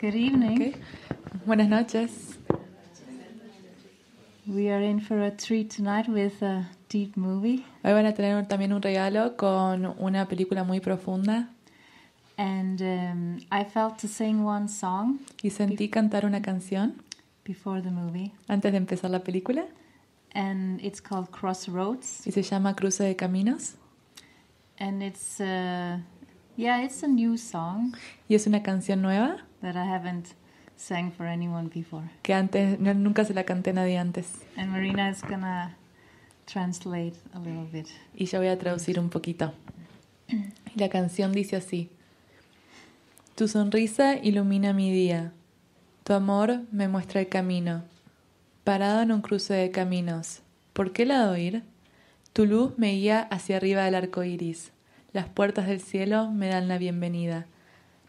Good evening. Okay. Buenas noches. We are in for a treat tonight with a deep movie. Hoy van a tener también un regalo con una película muy profunda. And um, I felt to sing one song. Y sentí cantar una canción. Before the movie. Antes de empezar la película. And it's called Crossroads. Y se llama Cruce de Caminos. And it's uh, yeah, it's a new song. Y es una canción nueva. Que antes nunca se la canté nadie antes. And Marina is gonna translate a little bit. Y yo voy a traducir un poquito. La canción dice así: Tu sonrisa ilumina mi día. Tu amor me muestra el camino. Parado en un cruce de caminos, ¿por qué lado ir? Tu luz me guía hacia arriba del arco iris. Las puertas del cielo me dan la bienvenida.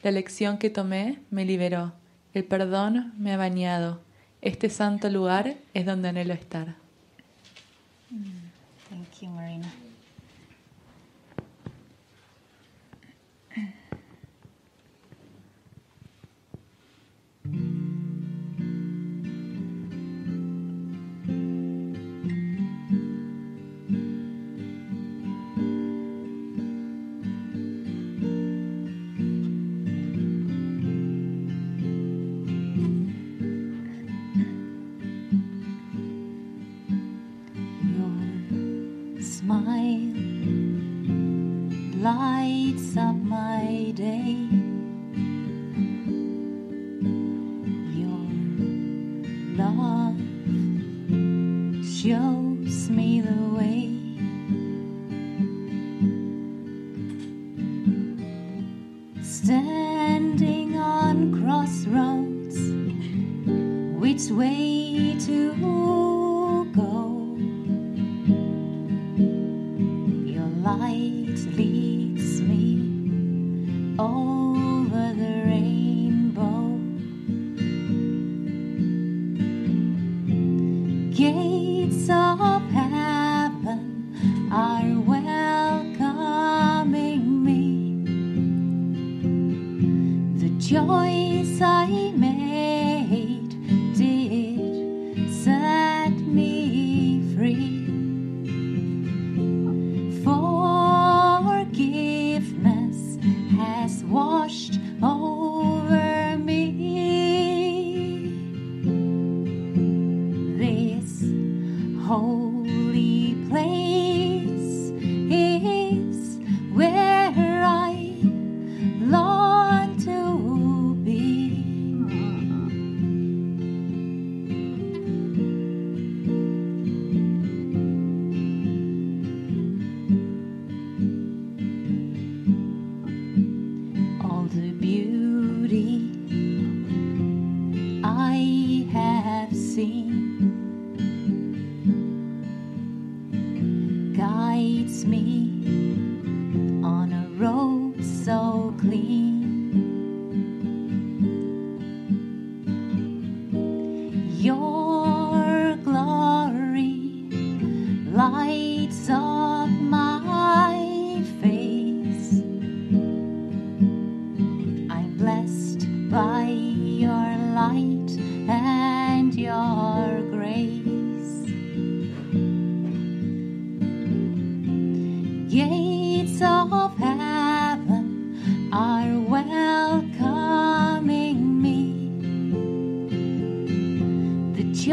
La lección que tomé me liberó, el perdón me ha bañado. Este santo lugar es donde anhelo estar. Mm, life.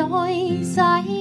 joy,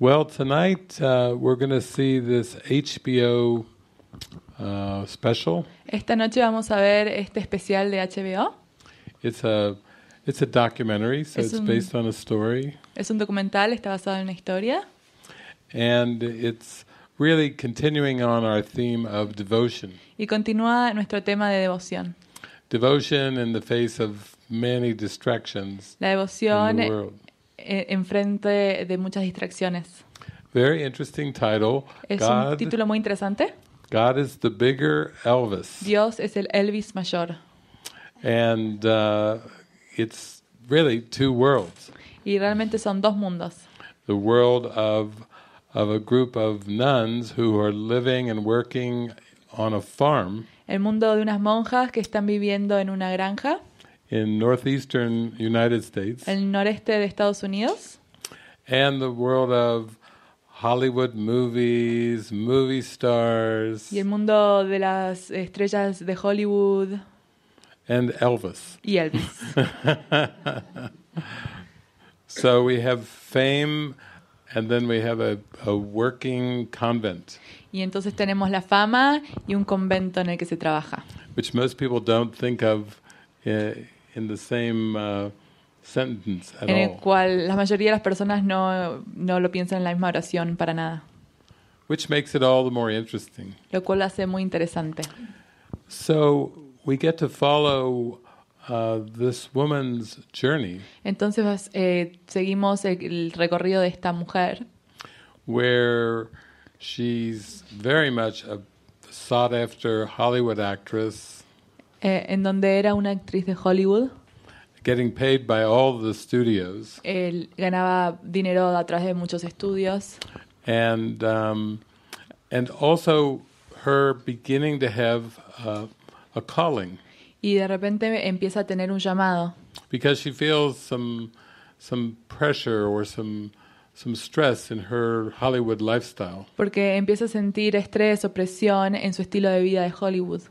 Well, tonight uh, we're going to see this HBO uh, special. Esta noche vamos a ver este especial de HBO. It's a it's a documentary, so es it's un, based on a story. Es un documental, está basado en una historia. And it's really continuing on our theme of devotion. Y continúa nuestro tema de devoción. Devotion in the face of many distractions. La devoción in the world e, enfrente de muchas distracciones. Very interesting title. Es God, un título muy interesante. God is the bigger Elvis. Dios es el Elvis mayor. And uh, it's really two worlds. Y realmente son dos mundos. The world of of a group of nuns who are living and working on a farm. El mundo de unas monjas que están viviendo en una granja. in northeastern United States. El noreste de Estados Unidos. And the world of Hollywood movies, movie stars. Y el mundo de las estrellas de Hollywood. And Elvis. Y Elvis. so we have fame and then we have a, a working convent. Y entonces tenemos la fama y un convento en el que se trabaja. Which most people don't think of uh, in the same uh, sentence at en el all. cual la mayoría de las personas no, no lo piensan en la misma oración para nada, which makes it all the more interesting. lo cual lo hace muy interesante. So we get to follow uh, this woman's journey Entonces eh, seguimos el- el recorrido de esta mujer where she's very much a sought after Hollywood actress eh, en donde era una actriz de Hollywood. Él ganaba dinero a través de muchos estudios. Y de repente empieza a tener un llamado. Porque empieza a sentir estrés o presión en su estilo de vida de Hollywood.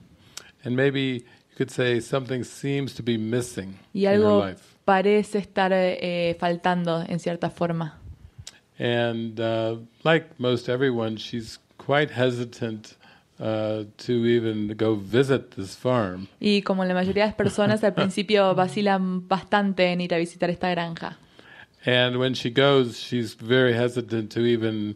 And maybe You could say something seems to be missing y algo in your life. parece estar eh, faltando en cierta forma. And uh, like most everyone, she's quite hesitant uh, to even go visit this farm. Y como la mayoría de las personas al principio vacilan bastante en ir a visitar esta granja. And when she goes, she's very hesitant to even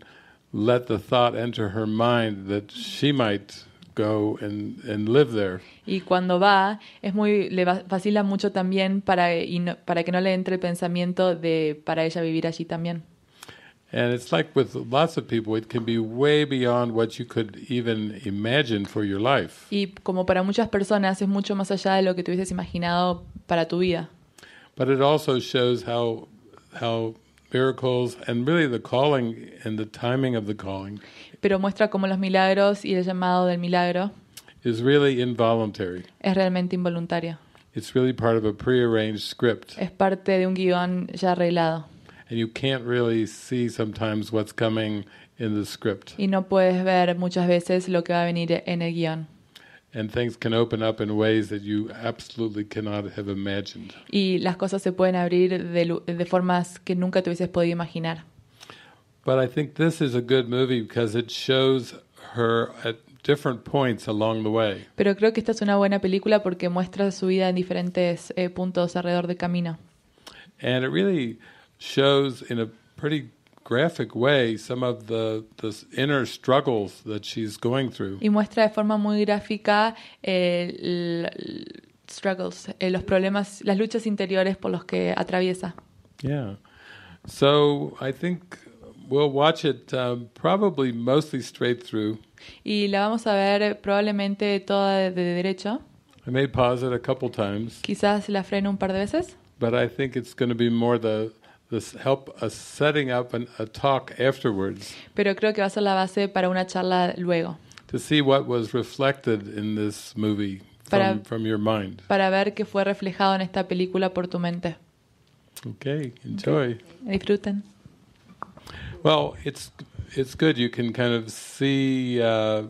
let the thought enter her mind that she might go and, and live there. Y cuando va, es muy, le facilita mucho también para, y para que no le entre el pensamiento de para ella vivir allí también. And it's like with lots of people, it can be way beyond what you could even imagine for your life. Y como para muchas personas es mucho más allá de lo que te hubieses imaginado para tu vida. But it also shows how how miracles and really the calling and the timing of the calling pero muestra cómo los milagros y el llamado del milagro es realmente involuntario. Es parte de un guión ya arreglado. Y no puedes ver muchas veces lo que va a venir en el guión. Y las cosas se pueden abrir de, de formas que nunca te hubieses podido imaginar. But I think this is a good movie because it shows her at different points along the way. Pero creo que esta es una buena película porque muestra su vida en diferentes eh, puntos alrededor del camino. And it really shows in a pretty graphic way some of the, the inner struggles that she's going through. Y muestra de forma muy gráfica eh, struggles, eh, los problemas, las luchas interiores por los que atraviesa. Yeah. So I think we'll watch it um, probably mostly straight through. Y la vamos a ver eh, probablemente toda de derecho. I may pause it a couple times. Quizás la frene un par de veces. But I think it's going to be more the this help us uh, setting up an, a talk afterwards. Pero creo que va a ser la base para una charla luego. To see what was reflected in this movie para, from, from your mind. Para ver qué fue reflejado en esta película por tu mente. Okay, enjoy. Okay. Disfruten. Well, it's it's good. You can kind of see. Uh,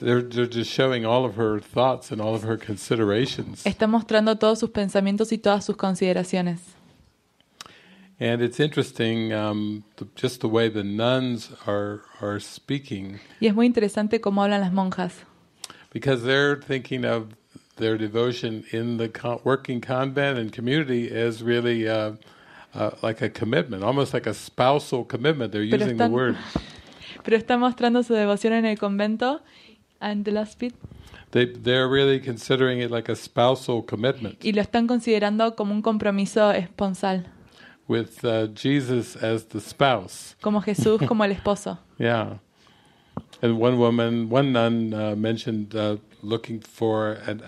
they're, they're just showing all of her thoughts and all of her considerations. Está mostrando todos sus pensamientos y todas sus consideraciones. And it's interesting um, the, just the way the nuns are are speaking. Y es muy interesante cómo hablan las monjas. Because they're thinking of their devotion in the con working convent and community as really. Uh, uh, like a commitment, almost like a spousal commitment. They're using están, the word. Pero está mostrando su devoción en el convento. And the last bit. They, they're really considering it like a spousal commitment. Y lo están considerando como un compromiso esponsal. With uh, Jesus as the spouse. Como Jesús como el esposo. yeah. And one woman, one nun uh, mentioned uh, looking for an,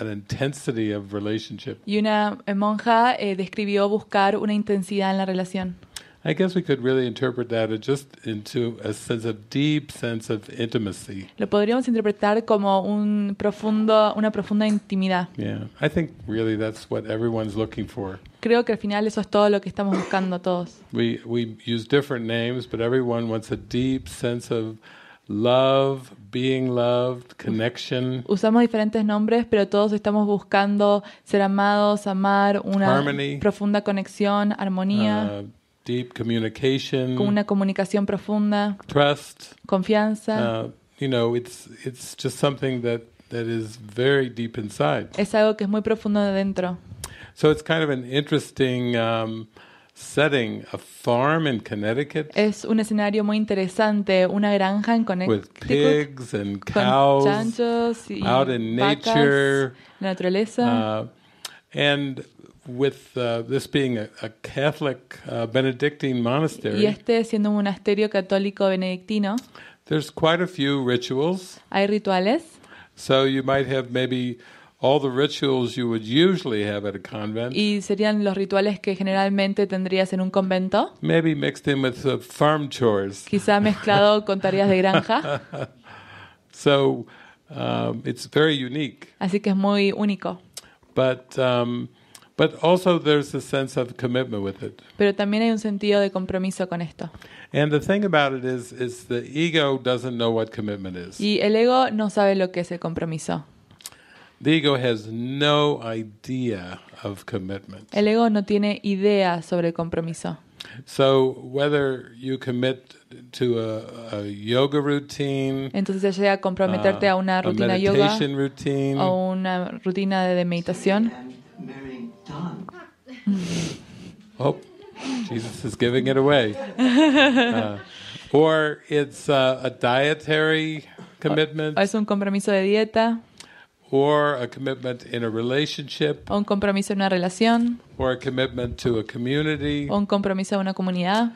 an intensity of relationship. Y una eh, monja eh, describió buscar una intensidad en la relación. I guess we could really interpret that just into a sense of deep sense of intimacy. Lo podríamos interpretar como un profundo, una profunda intimidad. Yeah, I think really that's what everyone's looking for. Creo que al final eso es todo lo que estamos buscando todos. We we use different names, but everyone wants a deep sense of love, being loved, connection. Usamos diferentes nombres, pero todos estamos buscando ser amados, amar, una Harmony, profunda conexión, armonía. Uh, deep communication. Con una comunicación profunda. Trust. Confianza. Uh, you know, it's it's just something that that is very deep inside. Es algo que es muy profundo de dentro. So it's kind of an interesting um, setting, a farm in Connecticut. Es un escenario muy interesante, una granja en Connecticut. With pigs and cows. Con chanchos y out in vacas, nature. La naturaleza. Uh, and with uh, this being a, a Catholic uh, Benedictine monastery. Y este siendo un monasterio católico benedictino. There's quite a few rituals. Hay rituales. So you might have maybe all the rituals you would usually have at a convent. Y serían los rituales que generalmente tendrías en un convento. Maybe mixed in with the uh, farm chores. Quizá mezclado con tareas de granja. so um, it's very unique. Así que es muy único. But um, but also there's a sense of commitment with it. Pero también hay un sentido de compromiso con esto. And the thing about it is, is the ego doesn't know what commitment is. Y el ego no sabe lo que es el compromiso. The ego has no idea of commitment. El ego no tiene idea sobre compromiso. So whether you commit to a, a yoga routine, entonces ya llega comprometerte uh, a una rutina a yoga routine, o una rutina de, meditación. oh, Jesus is giving it away. Uh, or it's uh, a dietary commitment. O es un compromiso de dieta or a commitment in a relationship, o un compromiso en una relación, or a commitment to a community, o un compromiso a una comunidad.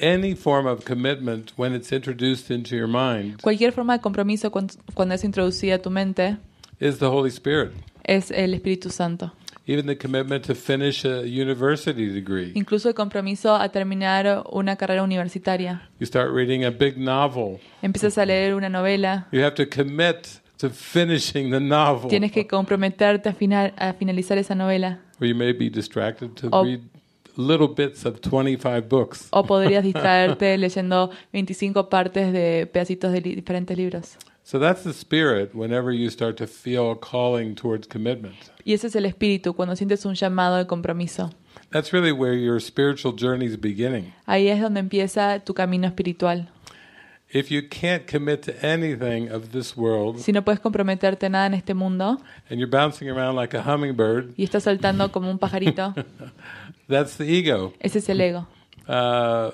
Any form of commitment when it's introduced into your mind Cualquier forma de compromiso cuan- cuando es introducida a tu mente is the Holy Spirit. es el Espíritu Santo. Even the commitment to finish a university degree. Incluso el compromiso a terminar una carrera universitaria. You start reading a big novel. Empiezas a leer una novela. You have to commit Tienes que comprometerte a, finalizar esa novela. o, podrías distraerte leyendo 25 partes de pedacitos de diferentes libros. Y ese es el espíritu cuando sientes un llamado de compromiso. Ahí es donde empieza tu camino espiritual. If you can't commit to anything of this world, si no puedes comprometerte nada en este mundo, and you're bouncing around like a hummingbird, y estás saltando como un pajarito, that's the ego. Ese es el ego. Uh,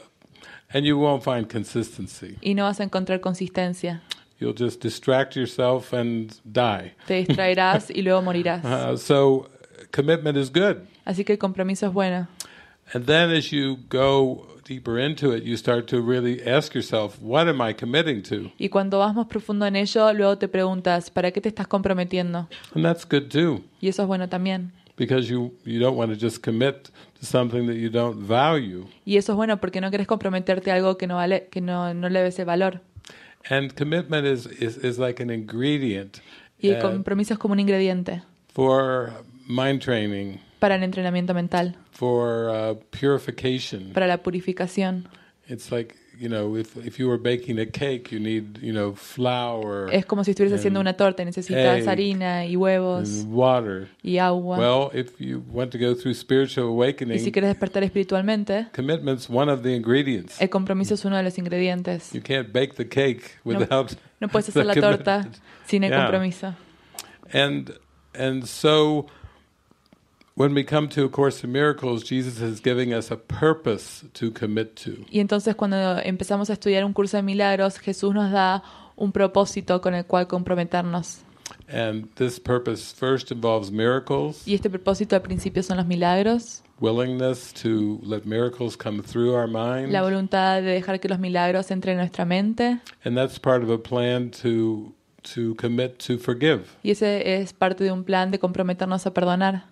and you won't find consistency. Y no vas a encontrar consistencia. You'll just distract yourself and die. Te distraerás y luego morirás. Uh, so commitment is good. Así que el compromiso es bueno. And then as you go deeper into it, you start to really ask yourself, what am I committing to? Y cuando vas más profundo en ello, luego te preguntas, ¿para qué te estás comprometiendo? And that's good too. Y eso es bueno también. Because you you don't want to just commit to something that you don't value. Y eso es bueno porque no quieres comprometerte a algo que no vale que no no le ves el valor. And commitment is is is like an ingredient. Y el uh, compromiso es como un ingrediente. For mind training. Para el entrenamiento mental. Uh, para la purificación. Es como si estuvieras haciendo una torta, necesitas harina y huevos y agua. Well, if you want to go through spiritual awakening, y si quieres despertar espiritualmente, commitment's one of the ingredients. El compromiso es uno de los ingredientes. You can't bake the cake without no, puedes hacer la torta sin el compromiso. And and so y entonces cuando empezamos a estudiar un curso de milagros, Jesús nos da un propósito con el cual comprometernos. Y este propósito al principio son los milagros. La voluntad de dejar que los milagros entren en nuestra mente. Y ese es parte de un plan de comprometernos a perdonar.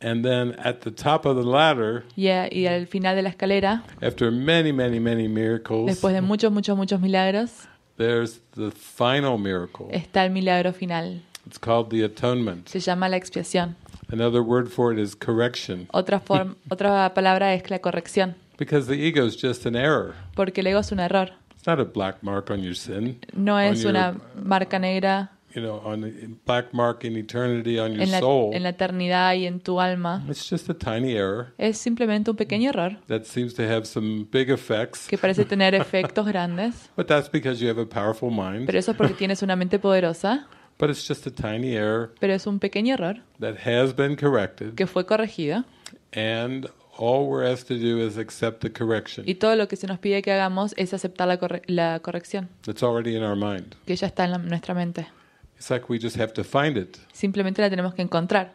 And then at the top of the ladder, yeah, y al final de la escalera, after many, many, many miracles, después de muchos, muchos, muchos milagros, there's the final miracle. Está el milagro final. It's called the atonement. Se llama la expiación. Another word for it is correction. Otra forma, otra palabra es la corrección. Because the ego is just an error. Porque el ego es un error. It's not a black mark on your sin. No es your, una marca negra en la, En la eternidad y en tu alma. Es simplemente un pequeño error. Que parece tener efectos grandes. Pero eso es porque tienes una mente poderosa. Pero es un pequeño error. Que fue corregida. Y todo lo que se nos pide que hagamos es aceptar la, corrección. Que ya está en nuestra mente. It's Like we just have to find it. Simplemente la tenemos que encontrar.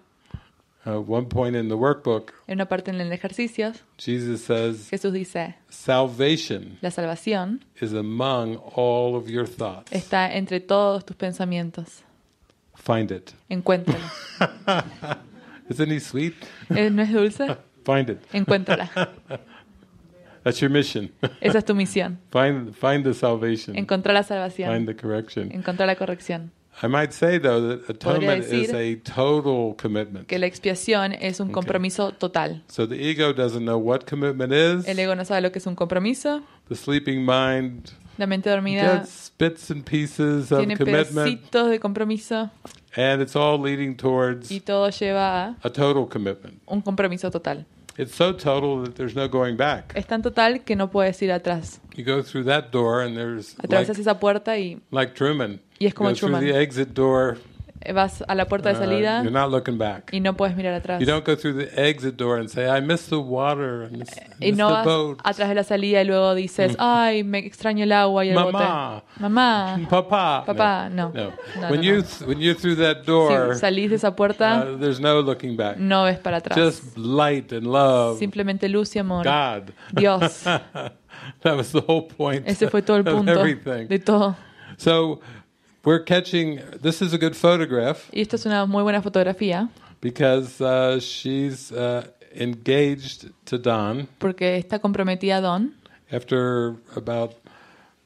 Uh, one point in the workbook, en una parte en el ejercicio, Jesus says, Jesús dice, Salvation la salvación is among all of your thoughts. está entre todos tus pensamientos. Find it. Encuéntralo. Isn't he sweet? Eh, ¿No es dulce? Find it. Encuéntrala. That's your mission. Esa es tu misión. Find, find the salvation. Encontrar la salvación. Find the correction. Encontrar la corrección. I might say, though, that atonement is a total commitment. Que la expiación es un compromiso okay. total. So the ego doesn't know what commitment is. El ego no sabe lo que es un compromiso. The sleeping mind la mente dormida gets bits and pieces of commitment. tiene pedacitos de compromiso. And it's all leading towards y todo lleva a, a total commitment. un compromiso total. It's so total that there's no going back. Es tan total que no puedes ir atrás. You go through that door and there's Atravesas like, esa puerta y like Truman. Y es como Truman. Through the exit door vas a la puerta de uh, salida y no puedes mirar atrás. y no vas atrás de la salida y luego dices, mm. "Ay, me extraño el agua y el Mamá. bote." Mamá. Papá. Papá, no. cuando salís de esa puerta, uh, no ves para atrás. Simplemente luz y amor. Dios. Ese fue todo el punto de todo. So We're catching. This is a good photograph. Y esta es una muy buena fotografía. Because uh, she's uh, engaged to Don. Porque está comprometida a Don. After about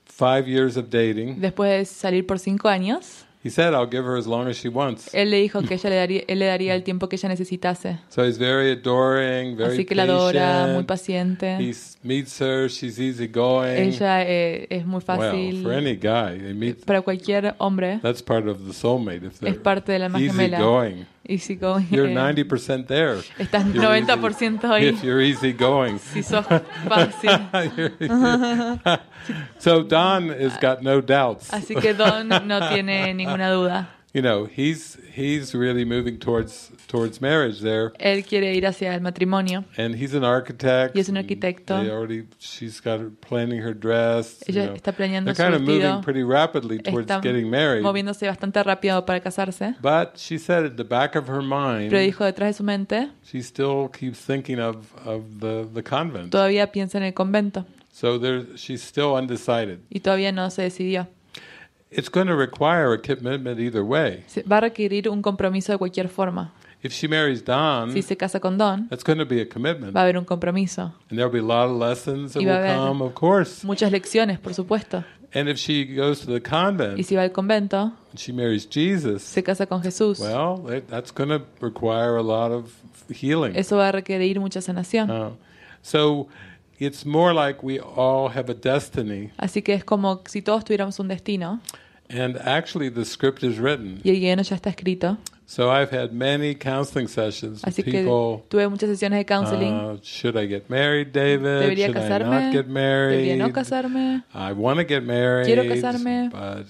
five years of dating. Después de salir por cinco años. He said, I'll give her as long as she wants. Él le dijo que ella le daría, él le daría el tiempo que ella necesitase. So he's very adoring, very patient. Así que la adora, muy paciente. He meets her, she's easy going. Ella eh, es muy fácil. Well, for any guy, they meet, para cualquier hombre. That's part of the soulmate, if they're es parte de la alma gemela. Easy y going. como, you're 90% there. Estás 90% ahí. If you're easy going. Si sos fácil. so Don has ah, got no doubts. Así que Don no tiene ninguna duda you know, he's he's really moving towards towards marriage there. Él quiere ir hacia el matrimonio. And he's an architect. Y es un arquitecto. They already she's got her, planning her dress. Ella you know. está planeando They're su kind of moving pretty rapidly towards Están getting married. Moviéndose bastante rápido para casarse. But she said at the back of her mind. Pero dijo detrás de su mente. She still keeps thinking of of the the convent. Todavía piensa en el convento. So there she's still undecided. Y todavía no se decidió. It's going to require a commitment either way. Va a requerir un compromiso de cualquier forma. If she marries Don, si se casa con Don, that's going to be a commitment. va a haber un compromiso. And there'll be a lot of lessons that will come, of course. Muchas lecciones, por supuesto. And if she goes to the convent, y si va al convento, she marries Jesus, se casa con Jesús. Well, that's going to require a lot of healing. Eso va a requerir mucha sanación. Uh, so It's more like we all have a destiny. Así que es como si todos tuviéramos un destino. And actually the script is written. Y el guion ya está escrito. So I've had many counseling sessions Así que people, tuve muchas sesiones de uh, counseling. Uh, should I get married, David? ¿Debería should casarme? I not get married? ¿Debería no casarme? I want to get married. Quiero casarme. But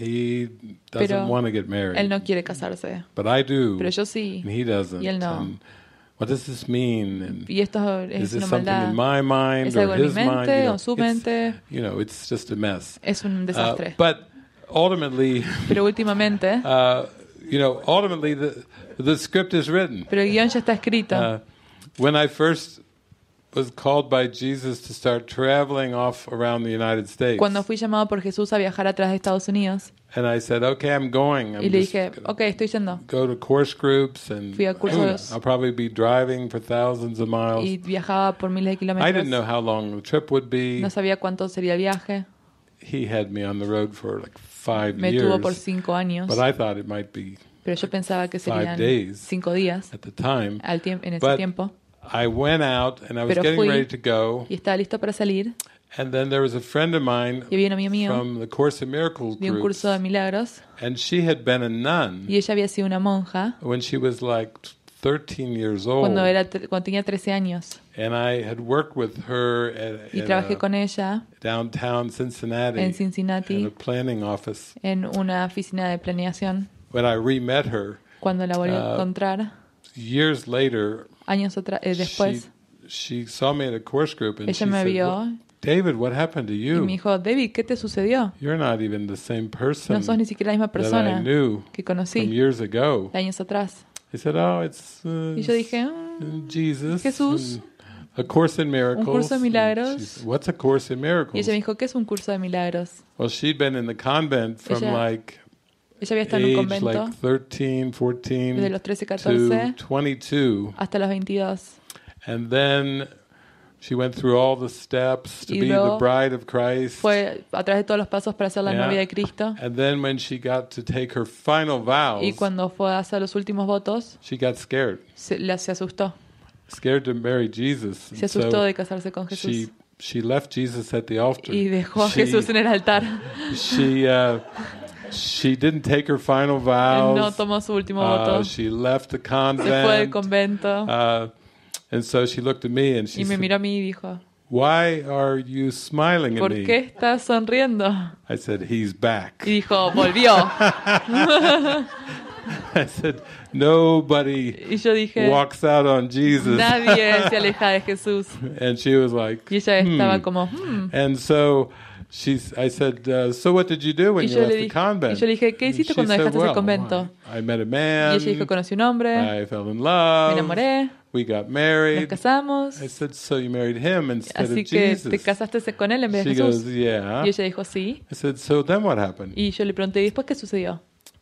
he doesn't want to get married. Él no quiere casarse. But I do. Pero yo sí. And he doesn't. Y él no. And What does this mean? And y esto es is this something in my mind or his mente mind? You know, o su it's- you know, it's just a mess. Es un Uh, but ultimately, pero últimamente, uh, you know, ultimately the the script is written. pero el guión ya está escrito. Uh, when I first Cuando fui llamado por Jesús a viajar atrás de Estados Unidos. And y le dije, okay, estoy yendo. Go to course groups and fui a cursos. I'll probably be driving for thousands of miles. Y viajaba por miles de kilómetros. I didn't know how long the trip would be. No sabía cuánto sería el viaje. He had me on the road for like five me years. tuvo por cinco años. But I thought it might be Pero yo pensaba que serían cinco días at the time. Al tiempo, en ese tiempo. I went out and I was getting ready to go. y estaba listo para salir. And then there was a friend of mine Y un amigo mío from the Course of Miracles de un group, curso de milagros and she had been a nun y ella había sido una monja when she was like 13 years old. cuando, era, cuando tenía 13 años. And I had worked with her at, Y in trabajé a con ella downtown Cincinnati en in a planning office. en una oficina de planeación. When I re-met her Cuando la volví a uh, encontrar, years later, años atrás, eh, después. She, she saw me at a course group and Ella she me vio. Said, David, what happened to you? Y me dijo, David, ¿qué te sucedió? You're not even the same person no sos ni siquiera la misma persona que conocí years ago. De años atrás. He said, oh, it's, uh, y yo dije, uh, mm, Jesus, Jesús. A course in miracles. Un curso de milagros. What's a course in miracles? Y ella me dijo, ¿qué es un curso de milagros? Well, she'd been in the convent from ella, like ella había estado en un convento desde los 13, 14 hasta los 22. And then Fue a través de todos los pasos para ser la novia de Cristo. y cuando fue a hacer los últimos votos, Se, asustó. Se asustó de casarse con Jesús. Y dejó a Jesús en el altar. Uh, She didn't take her final vows. No tomó su último uh, voto. she left the convent. Se fue del convento. Uh, and so she looked at me and she y me miró a mí y dijo, Why are you smiling at ¿Por me? qué estás sonriendo? I said, He's back. Y dijo, volvió. I said, Nobody y yo dije, walks out on Jesus. Nadie se aleja de Jesús. and she was like, y ella estaba hmm. como, hmm. And so... She's, I said, uh, so what did you do when you left the convent? Y yo le dije, ¿qué hiciste cuando said, well, el convento? I met a man, y ella dijo, conocí un hombre. I fell in love. Me enamoré. We got married. Nos casamos. I said, so you married him instead Así of que Jesus. te casaste con él en vez de She Jesús. Goes, yeah. Y ella dijo, sí. I said, so then what happened? Y yo le pregunté, ¿y después qué sucedió?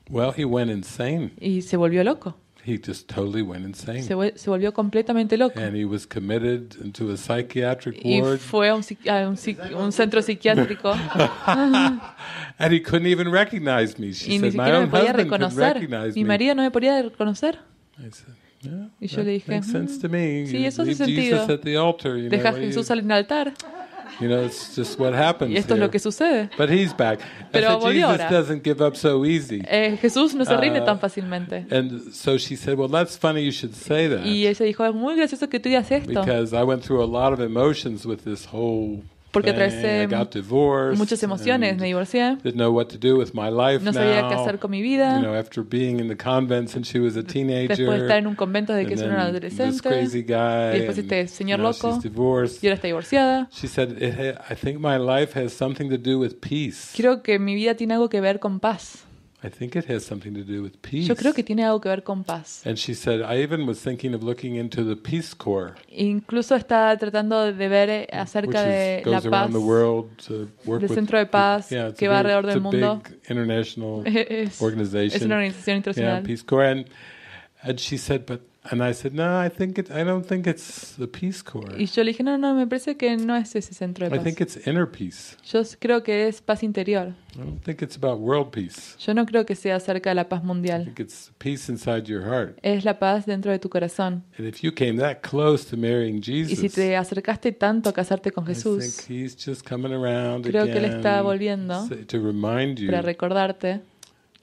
Well, he went insane. Y se volvió loco. he just totally went insane. Se, se volvió completamente loco. And he was committed into a psychiatric ward. Y fue a un, a un, un centro psiquiátrico. and he couldn't even recognize me. She y said, ni siquiera me podía reconocer. Mi marido no me podía reconocer. I said, yeah, y yo le dije, mm, sí, eso hace sentido. Deja a Jesús al altar. You know, it's just what happens. Y esto here. es lo que sucede. But he's back. Pero volvió Jesus ahora. doesn't give up so easy. Eh, Jesús no se uh, rinde tan fácilmente. And so she said, "Well, that's funny you should say that." Y ella dijo, "Es muy gracioso que tú digas esto." Because I went through a lot of emotions with this whole porque atravesé muchas emociones. Me divorcié. no sabía qué hacer con mi vida. Después de estar en un convento desde que era una adolescente. y después este señor loco. Y ahora está divorciada. Creo que mi vida tiene algo que ver con paz. I think it has something to do with peace. Yo creo que tiene algo que ver con paz. And she said, I even was thinking of looking into the Peace Corps. Incluso está tratando de ver eh, acerca de la paz. Which goes around The world to work del centro de paz yeah, que va alrededor del mundo. Big international organization. es, es una organización internacional. Yeah, Peace Corps and, and she said, but And I said, no, I think it, I don't think it's the Peace Corps. Y yo le dije, no, no, me parece que no es ese centro de I think it's inner peace. Yo creo que es paz interior. I don't think it's about world peace. Yo no creo que sea acerca de la paz I mundial. think it's peace inside your heart. Es la paz dentro de tu corazón. And if you came that close to marrying Jesus Y si te acercaste tanto a casarte con I Jesús, think he's just coming around Creo que él está volviendo to remind you para recordarte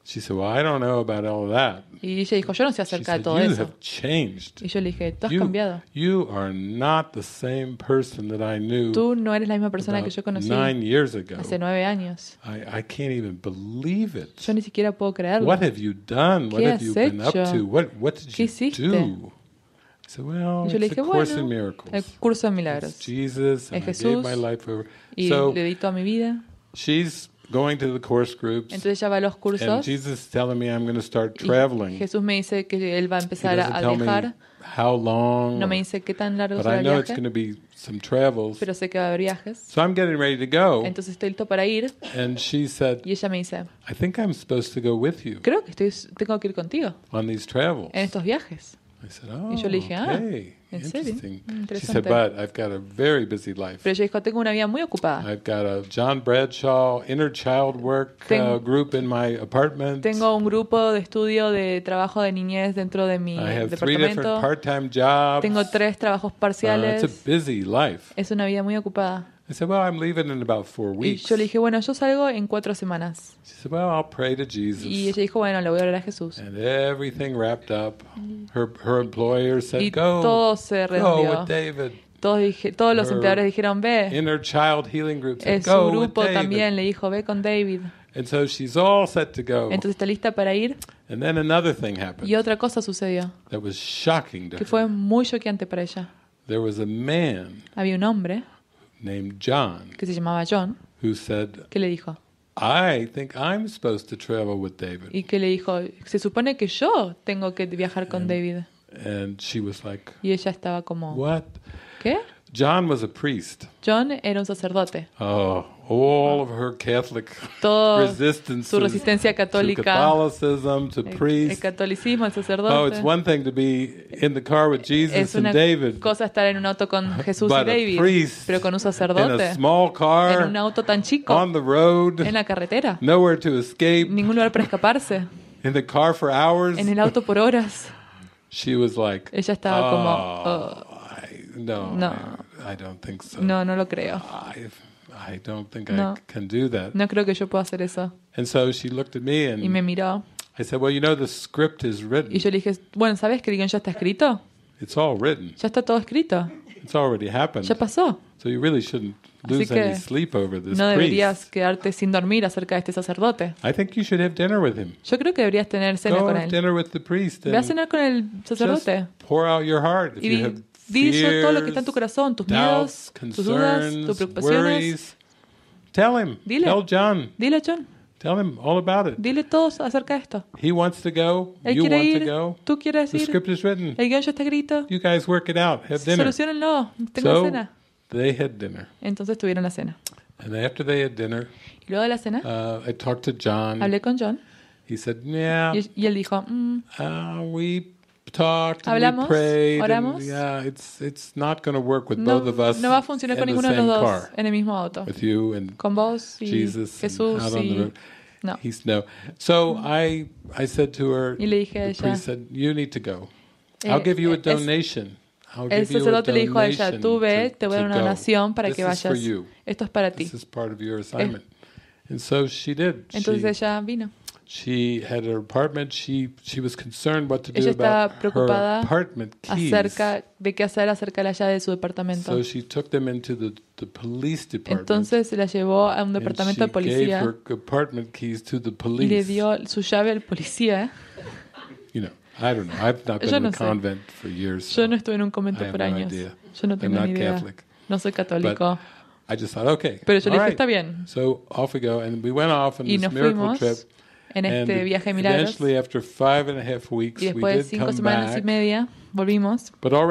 She said, well, I don't know about all that. Y ella dijo, yo no sé acerca She de todo said, you eso. have changed. Y yo le dije, tú has You, cambiado. you are not the same person that I knew Tú no eres la misma persona que yo conocí nine years ago. hace nueve años. I, I can't even believe it. Yo ni siquiera puedo creerlo. What have you done? What ¿Qué have you has been up to? What what did ¿Qué you hiciste? do? I said, well, yo le it's a dije, course in bueno, el curso de milagros. It's Jesus, and I gave my life over. Y So le di toda mi vida. she's going to the course groups. Entonces ella va a los cursos. And Jesus is telling me I'm going to start traveling. Jesús me dice que él va a empezar a viajar. How long? No me dice qué tan largo será el viaje. going to Be some travels. Pero sé que va a haber viajes. So I'm getting ready to go. Entonces estoy listo para ir. And she said, y ella me dice, I think I'm supposed to go with you. Creo que estoy, tengo que ir contigo. On these travels. En estos viajes. I said, oh, y yo le dije, ah, serio? Interesante. She said, But I've got a very busy life. Pero ella dijo, tengo una vida muy ocupada. I've got a John Bradshaw inner child work uh, tengo, uh, group in my apartment. Tengo un grupo de estudio de trabajo de niñez dentro de mi I have departamento. Three different part-time jobs. Tengo tres trabajos parciales. Uh, it's a busy life. Es una vida muy ocupada. I said, well, I'm leaving in about four weeks. Y yo le dije, bueno, yo salgo en cuatro semanas. She said, well, I'll pray to Jesus. Y ella dijo, bueno, le voy a orar a Jesús. And everything wrapped up. Her, her employer said, y go, todo se redondeó. Go with David. Todos, dije, todos los empleadores dijeron, ve. Inner child healing group said, go grupo with David. también le dijo, ve con David. And so she's all set to go. Entonces está lista para ir. And then another thing happened. Y otra cosa sucedió. That was shocking to que her. fue muy choqueante para ella. There was a man. Había un hombre named John, que se llamaba John, who said, que le dijo, I think I'm supposed to travel with David. Y que le dijo, se supone que yo tengo que viajar con and, David. And she was like, y ella estaba como, What? ¿Qué? John was a priest. John era un sacerdote. Oh, all of her Catholic Todo resistance su resistencia católica, to Catholicism, to eh, priests. El catolicismo, el sacerdote. Oh, it's one thing to be in the car with Jesus es una and David, cosa estar en un auto con Jesús y David, priest, pero con un sacerdote in a small car, en un auto tan chico, on the road, en la carretera, nowhere to escape, ningún lugar para escaparse, in the car for hours, en el auto por horas. She was like, ella estaba oh, como, oh, I, no, no, I, I don't think so. no, no lo creo. I've, I don't think no. I can do that. No creo que yo pueda hacer eso. And so she looked at me and y me miró. I said, well, you know, the script is written. Y yo le dije, bueno, ¿sabes que el guión ya está escrito? It's all written. Ya está todo escrito. It's already happened. Ya pasó. So you really shouldn't lose Así que any sleep over this no deberías priest. quedarte sin dormir acerca de este sacerdote. I think you should have dinner with him. Yo creo que deberías tener cena Go con have él. Dinner with the priest Ve a cenar con el sacerdote. Just pour out your heart if y you have dile eso, todo lo que está en tu corazón, tus doubts, miedos, tus dudas, tus preocupaciones. Worries. Tell him. Dile. Tell John. Dile a John. Tell him all about it. Dile todo acerca de esto. He wants to go. Él you want ir, to go. Tú quieres the ir. script is written. El ya está escrito. You guys work it out. Have dinner. Solucionenlo. Tengo so, cena. They had dinner. Entonces tuvieron la cena. And after they had dinner, y luego de la cena, uh, I talked to John. Hablé con John. He said, yeah. Y, y él dijo, mm, uh, we talked Hablamos, we prayed. Oramos. And, yeah, it's it's not going to work with no, both of us. No va a funcionar con ninguno de los dos car, en el mismo auto. With you and con vos y Jesus Jesús and y... No. He's no. So mm. I I said to her. Y le dije a ella. The priest said, "You need to go. Eh, I'll give you a eh, donation." Es, el sacerdote le dijo a ella, tú ve, te voy a dar una donación para que vayas. Esto es para ti. And so she did. Entonces ella vino. She had her apartment. She she was concerned what to do Ella estaba about preocupada her apartment keys. acerca de qué hacer acerca de la llave de su departamento. So she took them into the, the police department. Entonces se la llevó a un departamento de she policía gave her apartment keys to the y le dio su llave al policía. You know, I don't know. I've not Yo been no a convent for years. Yo no estuve en un convento I have por no años. idea. Yo no tengo not ni idea. Catholic. No soy católico. I just thought, okay, Pero yo le dije, right. está bien. So off we go, and we went off on Y this nos miracle fuimos. trip en este viaje de milagros. y después de cinco semanas y media volvimos. Pero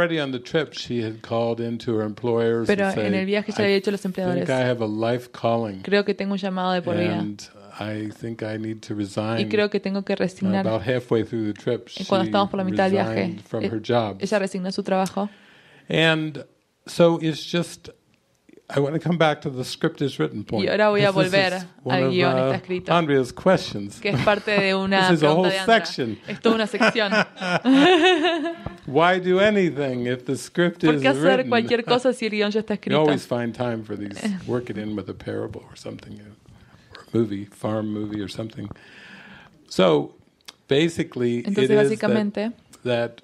en el viaje ya había hecho los empleadores. Creo que tengo un llamado de por vida. Y creo que tengo que resignar. About eh, cuando estábamos por la mitad del viaje, eh, ella resignó su trabajo. And so it's just I want to come back to the script is written point. Y ahora voy a volver al guión está uh, escrito. Andrea's questions. Que es parte de una this is a whole section. Es una sección. Why do anything if the script ¿Por qué is hacer written? cualquier cosa si el guión ya está escrito? You always find time for these. Work it in with a parable or something, or a movie, farm movie or something. So basically, Entonces, it that, that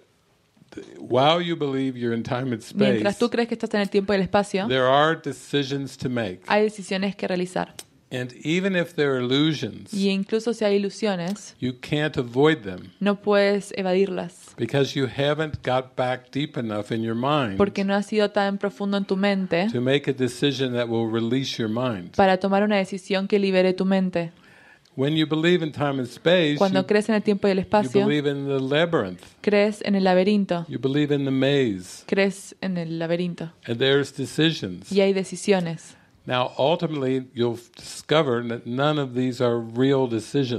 while you believe you're in time and space, mientras tú crees que estás en el tiempo y el espacio, there are decisions to make. hay decisiones que realizar. And even if there are illusions, y incluso si hay ilusiones, you can't avoid them. No puedes evadirlas. Because you haven't got back deep enough in your mind. Porque no has ido tan profundo en tu mente. To make a decision that will release your mind. Para tomar una decisión que libere tu mente. Cuando crees en el tiempo y el espacio, crees en el laberinto, crees en el laberinto, y hay decisiones.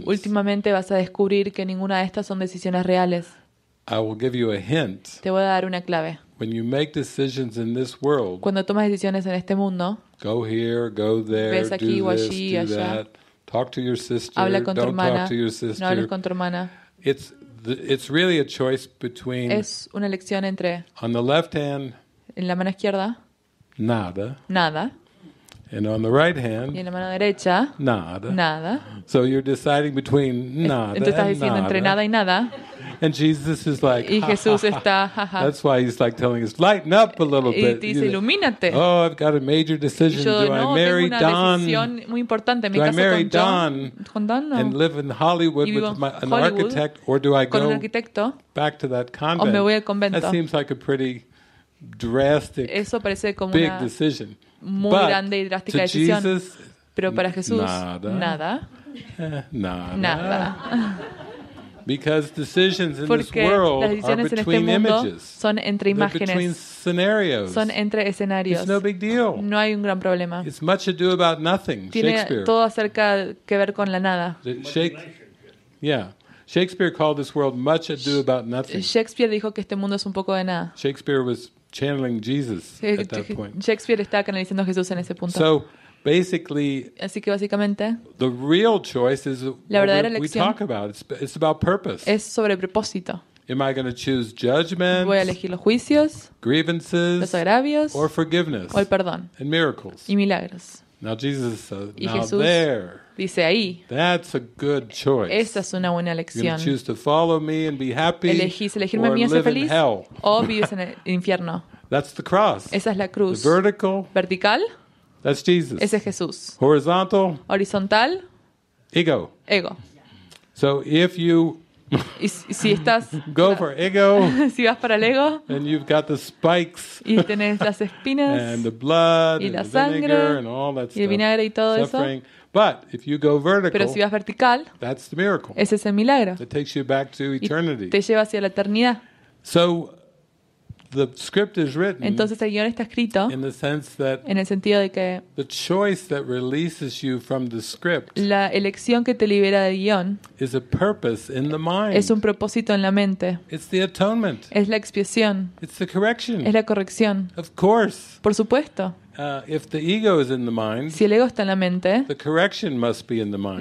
Últimamente vas a descubrir que ninguna de estas son decisiones reales. Te voy a dar una clave. Cuando tomas decisiones en este mundo, ves aquí o allí, allá. Talk to your sister. Habla con tu hermana. Talk to your sister. No hables con tu hermana. It's the, it's really a choice between Es una elección entre on the left hand en la mano izquierda nada nada and on the right hand y en la mano derecha nada. nada. So you're deciding between nada. Entonces estás and diciendo entre nada y nada. And Jesus is like, y Jesús está, That's why he's like telling us, lighten up a little bit. y bit. Dice, ilumínate. Oh, I've got a major decision. Yo, Do no, I marry tengo una Don? decisión muy importante. Me do I marry con Don, John, con Don no. and live in Hollywood with my, an Hollywood architect, or do I go back to that convent? O me voy al convento. That seems like a pretty drastic, Eso parece como big una decision. muy But grande y drástica decisión. Jesus, Pero para Jesús, nada. Nada. Eh, nada. nada. Because decisions in Porque this world las decisiones are between en este mundo images. son entre imágenes, scenarios. son entre escenarios. It's no, big deal. no hay un gran problema. It's much ado about nothing, Tiene todo acerca que ver con la nada. yeah. Shakespeare called this world much ado about nothing. Shakespeare dijo que este mundo es un poco de nada. Shakespeare was channeling Jesus at that eh, point. Shakespeare está canalizando a Jesús en ese punto. So, Basically, Así que básicamente, the real choice is la verdadera what we elección talk about. It's, it's about purpose. es sobre propósito. Am I going to choose judgment, Voy a elegir los juicios, Grievances. los agravios or forgiveness o el perdón and miracles? y milagros. Now Jesus says, uh, Y now there, Dice ahí, that's a good choice. esa es una buena elección. to choose to follow me and be happy Elegís elegirme a or mí y ser live in feliz hell. o vivir en el infierno. That's the cross. Esa es la cruz. The vertical vertical That's Jesus. Ese es Jesús. Horizontal. Horizontal. Ego. Ego. So if you y si estás Go for ego, si vas para el ego and you've got the spikes, y tienes las espinas and the blood, y la and sangre and all that y el vinagre y todo suffering. eso But if you go vertical, pero si vas vertical that's the miracle. ese es el milagro It takes you back to eternity. te lleva hacia la eternidad so entonces el guión está escrito en el sentido de que la elección que te libera del guión es un propósito en la mente. Es la expiación. Es la corrección. Por supuesto. Uh, si el ego está en la mente,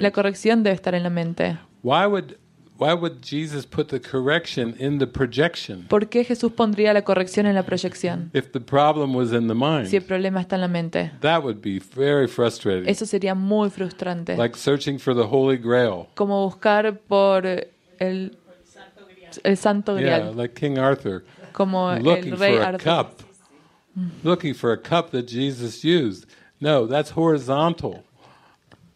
la corrección debe estar en la mente. ¿Por qué Why would Jesus put the correction in the projection? ¿Por qué Jesús pondría la corrección en la proyección? If the problem was in the mind. Si el problema está en la mente. That would be very frustrating. Eso sería muy frustrante. Like searching for the Holy Grail. Como buscar por el el Santo Grial. Yeah, like King Arthur. Como looking el rey for a Arthur. cup. Looking for a cup that Jesus used. No, that's horizontal.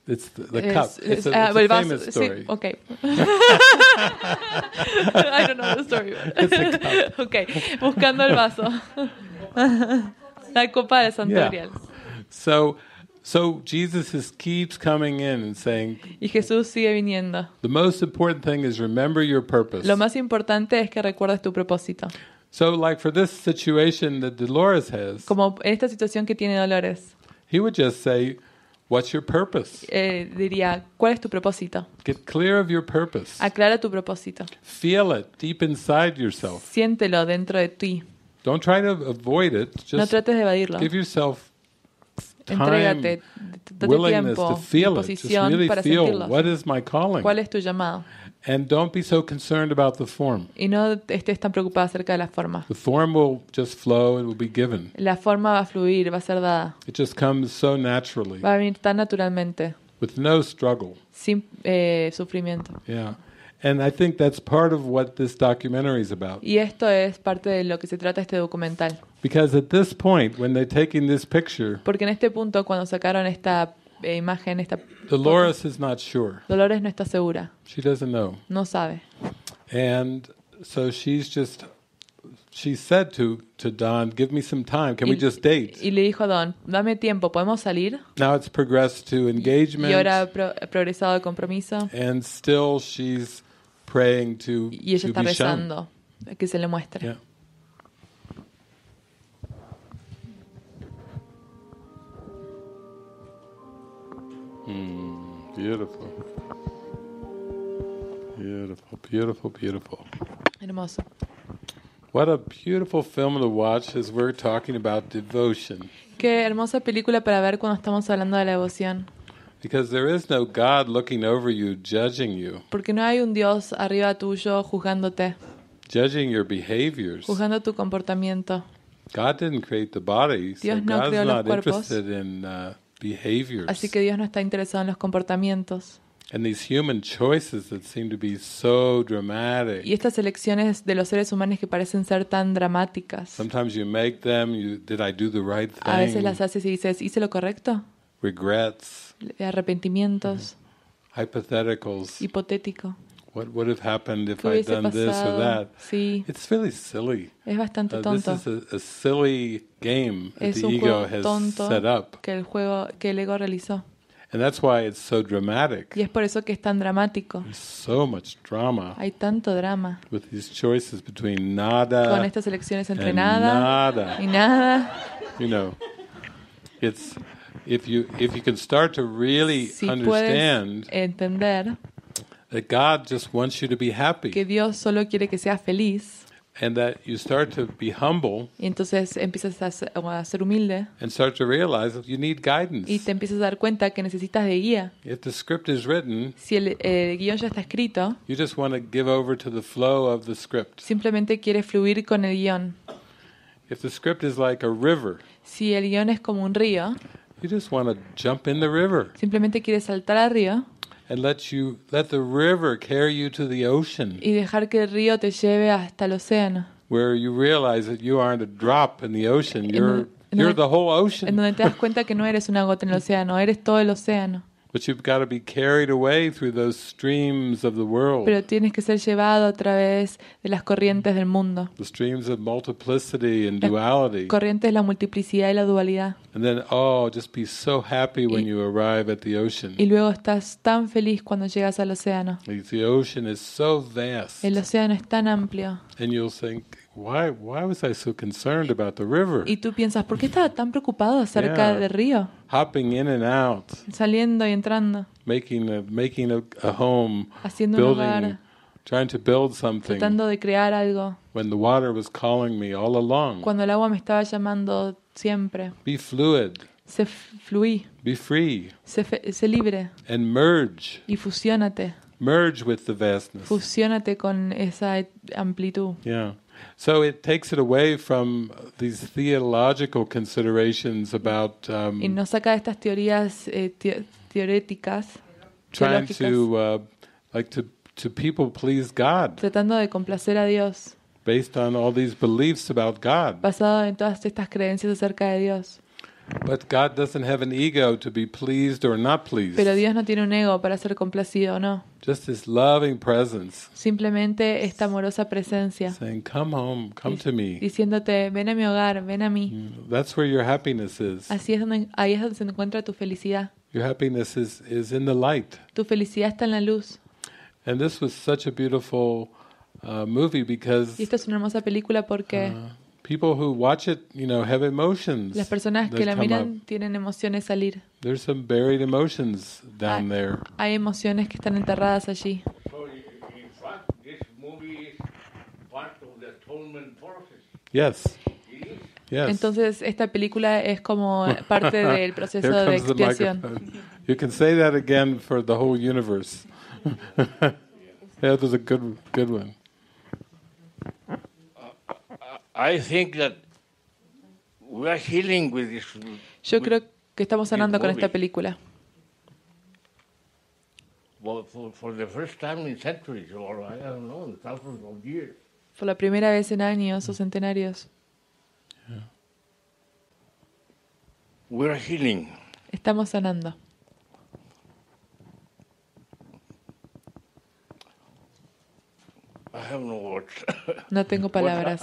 It's the, the it's, cup. It's, it's, a, uh, it's uh, a famous story. Sí, okay. I don't know the story. But okay. Buscando el vaso. La copa de Santo yeah. Grial. So, so Jesus is, keeps coming in and saying. Y Jesús sigue viniendo. The most important thing is remember your purpose. Lo más importante es que recuerdes tu propósito. So, like for this situation that Dolores has. Como esta situación que tiene Dolores. He would just say. What's your purpose? Eh, diría, ¿cuál es tu propósito? Get clear of your purpose. Aclara tu propósito. Feel it deep inside yourself. Siéntelo dentro de ti. Don't try to avoid it. Just no trates de evadirlo. Give yourself time, Entrégate, date willingness tiempo, to feel it. Just really feel what is my calling. ¿Cuál es tu llamado? And don't be so concerned about the form. Y no estés tan preocupado acerca de la forma. The form will just flow and will be given. La forma va a fluir, va a ser dada. It just comes so naturally. Va a venir tan naturalmente. With no struggle. Sin eh, sufrimiento. Yeah. And I think that's part of what this documentary is about. Y esto es parte de lo que se trata este documental. Because at this point when they're taking this picture. Porque en este punto cuando sacaron esta eh, imagen, esta... Dolores is not sure. Dolores no está segura. She doesn't know. No sabe. And so she's just she said to to Don, "Give me some time. Can y, we just date?" Y le dijo a Don, "Dame tiempo. Podemos salir." Now it's progressed to engagement. Y ahora ha pro progresado al compromiso. And still she's praying to. Y ella to está rezando que se le muestre. Yeah. Mm, beautiful. Beautiful, beautiful, beautiful. Hermoso. What a beautiful film to watch as we're talking about devotion. Qué hermosa película para ver cuando estamos hablando de la devoción. Because there is no God looking over you, judging you. Porque no hay un Dios arriba tuyo juzgándote. Judging your behaviors. Juzgando tu comportamiento. God didn't create the body, so Dios no God's creó los cuerpos. interested in uh, Así que Dios no está interesado en los comportamientos. Y estas elecciones de los seres humanos que parecen ser tan dramáticas. A veces las haces y dices, ¿hice lo correcto? Regrets. Arrepentimientos. hipotéticos. Hipotético. What would have happened if I'd done pasado? this or that? Sí. It's really silly. Es bastante tonto. Uh, this is a, a silly game es that the ego has set up. Que el juego que el ego realizó. And that's why it's so dramatic. Y es por eso que es tan dramático. There's so much drama. Hay tanto drama. With these choices between nada. Con estas elecciones entre nada, nada y nada. You know, it's if you if you can start to really si understand. entender That God just wants you to be happy. Que Dios solo quiere que seas feliz. And that you start to be humble. Y entonces empiezas a ser, a ser humilde. And start to realize that you need guidance. Y te empiezas a dar cuenta que necesitas de guía. If the script is written, si el, el guión ya está escrito, you just want to give over to the flow of the script. Simplemente quieres fluir con el guión. If the script is like a river, si el guión es como un río, you just want to jump in the river. Simplemente quieres saltar al río. and let you let the river carry you to the ocean. Y dejar que el río te lleve hasta el océano. Where you realize that you aren't a drop in the ocean, you're you're the whole ocean. En donde te das cuenta que no eres una gota en el océano, eres todo el océano. But you've got to be carried away through those streams of the world. Pero tienes que ser llevado a través de las corrientes del mundo. The streams of multiplicity and duality. Corrientes de la multiplicidad y la dualidad. And then oh, just be so happy when you arrive at the ocean. Y luego estás tan feliz cuando llegas al océano. The ocean is so vast. El océano es tan amplio. And you'll think Why, why was I so concerned about the river? Y tú piensas, ¿por qué estaba tan preocupado acerca Yeah. del río? Hopping in and out, Saliendo y entrando, making a, making a, a home, haciendo un building, hogar, trying to build something tratando de crear algo. when the water was calling me all along. Cuando el agua me estaba llamando siempre. Be fluid, Sé fluí, be free, sé, fe- sé libre and merge. y fusiónate. Merge with the vastness. Fusiónate con esa amplitud. Yeah. So it takes it away from these theological considerations about. Um, y nos saca estas teorías eh, te teoréticas. Trying to, uh, like to, to people please God. Tratando de complacer a Dios. Based on all these beliefs about God. Basado en todas estas creencias acerca de Dios. But God doesn't have an ego to be pleased or not pleased. Pero Dios no tiene un ego para ser complacido o no. Just his loving presence. Simplemente esta amorosa presencia. Saying, "Come home, come to me." Diciéndote, "Ven a mi hogar, ven a mí." Mm, that's where your happiness is. Así es donde ahí es donde se encuentra tu felicidad. Your happiness is is in the light. Tu felicidad está en la luz. And this was such a beautiful uh, movie because. Y esta es una hermosa película porque. Uh, People who watch it, you know, have emotions. Las personas que la miran tienen emociones salir. There's some buried emotions down there. Hay emociones que están enterradas allí. So in fact, this movie part of the atonement process. Yes. Yes. Entonces esta película es como parte del proceso de expiación. You can say that again for the whole universe. yeah, that was a good good one. Yo creo que estamos sanando con esta película. Por la primera vez en años o centenarios. Estamos sanando. no, tengo palabras.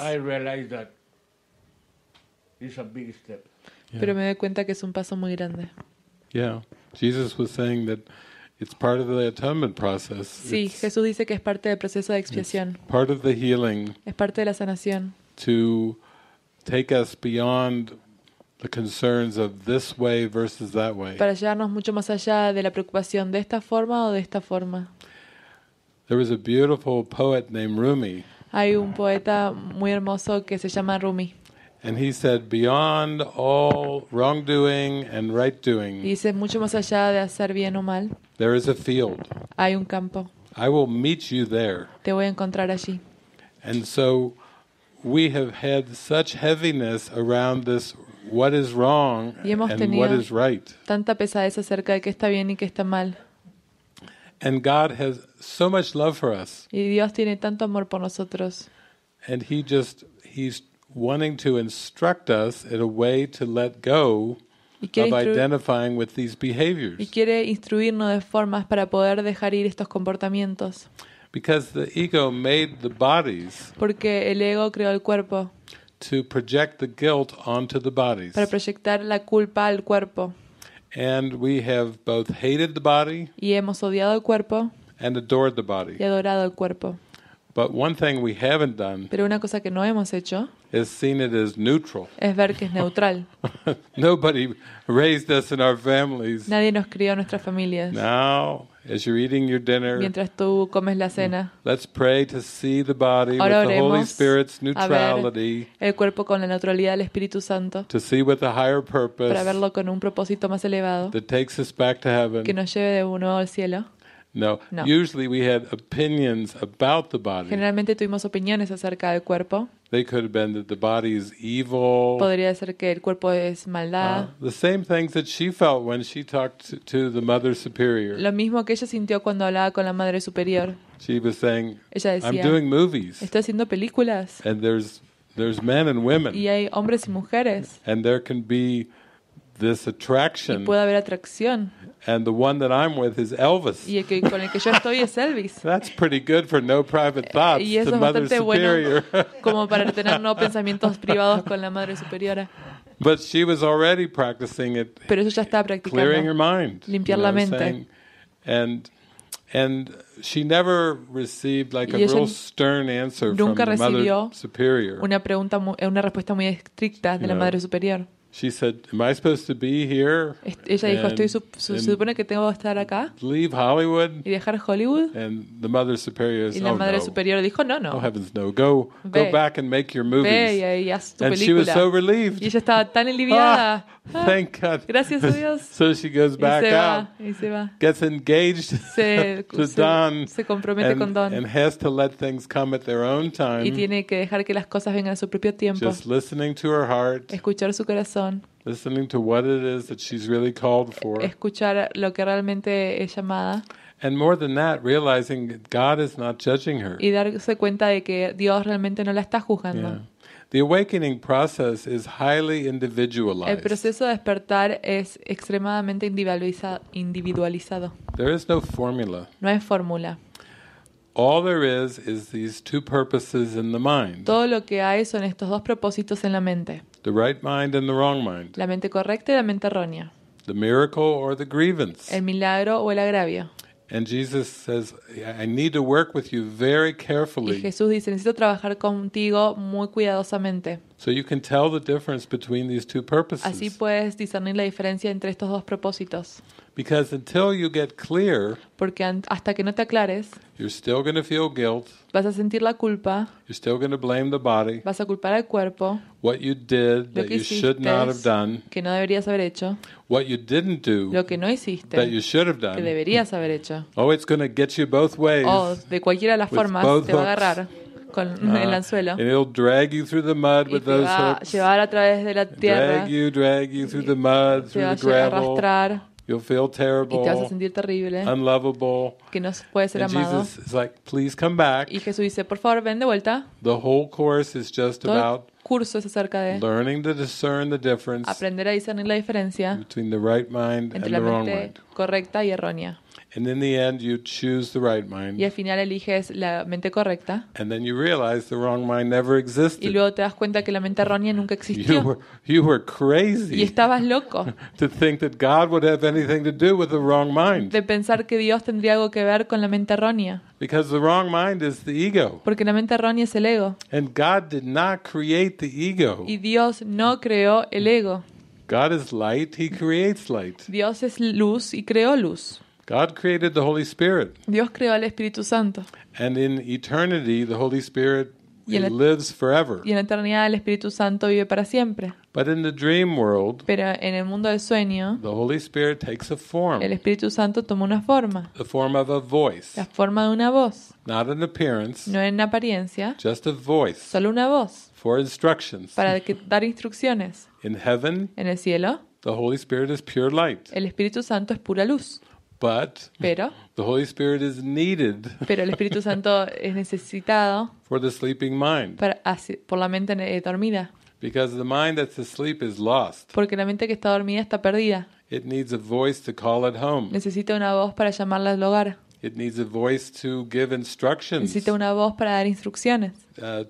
Pero me doy cuenta que es un paso muy grande. Sí, Jesús dice que es parte del proceso de expiación. Es parte de la sanación. Para llevarnos mucho más allá de la preocupación de esta forma o de esta forma. There was a beautiful poet named Rumi. Hay un poeta muy hermoso que se llama Rumi. And he said, beyond all wrongdoing and right doing, Dice mucho más allá de hacer bien o mal, there is a field. hay un campo. I will meet you there. Te voy a encontrar allí. And so we have had such heaviness around this what is wrong and what is right. tanta pesadez acerca de qué está bien y qué está mal. Y Dios tiene tanto amor por nosotros. Y quiere instruirnos de formas para poder dejar ir estos comportamientos. Porque el ego creó el cuerpo. Para proyectar la culpa al cuerpo. And we have both hated the body y hemos odiado el cuerpo and adored the body. y adorado el cuerpo. But one thing we haven't done Pero una cosa que no hemos hecho is seen it as neutral. Es ver que es neutral. Nobody raised us in our families. Nadie nos crió en nuestras familias. Now, as you're eating your dinner, mientras tú comes la cena, let's pray to see the body with the Holy Spirit's neutrality. el cuerpo con la neutralidad del Espíritu Santo. To see with a higher purpose. Para verlo con un propósito más elevado. That takes us back to heaven. Que nos lleve de uno al cielo. No. no. Usually we had opinions about the body. Generalmente tuvimos opiniones acerca del cuerpo. They could have been that the body is evil. Podría ser que el cuerpo es maldad. Uh, the same things that she felt when she talked to, to the mother superior. Lo mismo que ella sintió cuando hablaba con la madre superior. She was saying, ella decía, I'm doing movies. Estoy haciendo películas. And there's there's men and women. Y hay hombres y mujeres. And there can be this attraction. Y puede haber atracción. And the one that I'm with is Elvis. Y el que, con el que yo estoy es Elvis. That's pretty good for no private eh, thoughts y eso es bastante superior. bueno como para tener no pensamientos privados con la madre superiora. But she was already practicing it. Pero eso ya estaba practicando. Clearing her mind. Limpiar you know la mente. And and she never received like a real stern answer from the mother superior. Una pregunta eh, una respuesta muy estricta de you la madre superior. She said, "Am I supposed to be here?" Ella dijo, "Estoy se supone que tengo que estar acá." Leave Hollywood. Y dejar Hollywood. And the mother superior y la oh, madre oh, superior dijo, "No, no." Oh heavens, no. Go, ve, go back and make your movies. Ve y, haz tu and she was so relieved. Y ella estaba tan aliviada. Ah, ah thank God. Gracias a Dios. So she goes back y se out. Va, y se va. Gets engaged se, to se, Don. Se compromete and, con Don. And has to let things come at their own time. Y tiene que dejar que las cosas vengan a su propio tiempo. Just listening to her heart. Escuchar su corazón corazón. Listening to what it is that she's really called for. Escuchar lo que realmente es llamada. And more than that, realizing God is not judging her. Y darse cuenta de que Dios realmente no la está juzgando. Yeah. The awakening process is highly individualized. El proceso de despertar es extremadamente individualizado. There is no formula. No hay fórmula. All there is is these two purposes in the mind. Todo lo que hay son estos dos propósitos en la mente. The right mind and the wrong mind. La mente correcta y la mente errónea. The miracle or the grievance. El milagro o el agravio. And Jesus says, I need to work with you very carefully. Y Jesús dice, necesito trabajar contigo muy cuidadosamente. Así puedes discernir la diferencia entre estos dos propósitos. Because until you get clear, porque hasta que no te aclares, you're still going to feel guilt. Vas a sentir la culpa. You're still going to blame the body. Vas a culpar al cuerpo. What you did that you should not have done. Que no deberías haber hecho. What you didn't do. Lo que no hiciste. That you should have done. Que deberías haber hecho. Oh, it's going to get you both ways. Oh, de cualquiera de las formas te va a agarrar con ah, el anzuelo. And it'll drag you through the mud y with te those va hooks. llevar a través de la tierra. Drag you, drag you through the mud, through the gravel. arrastrar. You'll feel terrible, y te vas a sentir terrible, unlovable. que no puede ser and amado. Jesus is like, Please come back. Y Jesús dice, por favor, ven de vuelta. The whole course is just Todo about el curso es acerca de learning to discern the difference aprender a discernir la diferencia between the right mind entre and la the mente wrong mind. correcta y errónea. And in the end, you choose the right mind. Y al final eliges la mente correcta. And then you realize the wrong mind never existed. Y luego te das cuenta que la mente errónea nunca existió. You were, you were crazy. Y estabas loco. to think that God would have anything to do with the wrong mind. De pensar que Dios tendría algo que ver con la mente errónea. Because the wrong mind is the ego. Porque la mente errónea es el ego. And God did not create the ego. Y Dios no creó el ego. God is light, he creates light. Dios es luz y creó luz. Dios creó al Espíritu Santo. y en, eternidad el Espíritu Santo vive para siempre. Pero en el mundo del sueño, el Espíritu Santo toma una forma. La forma de una voz. Not an appearance. No en apariencia. Solo una voz. Para dar instrucciones. en el cielo, El Espíritu Santo es pura luz. Pero Pero el Espíritu Santo es necesitado sleeping para, por la mente eh, dormida. Porque la mente que está dormida está perdida. Necesita una voz para llamarla al hogar. Necesita una voz para dar instrucciones, uh,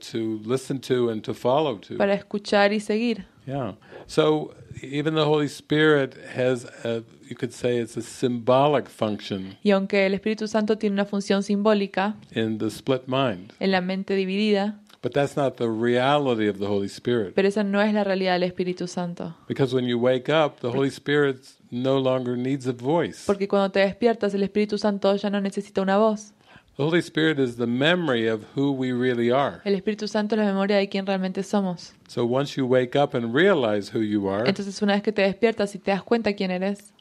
para escuchar y seguir. Yeah. So even the Holy Spirit has a, you could say it's a symbolic function. Y aunque el Espíritu Santo tiene una función simbólica in the split mind. En la mente dividida. But that's not the reality of the Holy Spirit. Pero esa no es la realidad del Espíritu Santo. Because when you wake up, the Holy Spirit no longer needs a voice. Porque cuando te despiertas, el Espíritu Santo ya no necesita una voz. The memory El Espíritu Santo es la memoria de quién realmente somos. wake up Entonces una vez que te despiertas y te das cuenta quién eres,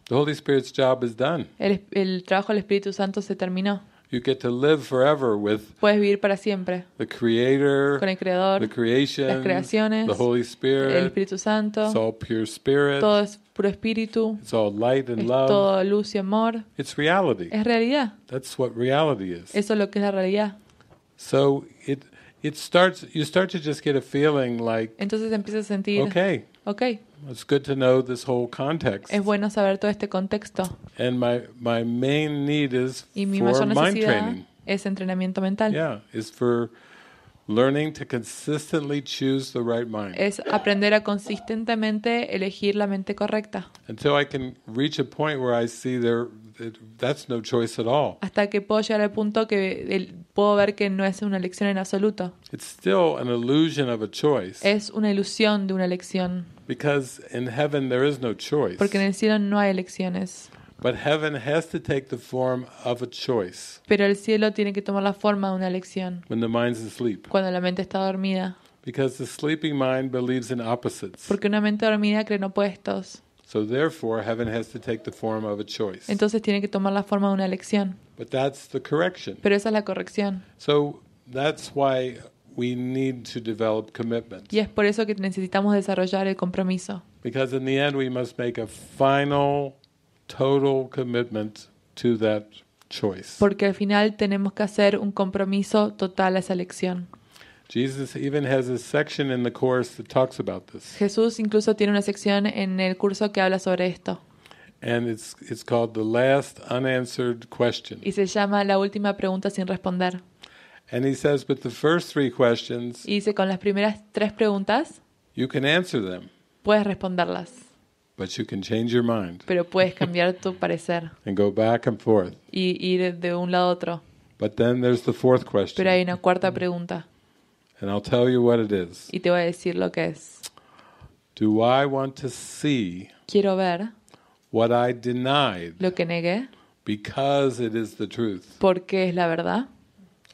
El, trabajo del Espíritu Santo se terminó. Puedes vivir para siempre. con el creador, las creaciones, el Espíritu Santo. spirit. Todo es puro espíritu. It's all light and es love. todo luz y amor. It's reality. Es realidad. That's what reality is. Eso es lo que es la realidad. So it it starts you start to just get a feeling like Entonces empiezas a sentir okay. Okay. It's good to know this whole context. Es bueno saber todo este contexto. And my my main need is y mi for mayor necesidad mind training. es entrenamiento mental. Yeah, is for Learning to consistently choose the right mind. Es aprender a consistentemente elegir la mente correcta. Until I can reach a point where I see there that's no choice at all. Hasta que puedo llegar al punto que puedo ver que no es una elección en absoluto. It's still an illusion of a choice. Es una ilusión de una elección. Because in heaven there is no choice. Porque en el cielo no hay elecciones. But heaven has to take the form of a choice. Pero el cielo tiene que tomar la forma de una elección. When the mind's asleep. Cuando la mente está dormida. Because the sleeping mind believes in opposites. Porque una mente dormida cree en opuestos. So therefore, heaven has to take the form of a choice. Entonces tiene que tomar la forma de una elección. But that's the correction. Pero esa es la corrección. So that's why we need to develop commitment. Y es por eso que necesitamos desarrollar el compromiso. Because in the end we must make a final porque al final tenemos que hacer un compromiso total a esa elección. Jesús incluso tiene una sección en el curso que habla sobre esto. Y se llama la última pregunta sin responder. Y dice con las primeras tres preguntas. Puedes responderlas. But you can change your mind. Pero puedes cambiar tu parecer. and go back and forth. Y ir de un lado a otro. But then there's the fourth question. Pero hay una cuarta pregunta. And I'll tell you what it is. Y te voy a decir lo que es. Do I want to see Quiero ver what I denied lo que negué because it is the truth? porque es la verdad.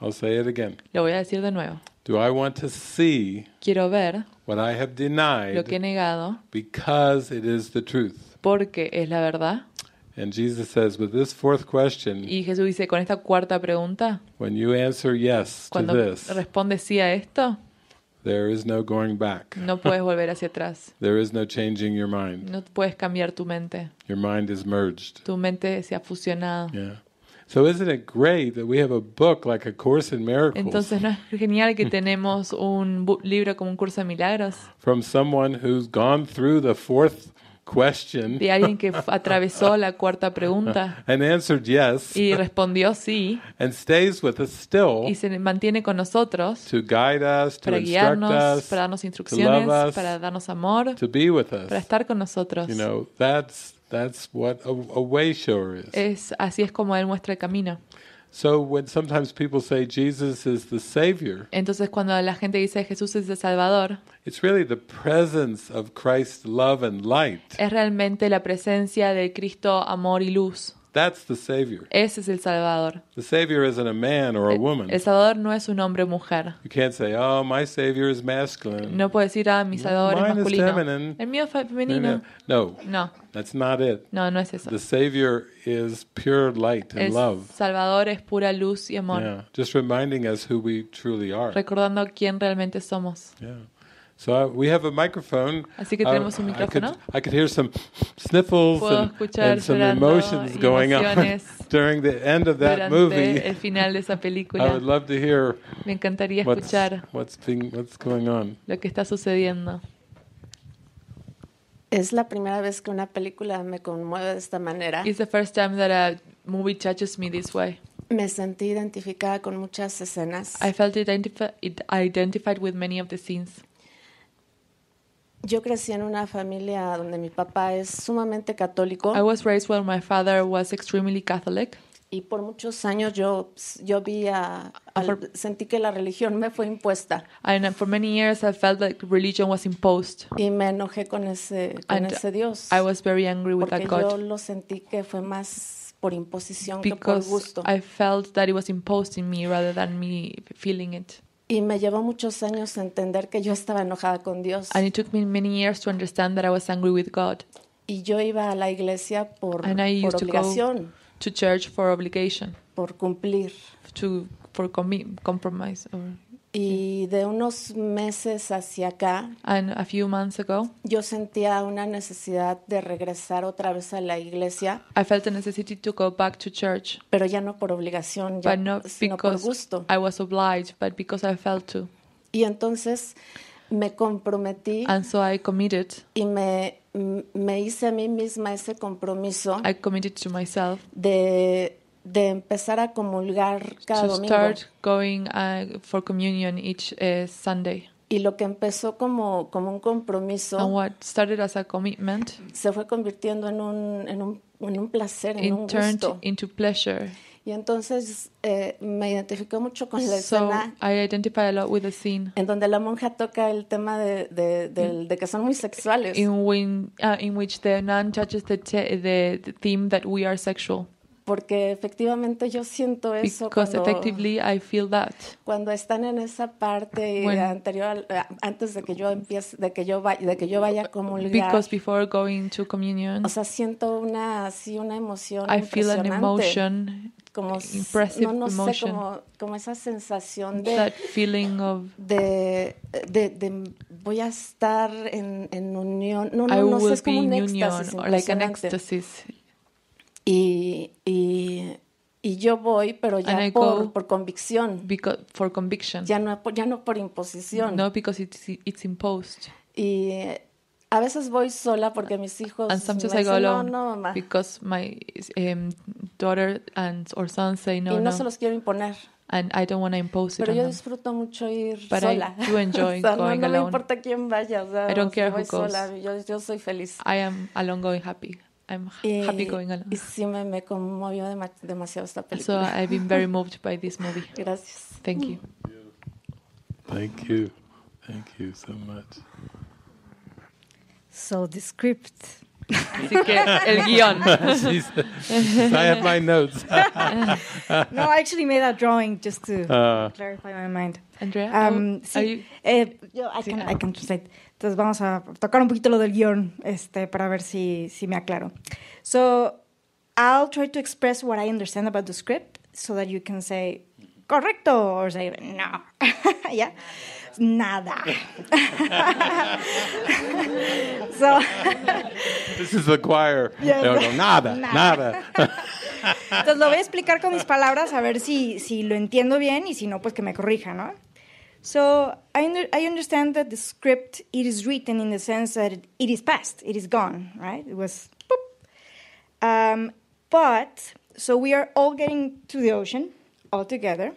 I'll say it again. Lo voy a decir de nuevo. Do I want to see Quiero ver what I have denied lo que he negado because it is the truth. porque es la verdad. And Jesus says, with this fourth question, Y Jesús dice, con esta cuarta pregunta, when you answer yes to cuando this, respondes sí a esto, there is no going back. no puedes volver hacia atrás. There is no changing your mind. No puedes cambiar tu mente. Your mind is merged. Tu mente se ha fusionado. Yeah. So isn't it great that we have a book like a course in miracles? Entonces no es genial que tenemos un libro como un curso de milagros. From someone who's gone through the fourth question. De alguien que atravesó la cuarta pregunta. And answered yes. Y respondió sí. And stays with us still. Y se mantiene con nosotros. To guide us, to para guiarnos, us, para darnos instrucciones, us, para darnos amor. To be with us. Para estar con nosotros. You know, that's That's what a, a way shower is. Es así es como él muestra el camino. So when sometimes people say Jesus is the savior. Entonces cuando la gente dice Jesús es el salvador. It's really the presence of Christ's love and light. Es realmente la presencia de Cristo amor y luz. That's the Savior. Ese es el Salvador. The Savior isn't a man or a woman. El Salvador no es un hombre o mujer. You can't say, "Oh, my Savior is masculine." No puedes decir, "Ah, mi Salvador Mine es masculino." Is feminine. El mío es femenino. No. No. That's not it. No, no es eso. The Savior is pure light and el love. Salvador es pura luz y amor. Yeah. Just reminding us who we truly are. Recordando quién realmente somos. Yeah. So uh, we have a microphone. Así que tenemos uh, un micrófono. I could, I could, hear some sniffles and, and, some emotions going on during the end of that movie. El final de esa película. I would love to hear Me encantaría escuchar what's, what's, being, what's going on. lo que está sucediendo. Es la primera vez que una película me conmueve de esta manera. It's the first time that a movie touches me this way. Me sentí identificada con muchas escenas. I felt identifi identified with many of the scenes. Yo crecí en una familia donde mi papá es sumamente católico. I was raised where my father was extremely Catholic. Y por muchos años yo, yo vi a, a for, sentí que la religión me fue impuesta. And for many years I felt that religion was imposed. Y me enojé con ese, con and ese Dios. I was very angry with that God. Porque yo lo sentí que fue más por imposición Because que por gusto. Because I felt that it was imposed in me rather than me feeling it. Y me llevó muchos años entender que yo estaba enojada con Dios. And it took me many years to understand Y yo iba a la iglesia por, por obligación. To, church for obligation. Por cumplir. To, for com compromise. Or y de unos meses hacia acá, ah, a few months ago, yo sentía una necesidad de regresar otra vez a la iglesia. back church, pero ya no por obligación, ya sino por gusto. I was obliged, I felt to. Y entonces me comprometí committed. y me, me hice a mí misma ese compromiso I committed to myself de de empezar a comulgar cada to domingo. Start going uh, for communion each uh, Sunday. Y lo que empezó como, como un compromiso And what started as a commitment, se fue convirtiendo en un, en un, en un placer, en un gusto. Into pleasure. Y entonces eh, me identificó mucho con la so escena. I identify a lot with the scene. En donde la monja toca el tema de, de, de, de que son muy sexuales. In, when, uh, in which the nun touches the, the, the theme that we are sexual porque efectivamente yo siento eso. Because cuando, I feel that. Cuando están en esa parte When, anterior, eh, antes de que yo empiece, de que yo vaya, de que yo vaya a comulgar. Because before going to communion. O sea, siento una, así una emoción I feel an emotion como no, no sé como, como, esa sensación de, de, de, de voy a estar en, en unión no no, no sé es como un éxtasis like an éxtasis y, y, y yo voy, pero ya por, por, convicción. for conviction. Ya no, ya no por imposición. No, because it's, it's imposed. Y a veces voy sola porque mis hijos and sometimes me dicen, no, no, mamá. Because my um, daughter and or son say no, Y no, se los quiero imponer. And I don't want to impose Pero yo disfruto mucho ir sola. I do enjoy going no, no me importa quién vaya. O sea, I don't care voy sola. Yo, yo soy feliz. I am alone going happy. I'm happy going along. Y sí me, me conmovió demasiado esta película. So I've been very moved by this movie. Gracias. Thank you. Thank you. Thank you so much. So the script Así que el guión. I have my notes. no, I actually made that drawing just to uh, clarify my mind. Andrea, um, sí, eh, yo, I, sí, can, I can translate. Entonces vamos a tocar un poquito lo del guión este, para ver si, si me aclaro. So I'll try to express what I understand about the script so that you can say correcto or say no. yeah nada. so This is the choir. Yes. Go, nada, nada. nada. Entonces lo voy a explicar con mis palabras a ver si, si lo entiendo bien y si no, pues que me corrija, ¿no? So I, under, I understand that the script it is written in the sense that it is past, it is gone, right? It was boop. Um, but so we are all getting to the ocean all together,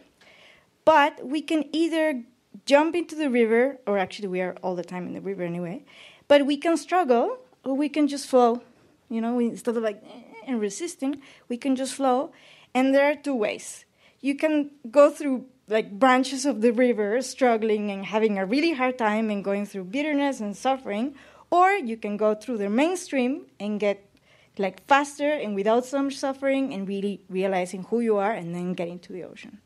but we can either jump into the river, or actually, we are all the time in the river anyway, but we can struggle or we can just flow. You know, instead of like eh, and resisting, we can just flow. And there are two ways. You can go through like branches of the river, struggling and having a really hard time and going through bitterness and suffering, or you can go through the mainstream and get like faster and without some suffering and really realizing who you are and then get into the ocean.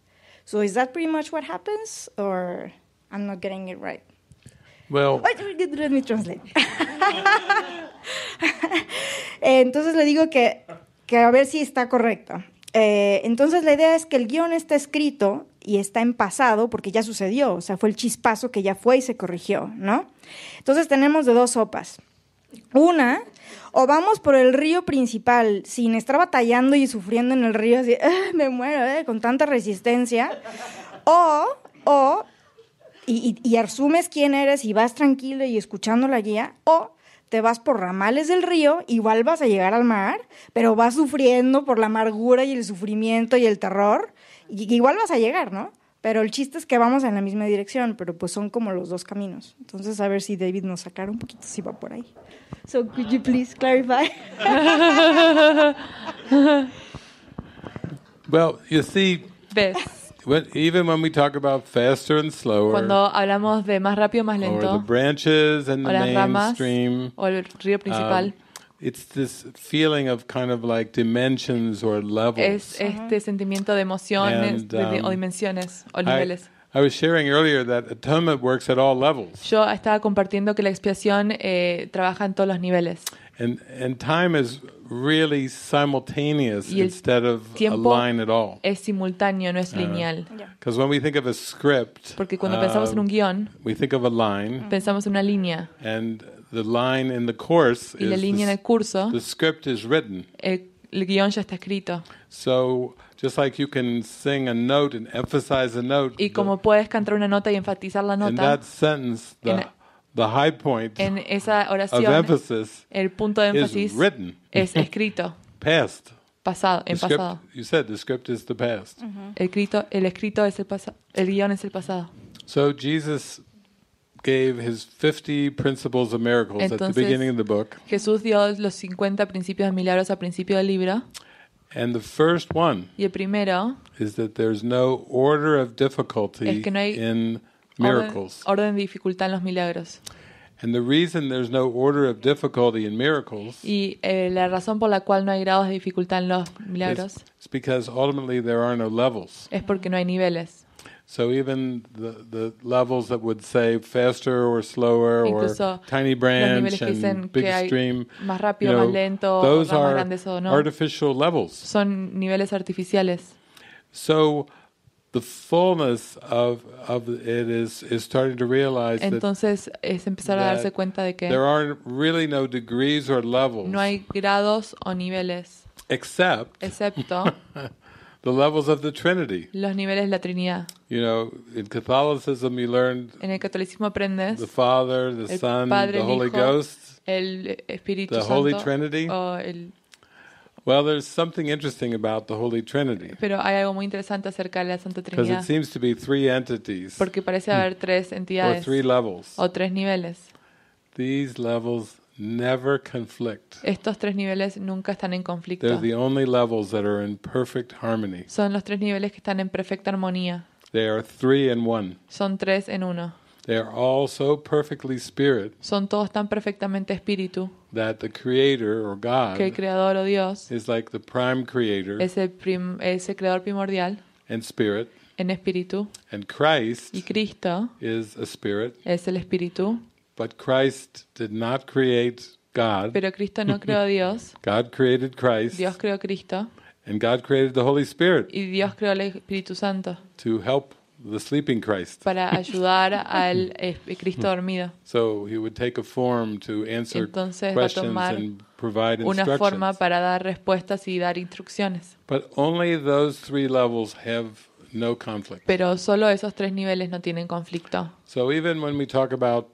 So is that pretty much what happens or I'm not getting it right. Well. Let me translate. Eh, entonces le digo que, a ver si está correcto. Eh, entonces la idea es que el guión está escrito y está en pasado porque ya sucedió, o sea, fue el chispazo que ya fue y se corrigió, ¿no? Entonces tenemos de dos sopas. Una, o vamos por el río principal sin estar batallando y sufriendo en el río así, ah, me muero, ¿eh? con tanta resistencia. O, o y, y, asumes quién eres y vas tranquilo y escuchando la guía, o te vas por ramales del río, igual vas a llegar al mar, pero vas sufriendo por la amargura y el sufrimiento y el terror, y, igual vas a llegar, ¿no? Pero el chiste es que vamos en la misma dirección, pero pues son como los dos caminos. Entonces, a ver si David nos sacara un poquito si va por ahí. So, could you please clarify? well, you see. When, even when we talk about faster and slower, cuando hablamos de más rápido, más lento, or the branches and the main ramas, stream, o el río principal, um, it's this feeling of kind of like dimensions or levels. Es este sentimiento de emociones and, um, de, o dimensiones o niveles. I, I was sharing earlier that atonement works at all levels. Yo estaba compartiendo que la expiación eh, trabaja en todos los niveles. And, and time is really simultaneous y el instead of a line at all. Es simultáneo, no es lineal. Because when we think of a script, porque cuando pensamos en un um, guión, we think of a line, mm. pensamos en una línea. And the line in the course y la línea en el curso, the script is written. El, guión ya está escrito. So Just like you can sing a note and emphasize a note. Y como puedes cantar una nota y enfatizar la nota. In that sentence, the The high point en esa oración, el punto de énfasis written, es escrito. Past. Pasado, en script, pasado. You said the script is the past. Uh-huh. escrito, el escrito es el pasado. El guion es el pasado. So Jesus gave his 50 principles of miracles at the beginning of the book. Jesús dio los 50 principios de milagros al principio del libro. And the first one y el primero is that there's no order of difficulty in Miracles. Orden, orden dificultad en los milagros. And the reason there's no order of difficulty in miracles y eh, la razón por la cual no hay grados de dificultad en los milagros is, because ultimately there are no levels. es porque no hay niveles. So even the, the levels that would say faster or slower Incluso or tiny branch and big stream, más rápido, you know, más lento, those más are grandes no, artificial levels. Son niveles artificiales. So entonces es empezar a darse cuenta de que There really no, degrees or levels, no hay grados o niveles except, excepto the levels of the Trinity. Los niveles de la Trinidad. You know, in Catholicism you learn en el catolicismo aprendes the Father, the Son, Padre, the Holy Hijo, Ghost, el Espíritu the Santo, Holy Trinity. O el Well, there's something interesting about the Holy Trinity. Pero hay algo muy interesante acerca de la Santa Because Trinidad, it seems to be three entities porque parece haber tres or entidades three levels. o tres niveles. These levels never conflict. Estos tres niveles nunca están en conflicto. They're the only levels that are in perfect harmony. Son los tres niveles que están en perfecta armonía. They are three in one. Son tres en uno. They are all so perfectly spirit. Son todos tan perfectamente espíritu. That the creator or God. Que el creador o oh Dios. Is like the prime creator. Es el prim, es el creador primordial. And spirit. En espíritu. And Christ. Y Cristo. Is a spirit. Es el espíritu. But Christ did not create God. Pero Cristo no creó a Dios. God created Christ. Dios creó a Cristo. And God created the Holy Spirit. Y Dios creó al Espíritu Santo. To help the sleeping Christ. Para ayudar al eh, Cristo dormido. So he would take a form to answer Entonces va a questions tomar and provide instructions. una forma para dar respuestas y dar instrucciones. But only those three levels have no conflict. Pero solo esos tres niveles no tienen conflicto. So even when we talk about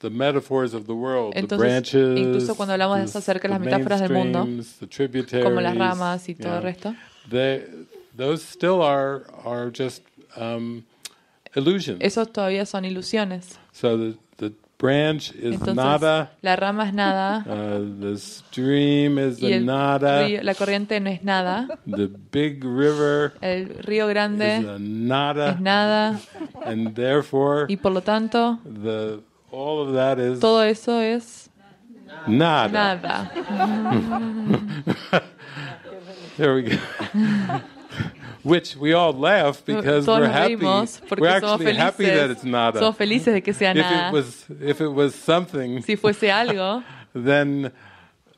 the, metaphors of the world, Entonces, the branches, incluso cuando hablamos de eso acerca de las metáforas del mundo, como las ramas y todo el resto, they, those still are are just um, illusions. Esos todavía son ilusiones. So the, the branch is Entonces, nada. La rama es nada. Uh, the stream is y el nada. Río, la corriente no es nada. The big river el río grande is nada. es nada. And therefore, y por lo tanto, the, all of that is todo eso es nada. Nada. There we go. which we all laugh because Todos we're happy. We're actually felices. happy that it's nada. Somos felices de que sea nada. If it was, if it was something, si fuese algo, then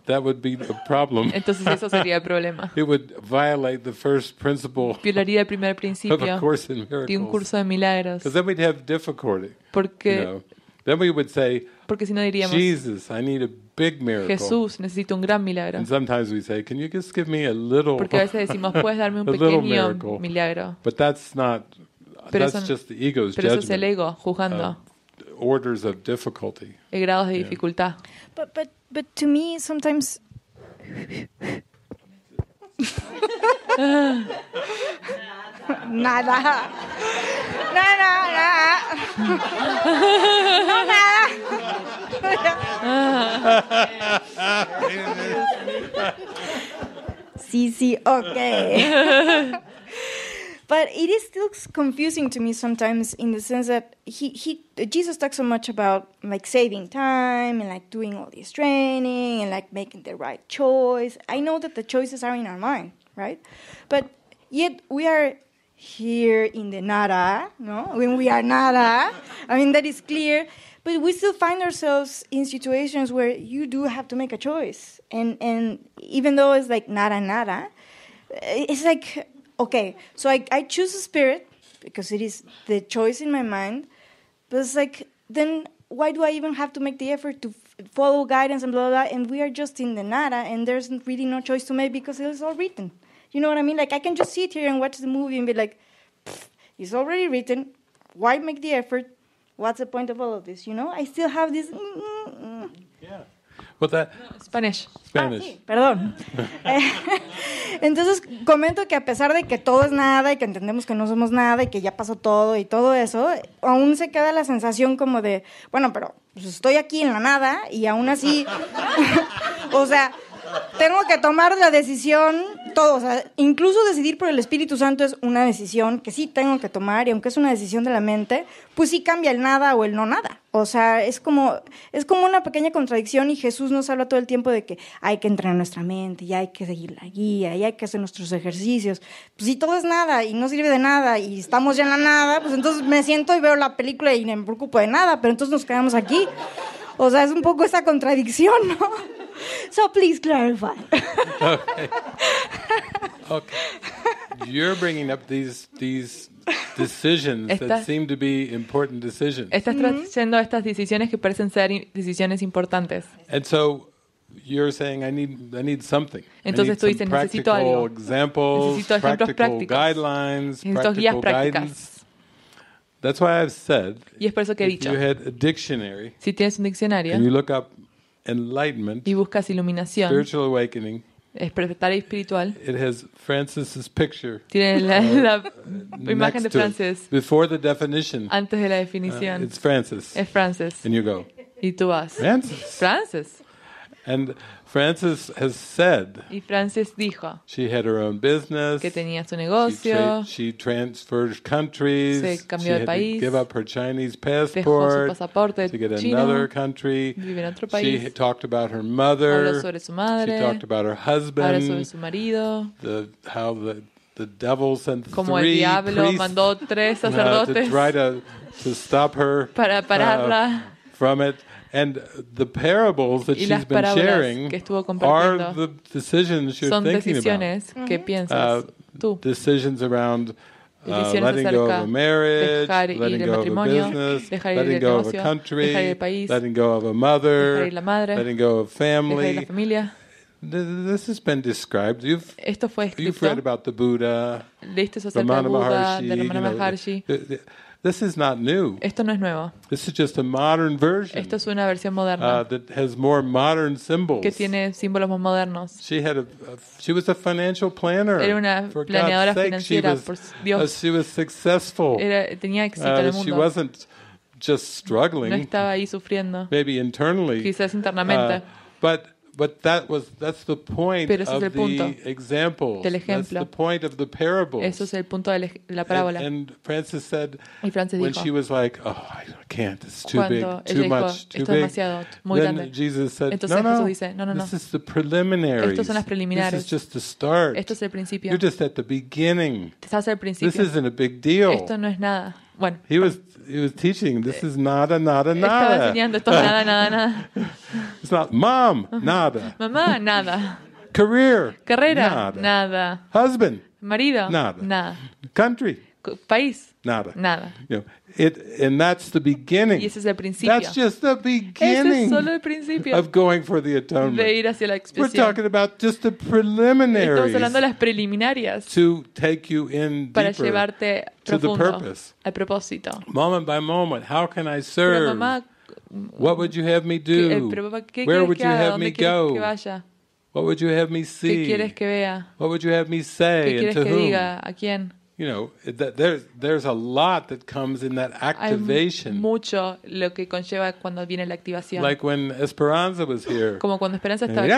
that would be a problem. Entonces eso sería el problema. it would violate the first principle. Violaría el primer principio. Of a course in miracles. De un curso de milagros. Because then we'd have difficulty. Porque. You know? Then we would say. Porque si no diríamos. Jesus, I need a big miracle. Jesús, necesito un gran milagro. And sometimes we say, "Can you just give me a little?" Porque a veces decimos, "Puedes darme un pequeño milagro." But that's not. Pero that's eso, just the ego's pero judgment. Eso es el ego uh, juzgando. Uh, orders of difficulty. El grados de dificultad. But but but to me sometimes. Nada. No, no, no. No, nada. sí, sí, okay. but it is still confusing to me sometimes in the sense that he, he jesus talks so much about like saving time and like doing all this training and like making the right choice i know that the choices are in our mind right but yet we are here in the nada, no? when we are nada. I mean, that is clear. But we still find ourselves in situations where you do have to make a choice. And, and even though it's like nada, nada, it's like, okay, so I, I choose a spirit because it is the choice in my mind. But it's like, then why do I even have to make the effort to follow guidance and blah, blah, blah? And we are just in the nada, and there's really no choice to make because it is all written. You know what I mean? Like I can just sit here and watch the movie and be like, it's already written. Why make the effort? What's the point of all of this? You know, I still have this. Mm, mm, mm. Yeah. that? No, Spanish. Spanish. Ah, sí, perdón. Eh, entonces comento que a pesar de que todo es nada y que entendemos que no somos nada y que ya pasó todo y todo eso, aún se queda la sensación como de, bueno, pero pues, estoy aquí en la nada y aún así, o sea, tengo que tomar la decisión, todo, o sea, incluso decidir por el Espíritu Santo es una decisión que sí tengo que tomar y aunque es una decisión de la mente, pues sí cambia el nada o el no nada. O sea, es como, es como una pequeña contradicción y Jesús nos habla todo el tiempo de que hay que entrenar nuestra mente y hay que seguir la guía y hay que hacer nuestros ejercicios. Pues si todo es nada y no sirve de nada y estamos ya en la nada, pues entonces me siento y veo la película y no me preocupo de nada, pero entonces nos quedamos aquí. O sea, es un poco esa contradicción, ¿no? So please clarify. Okay. okay. You're bringing up these these decisions that seem to be important decisions. Estás trayendo estas decisiones que parecen ser decisiones importantes. And so you're saying I need I need something. Entonces tú dices necesito algo. Examples, necesito ejemplos practical prácticos. Guidelines, necesito practical guías prácticas. Guidance. That's why I've said, y es por eso que he dicho, you had a dictionary, si tienes un diccionario and you look up enlightenment, y buscas iluminación, spiritual awakening, despertar espiritual, it has Francis's picture la, uh, la imagen de next to it. before the definition. antes de la uh, definición. It's Francis. es Francis. And you go, Y tú vas. Francis. Francis. And Frances has said y Frances dijo she had her own business, que tenía su negocio, she, she transferred countries, se cambió she de país, give up her Chinese passport dejó su pasaporte to get another country. Vive en otro país. She talked about her mother, habló sobre su madre, she talked about her husband, sobre su marido, the, how the, the devil sent como three el diablo priests, mandó tres sacerdotes uh, to try to, to stop her, para uh, pararla. Uh, from it. And the parables that she's been sharing are the decisions you're son thinking decisiones about. que piensas uh, tú. Decisions around uh, letting go of a marriage, dejar ir letting go of a business, dejar ir letting go negocio, of a country, dejar ir país, letting go of a mother, dejar ir la madre, letting go of family. Dejar ir la familia. This has been described. You've, Esto fue You've read about the Buddha, Ramana Maharshi, de Ramana Maharshi. This is not new. Esto no es nuevo. This is just a modern version. Esto es una versión moderna. Uh, that has more modern symbols. Que tiene símbolos más modernos. She had a, a she was a financial planner. Era una for planeadora financiera, was, por Dios. Uh, she was successful. Era, tenía éxito uh, en el uh, mundo. She wasn't just struggling. No estaba ahí sufriendo. Maybe internally. Quizás internamente. Uh, but but that was that's the point Pero ese of es el punto the example. del That's the point of the parable. Eso es el punto de la- la And, and Francis said Y Francis when dijo, she was like, "Oh, I can't. It's too big, too dijo, much, too big." demasiado, muy then grande. Jesus said, Entonces no, no, Jesús dice, "No, no, no. This is the preliminary. Estos son las This is just the start. esto es el principio. You're just at the beginning. Estás al This isn't a big deal." Esto no es nada. Bueno, He was he was teaching. This is nada, nada, eh, nada. nada, nada, nada. It's not mom, nada. Mamá, nada. Career, Carrera, nada. nada. Husband, Marido, nada. nada. Country, país, nada. Nada. You know, it, and that's the beginning. Y ese es el principio. That's just the beginning es solo el principio of going for the atonement. De ir hacia la we We're talking about just the preliminaries Estamos hablando de las preliminarias to take you in para llevarte profundo, to the purpose. al propósito. Moment by moment, how can I serve? mamá, what would you have me do? Que, papá, Where would you have me go? What would you have me see? ¿Qué quieres que vea? What would you have me say? ¿Qué quieres and to que whom? diga? ¿A quién? you know, that there's, there's a lot that comes in that activation. Hay mucho lo que conlleva cuando viene la activación. Like when Esperanza was here. Como cuando Esperanza estaba aquí.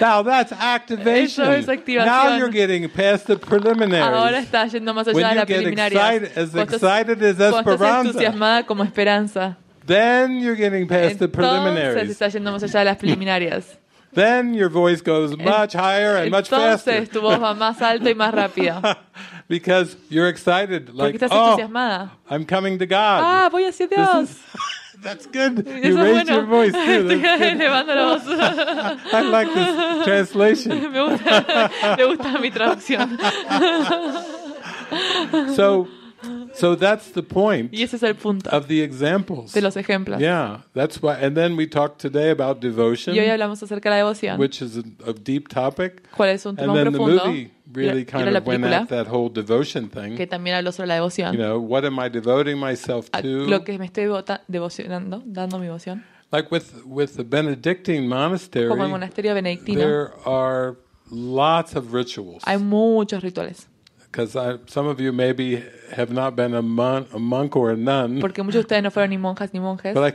Now that's activation. Eso es activación. Now you're getting past the preliminaries. Ahora estás yendo más allá when de la preliminaria. Excited, as excited as Esperanza. Estás entusiasmada como Esperanza. Then you're getting past Entonces, the preliminaries. estás yendo más allá de las preliminarias. Then your voice goes much higher and much faster. Entonces tu voz va más alta y más rápida. because you're excited, like, oh, I'm coming to God. Ah, voy hacia Dios. That's good. You Eso raised bueno. your voice too. That's elevando I like this translation. Me gusta, me gusta mi traducción. so So that's the point. Y ese es el punto. Of the examples. De los ejemplos. Yeah, that's why. And then we talked today about devotion. Y hoy hablamos acerca de la devoción. Which is a, a deep topic. ¿Cuál es un tema and then profundo? The movie really kind of went at that whole devotion thing. Que también habló sobre la devoción. You know, what am I devoting myself to? Lo que me estoy devocionando, dando mi devoción. Like with with the Benedictine monastery. Como el monasterio benedictino. There are lots of rituals. Hay muchos rituales because some of you maybe have not been a, monk or a Porque muchos de ustedes no fueron ni monjas ni monjes. Pero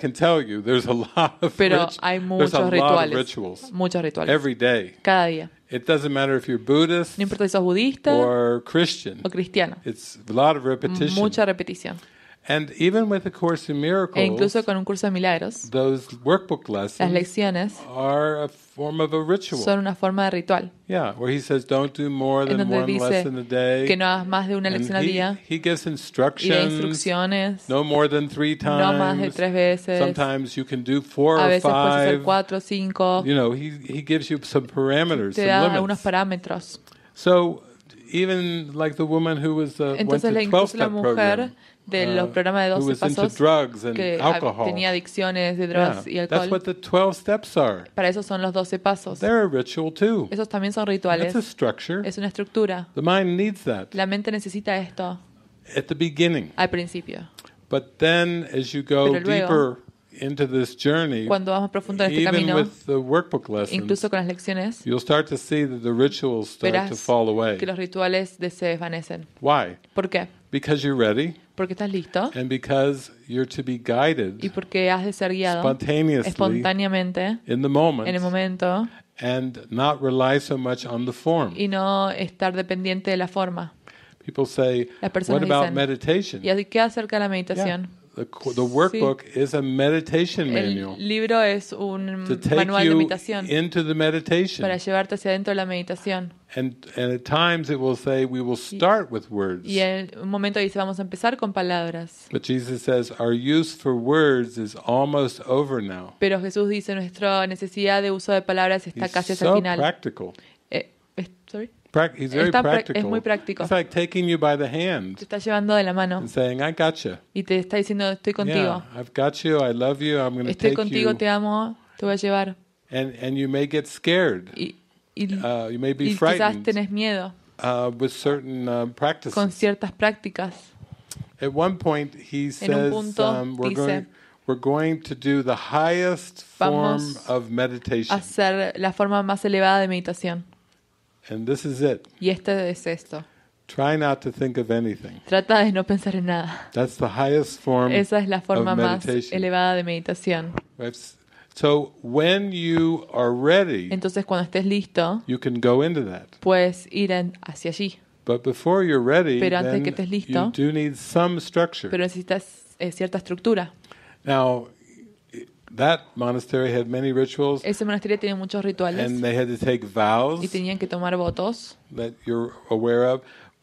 hay muchos rituales. Muchos rituales. Every day. Cada día. It doesn't matter if you're Buddhist. No importa si budista. Christian. O cristiano. It's a Mucha repetición. And even with a course in miracles, e incluso con un curso de milagros, those workbook lessons las lecciones are a form of a ritual. son una forma de ritual. Yeah, where he says, Don't do more than en donde one dice lesson a day. que no hagas más de una lección al día. He gives instructions, y da instrucciones. No more than three times. No más de tres veces. Sometimes you can do four a veces or five. puedes hacer cuatro, cinco. You know, he, he gives you some parameters, Te da unos algunos parámetros. So even like the woman who was uh, Entonces, went 12 la mujer program, de uh, los programas de 12 pasos que tenía adicciones de drogas y alcohol. That's what the 12 steps are. Para eso son los 12 pasos. They're a ritual too. Esos también son rituales. That's a structure. Es una estructura. The mind needs that. La mente necesita esto. At the beginning. Al principio. But then as you go Pero luego, deeper into this journey, cuando vamos profundo en este even camino, with the workbook lessons, incluso con las lecciones, you'll start to see that the rituals start to fall away. que los rituales se desvanecen. Why? ¿Por qué? Because you're ready. Porque estás listo. And because you're to be guided. Y porque has de ser guiado spontaneously, espontáneamente in the moment, en el momento. And not rely so much on the form. Y no estar dependiente de la forma. People say, Las personas what about dicen, meditation? ¿Y qué acerca de la meditación? Yeah workbook El libro es un manual de meditación. Para llevarte hacia adentro de la meditación. times it will say we will start y, with words. Y en un momento dice vamos a empezar con palabras. Pero Jesús dice nuestra necesidad de uso de palabras está casi hasta el final. Practical. Eh, eh sorry. He's very practical. Es muy práctico. It's like taking you by the hand te está llevando de la mano and saying, I got you. y te está diciendo, estoy contigo. Yeah, I've got you, I love you, I'm going to take you. Estoy contigo, te amo, te voy a llevar. And, and you may get scared. Y, y, uh, you may be y frightened, quizás tenés miedo uh, with certain, uh, practices. con ciertas prácticas. At one point he says, en un punto um, we're dice, going, We're going to do the highest form Vamos of meditation. a hacer la forma más elevada de meditación. And this is it. Y este es esto. Try not to think of anything. Trata de no pensar en nada. That's the highest form Esa es la forma más elevada de meditación. So when you are ready, Entonces cuando estés listo, you can go into that. puedes ir en, hacia allí. But before you're ready, pero antes de que estés listo, you do need some structure. pero necesitas eh, cierta estructura. Now, That monastery had many rituals. Ese monasterio tenía muchos rituales. And they had to take vows. Y tenían que tomar votos. That you're aware of.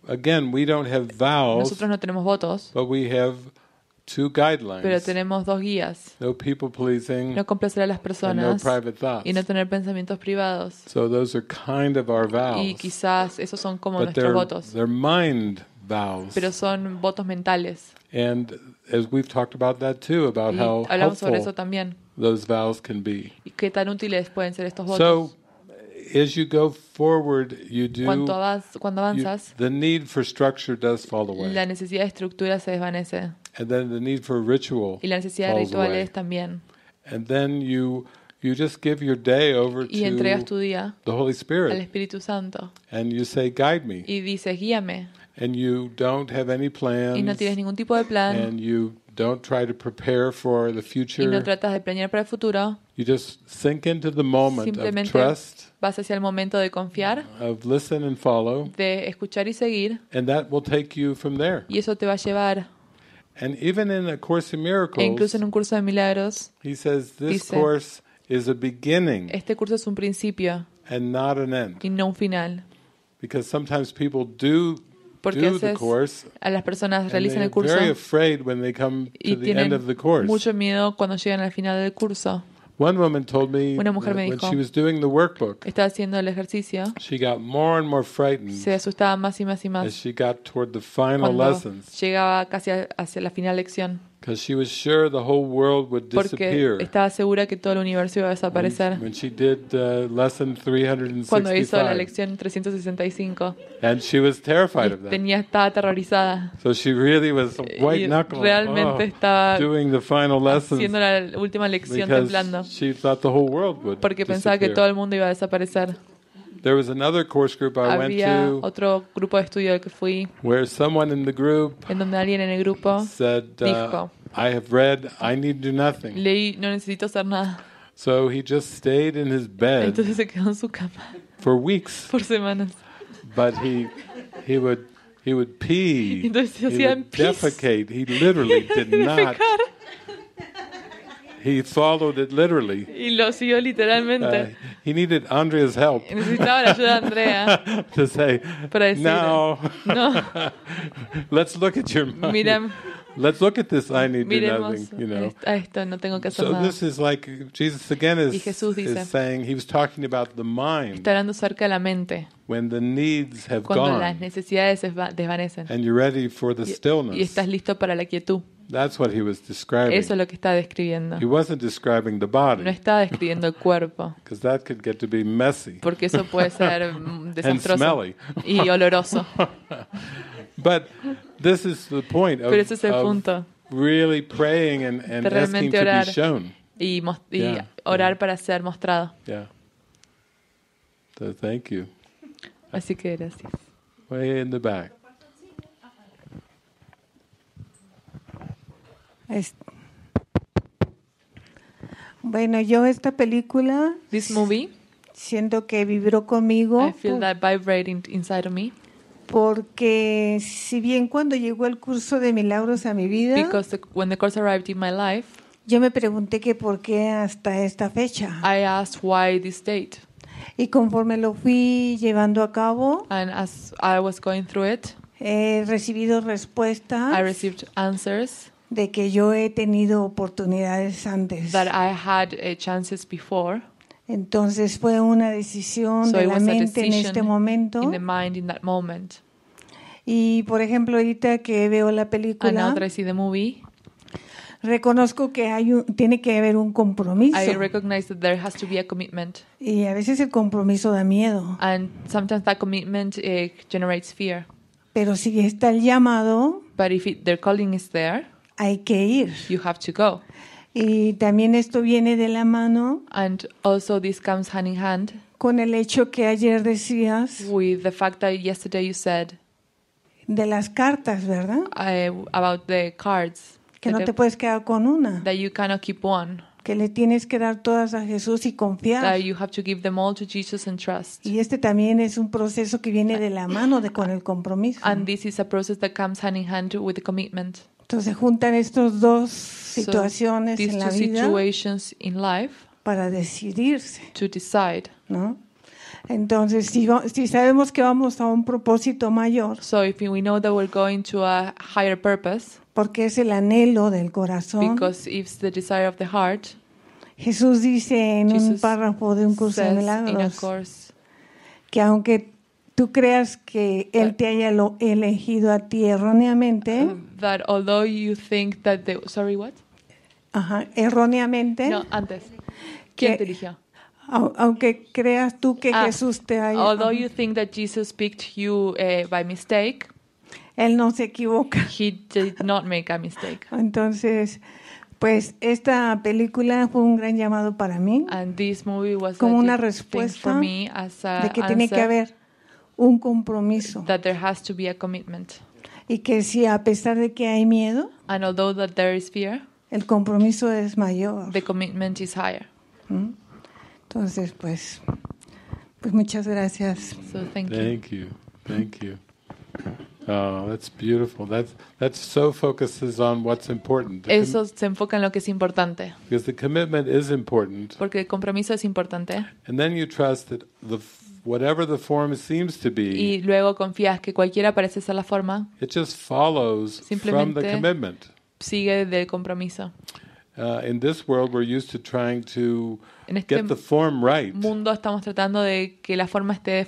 Again, we don't have vows. Nosotros no tenemos votos. But we have two guidelines. Pero tenemos dos guías. No people pleasing. No complacer a las personas. And no private thoughts. Y no tener pensamientos privados. So those are kind of our vows. Y quizás esos son como but nuestros they're, votos. They're mind vows. Pero son votos mentales. And as we've talked about that too, about how hablamos sobre eso también. those vows can be. ¿Y qué tan útiles pueden ser estos votos? So, as you go forward, you do. cuando avanzas, you, the need for structure does fall away. La necesidad de estructura se desvanece. And then the need for ritual. Y la necesidad de rituales away. también. And then you you just give your day over y entregas to tu día the Holy Spirit. Al Espíritu Santo. And you say, guide me. Y dices, guíame and you don't have any plans, y no tienes ningún tipo de plan, and you don't try to prepare for the future, y no tratas de planear para el futuro, you just sink into the moment of trust, vas hacia el momento de confiar, of listen and follow, de escuchar y seguir, and that will take you from there. Y eso te va a llevar. And even in a course of miracles, e incluso en un curso de milagros, he says this dice, course is a beginning. Este curso es un principio. And not an end. Y no un final. Because sometimes people do porque a las personas realizan el curso y tienen mucho miedo cuando llegan al final del curso. Una mujer me dijo, que estaba haciendo el ejercicio, se asustaba más y más y más cuando llegaba casi hacia la final lección. Porque estaba segura que todo el universo iba a desaparecer. Uh, Cuando hizo la lección 365. Y tenía, estaba aterrorizada. realmente oh, estaba haciendo la última lección temblando. Porque pensaba que todo el mundo iba a desaparecer. There was another course group I went to otro grupo de estudio al que fui where someone in the group en donde alguien en el grupo said, uh, dijo, uh, I have read, I need do nothing. leí, no necesito hacer nada. So he just stayed in his bed Entonces se quedó en su cama for weeks, por semanas. but he he would he would pee, Entonces he hacía would pis. defecate. He literally did not defecar. He followed it literally. Y lo siguió literalmente. Uh, he needed Andrea's help. Necesitaba la ayuda de Andrea. to say, "Now no. no. Let's look at your money. Mira, let's look at this I need Miremos do nothing, you know. A esto, no tengo que hacer so nada. this is like Jesus again is, dice, is saying he was talking about the mind. Está hablando acerca de la mente. When the needs have cuando gone, las necesidades desvanecen. And you're ready for the stillness. Y estás listo para la quietud. That's what he was describing. Eso es lo que está describiendo. He wasn't describing the body. No está describiendo el cuerpo. Because that could get to be messy. Porque eso puede ser desastroso and smelly. y oloroso. But This is the point of, Pero ese es el punto. Really praying and, and asking orar to be shown. Y, y orar para ser mostrado. Yeah. So thank you. Así que gracias. Way in the back. Bueno, yo esta película This movie siento que vibró conmigo. I feel that vibrating inside of me porque si bien cuando llegó el curso de milagros a mi vida, when the course arrived in my life, yo me pregunté que por qué hasta esta fecha. I asked why this date. Y conforme lo fui llevando a cabo, as I was going through it, he recibido respuestas. I received answers de que yo he tenido oportunidades antes. That I had eh, chances before. Entonces fue una decisión so de la mente en este momento. In the mind in that moment. Y por ejemplo, ahorita que veo la película, I see the movie, reconozco que hay un, tiene que haber un compromiso. I recognize that there has to be a commitment. Y a veces el compromiso da miedo. And sometimes that commitment eh, generates fear. Pero si está el llamado, But if it, their calling is there, hay que ir. You have to go. Y también esto viene de la mano. And also this comes Con el hecho que ayer decías. With the fact that yesterday you said. De las cartas, ¿verdad? about the cards. Que no te puedes quedar con una. That you cannot keep one. Que le tienes que dar todas a Jesús y confiar. That you have to give them all to Jesus and trust. Y este también es un proceso que viene de la mano de con el compromiso. And this is a process that comes hand in hand with the commitment. Entonces se juntan estos dos situaciones en la vida life, para decidirse. decide. ¿no? Entonces, si, si, sabemos que vamos a un propósito mayor, so if we know that we're going to a higher purpose, porque es el anhelo del corazón, because it's the desire of the heart, Jesús dice en un párrafo de un curso de milagros que aunque tú creas que él te haya lo elegido a ti erróneamente. Um, that although you think that the sorry what? Ajá, erróneamente. No, antes. ¿Quién que, te eligió? Aunque creas tú que ah, Jesús te haya. Although you think that Jesus picked you uh, by mistake. Él no se equivoca. He did not make a mistake. Entonces, pues esta película fue un gran llamado para mí. And this movie was como una respuesta for me as a de que tiene que haber un compromiso. That there has to be a commitment. Y que si a pesar de que hay miedo, And although that there is fear, el compromiso es mayor. The commitment is higher. ¿Mm? Entonces, pues, pues muchas gracias. So thank, you. Thank you. Thank you. Oh, that's beautiful. That's, that's so focuses on what's important. Eso se enfoca en lo que es importante. Because the commitment is important. Porque el compromiso es importante. And then you trust that the y luego confías que cualquiera parece ser la forma, it just follows from the commitment. sigue del compromiso. Uh, en este mundo estamos tratando de que la forma esté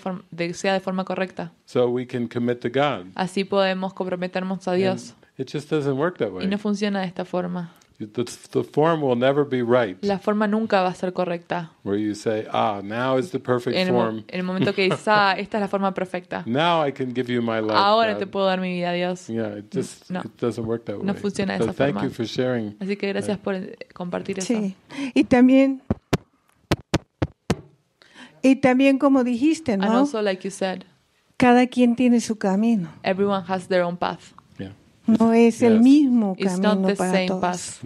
sea de forma correcta. So we can commit to God. Así podemos comprometernos a Dios. it just doesn't work that way. Y no funciona de esta forma. The, the form will never be right. La forma nunca va a ser correcta. Where you say, ah, now is the perfect form. En el momento que dices, ah, esta es la forma perfecta. Now I can give you my life. Ahora te puedo dar mi vida, Dios. Yeah, it just no. it doesn't work that way. No funciona de esa thank forma. Thank you for sharing. Así que gracias por eh, compartir eso. Sí. Y también y también como dijiste, ¿no? And also like you said. Cada quien tiene su camino. Everyone has their own path. No es yes. el mismo camino para todos.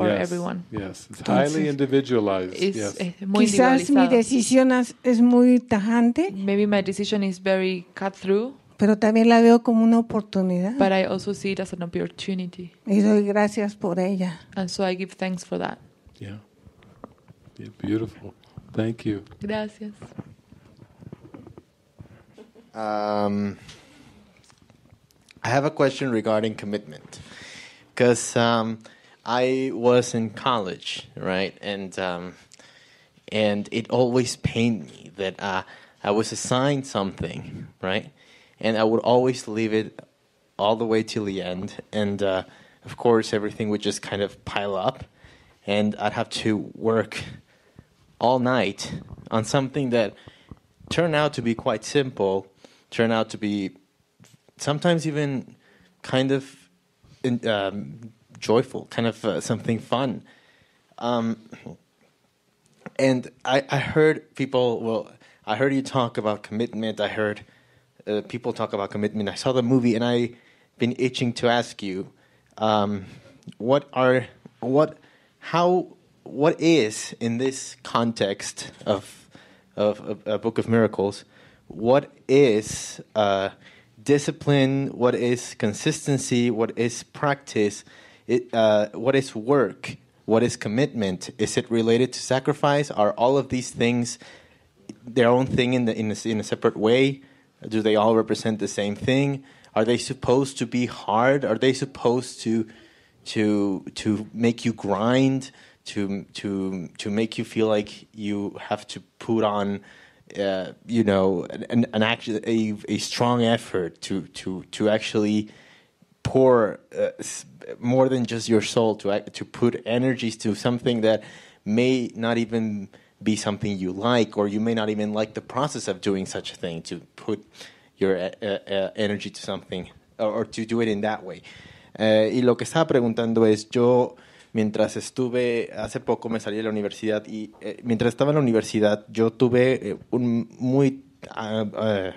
Yes. it's Yes. Es muy Quizás mi decisión es, muy tajante. Maybe my decision is very cut through pero también la veo como una oportunidad. But I also see it as an opportunity. Y doy gracias por ella. And so I give thanks for that. Yeah. yeah beautiful. Thank you. Gracias. Um, I have a question regarding commitment because um, I was in college, right, and um, and it always pained me that uh, I was assigned something, right, and I would always leave it all the way till the end, and uh, of course everything would just kind of pile up, and I'd have to work all night on something that turned out to be quite simple, turned out to be sometimes even kind of in, um, joyful, kind of uh, something fun. Um, and I, I heard people, well, I heard you talk about commitment. I heard uh, people talk about commitment. I saw the movie and I've been itching to ask you um, what are, what, how, what is in this context of, of, of a book of miracles, what is, uh, discipline, what is consistency, what is practice, it, uh, what is work, what is commitment? Is it related to sacrifice? Are all of these things their own thing in, the, in, a, in a separate way? Do they all represent the same thing? Are they supposed to be hard? Are they supposed to to to make you grind? To to to make you feel like you have to put on uh, you know, an, an actually a, a strong effort to to to actually pour uh, more than just your soul to act, to put energies to something that may not even be something you like, or you may not even like the process of doing such a thing. To put your uh, uh, uh energy to something or, or, to do it in that way. y lo que estaba preguntando es yo. mientras estuve, hace poco me salí de la universidad y eh, mientras estaba en la universidad yo tuve eh, un muy, ah, eh,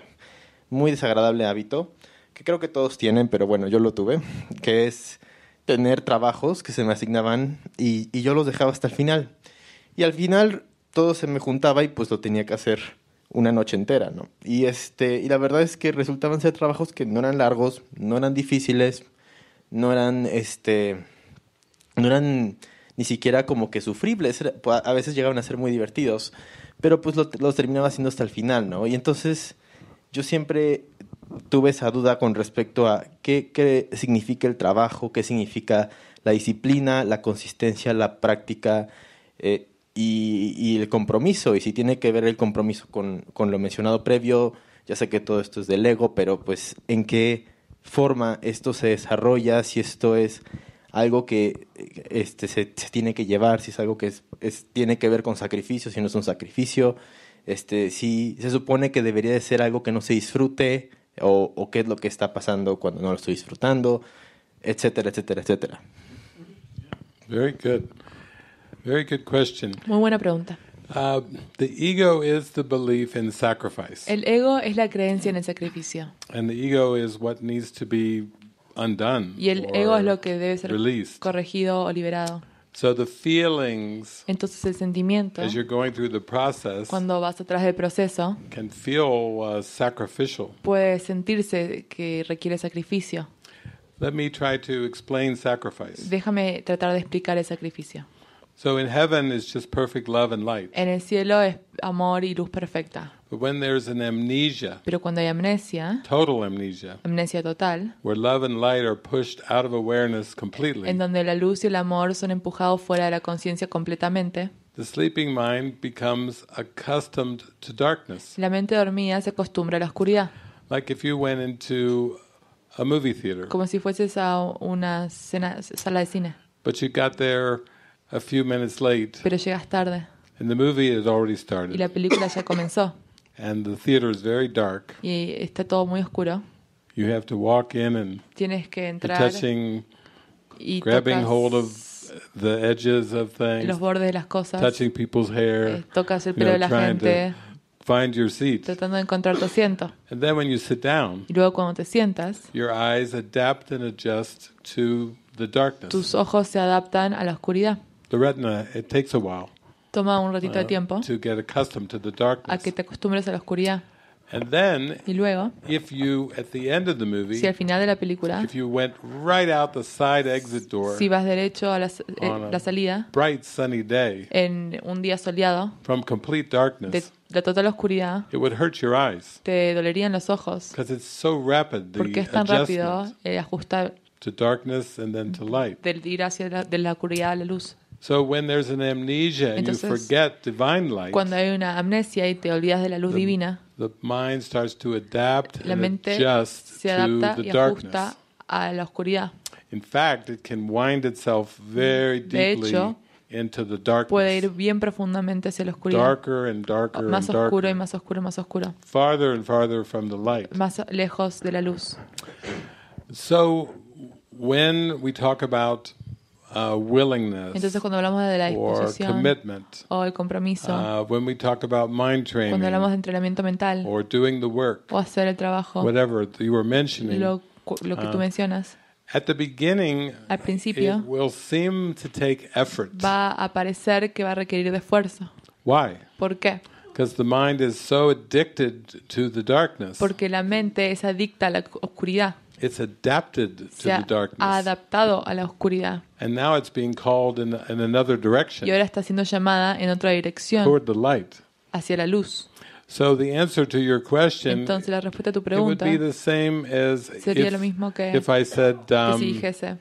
muy desagradable hábito, que creo que todos tienen, pero bueno, yo lo tuve, que es tener trabajos que se me asignaban y, y yo los dejaba hasta el final. Y al final todo se me juntaba y pues lo tenía que hacer una noche entera, ¿no? Y, este, y la verdad es que resultaban ser trabajos que no eran largos, no eran difíciles, no eran, este, no eran ni siquiera como que sufribles, pues, a veces llegaban a ser muy divertidos, pero pues los terminaba haciendo hasta el final, ¿no? Y entonces yo siempre tuve esa duda con respecto a qué, qué, significa el trabajo, qué significa la disciplina, la consistencia, la práctica eh, y, y, el compromiso. Y si tiene que ver el compromiso con, con, lo mencionado previo, ya sé que todo esto es del ego, pero pues en qué forma esto se desarrolla, si esto es algo que este, se, tiene que llevar, si es algo que es, tiene que ver con sacrificio, si no es un sacrificio, este, si se supone que debería de ser algo que no se disfrute o, qué es lo que está pasando cuando no lo estoy disfrutando, etcétera, etcétera, etcétera. Very good. Very good question. Muy buena pregunta. Uh, the ego is the belief in sacrifice. El ego es la creencia en el sacrificio. And the ego is what needs to be y el ego es lo que debe ser corregido o liberado. Entonces el sentimiento, cuando vas atrás del proceso, can uh, puede sentirse que requiere sacrificio. Déjame tratar de explicar el sacrificio. So in heaven is just perfect love and light. En el cielo es amor y luz perfecta. But when there's an amnesia, Pero cuando hay amnesia, total amnesia, amnesia total, where love and light are pushed out of awareness completely, en donde la luz y el amor son empujados fuera de la conciencia completamente, the sleeping mind becomes accustomed to darkness. La mente dormida se acostumbra a la oscuridad. Like if you went into a movie theater. Como si fueses a una sala de cine. But you got there a few minutes late. Pero llegas tarde. And the movie had already started. Y la película ya comenzó. And the theater is very dark. Y está todo muy oscuro. You have to walk in and Tienes que entrar touching, y grabbing hold of the edges of things, los bordes de las cosas, touching people's hair, eh, tocas el pelo you know, de la gente, find your seat. tratando de encontrar tu asiento. And then when you sit down, y luego cuando te sientas, your eyes adapt and adjust to the darkness. tus ojos se adaptan a la oscuridad the retina, it takes a while. Toma un ratito de uh, tiempo to get accustomed to the darkness. a que te acostumbres a la oscuridad. And then, Y luego, if you at the end of the movie, si al final de la película, if you went right out the side exit door, si vas derecho a la, eh, la salida, bright sunny day, en un día soleado, from complete darkness, de darkness, la total oscuridad, it would hurt your eyes te dolerían los ojos, because it's so rapid the porque es tan rápido adjustment eh, ajustar to darkness and then to light. del ir hacia la, de la oscuridad a la luz. So when there's an amnesia and you forget divine light, cuando hay una amnesia y te olvidas de la luz the, divina, the mind starts to adapt la mente and adjust se adapta to the y ajusta a la oscuridad. In fact, it can wind itself very deeply hecho, into the darkness. Puede ir bien profundamente hacia la oscuridad. Darker and darker más and oscuro darker. y más oscuro, y más oscuro. Farther and farther from the light. Más lejos de la luz. So when we talk about Uh, willingness Entonces cuando hablamos de la disposición o el compromiso, uh, when we about mind training, cuando hablamos de entrenamiento mental o hacer el trabajo, whatever you were mentioning, lo, lo que tú uh, mencionas, At the beginning, al principio, it will seem to take effort. va a parecer que va a requerir de esfuerzo. Why? ¿Por qué? The mind is so addicted to the darkness. Porque la mente es adicta a la oscuridad. It's adapted to se ha the darkness. adaptado a la oscuridad. And now it's being called in, in another direction, Y ahora está siendo llamada en otra dirección, toward the light. hacia la luz. So the answer to your question, Entonces la respuesta a tu it would be the same as sería lo mismo que, if I said que si um, dijese,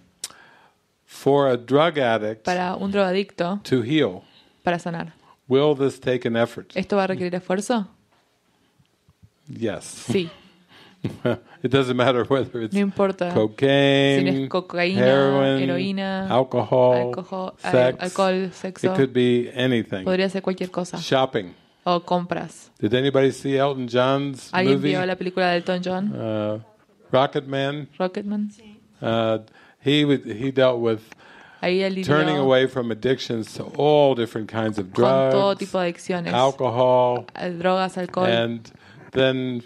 for a drug addict para un drogadicto, to heal, para sanar, will this take an effort? ¿esto va a requerir esfuerzo? Yes. Sí. it doesn't matter whether it's no importa cocaine, si es cocaína, heroin, heroína, alcohol, alcohol, sex, alcohol, sexo. It could be anything. Podría ser cualquier cosa. Shopping. O compras. Did anybody see Elton John's ¿Alguien movie? vio la película de Elton John? Uh, Rocket Man. Rocket Man. Uh, he would, he dealt with turning away from addictions to all different kinds of drugs, todo tipo de alcohol, drogas, alcohol, and then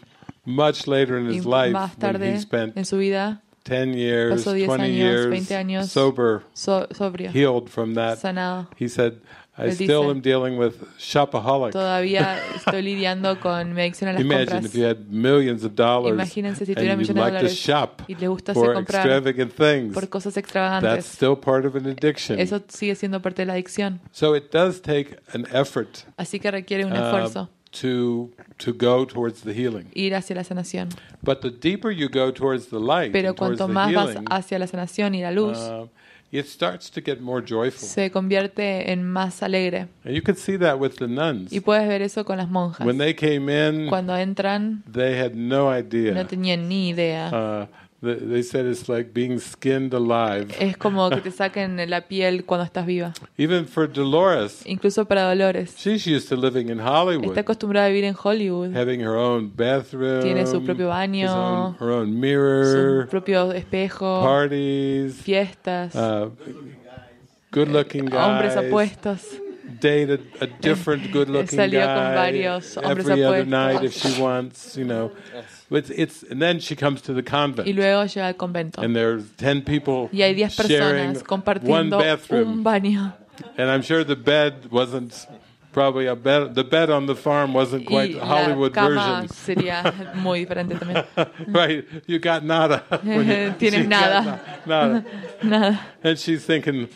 Much later in his life, más tarde en su vida, 10 years, pasó años, 20 años sober, sobrio, healed from that, He said, I still am dealing with shopaholic. Todavía estoy lidiando con adicción Imagine of dollars Imagínense si tuviera millones de dólares y le por cosas extravagantes. That's still part of an addiction. Eso sigue siendo parte de la adicción. So it does take an effort, Así que requiere un uh, esfuerzo. Ir hacia la sanación. pero cuanto más vas hacia la sanación y la luz, uh, Se convierte en más alegre. Y puedes ver eso con las monjas. cuando entran, no tenían ni idea. Uh, They said it's like being skinned alive. Es como que te saquen la piel cuando estás viva. Even for Dolores. Incluso para Dolores. She's used to living in Hollywood. Está acostumbrada a vivir en Hollywood. Having her own bathroom. Tiene su propio baño. Own, her own mirror. Su propio espejo. Parties. Fiestas. Uh, good looking guys. Hombres apuestos. date a, a different good looking guy every other night if she wants, you know. It's, it's, and then she comes to the convent. Y luego llega al convento. And there's 10 people y hay 10 personas compartiendo un baño. And I'm sure the bed wasn't probably a bed, the bed on the farm wasn't quite y Hollywood cama version. sería muy diferente también. right, you got nada. Tienes nada. nada. nada. And she's thinking,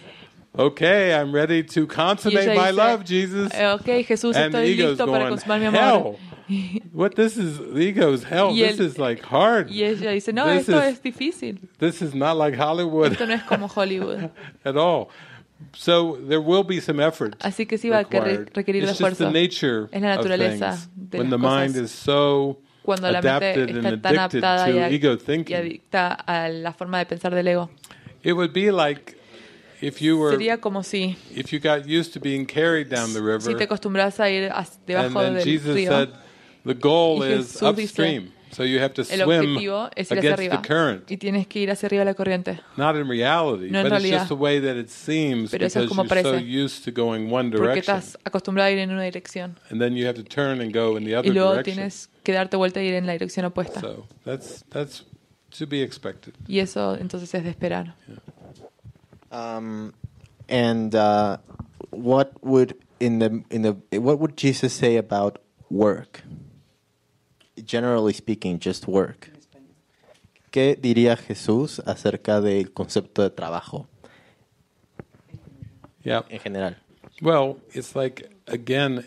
okay, I'm ready to consummate my dice, love, Jesus. Okay, Jesús, and estoy listo going, para consumar mi amor. Hell. What this is, the ego's hell. Y this el, is like hard. Y ella dice, no, this esto is, es difícil. This is not like Hollywood. Esto no es como Hollywood. at all. So there will be some effort. Así que sí va required. a requerir It's esfuerzo. Just the nature es la naturaleza of things, de when the cosas. mind is so cuando la mente está tan adaptada y, adicta a la forma de pensar del ego. It would be like sería como si if you got used to being carried down the river, si te acostumbras a ir debajo del Jesus río. Said, the goal y Jesús is upstream. Dice, So you have to swim against the current. y tienes que ir hacia arriba de la corriente. Not in Reality, no en realidad, pero eso es como parece, so porque estás acostumbrado a ir en una dirección. And and then you have to turn go in the other y luego direction. tienes que darte vuelta y ir en la dirección opuesta. So that's, that's to be expected. y eso entonces es de esperar. Yeah. Um, and uh, what would in the in the what would Jesus say about work? Generally speaking, just work. ¿Qué diría Jesús acerca del concepto de trabajo? Yeah. En general. Well, it's like again,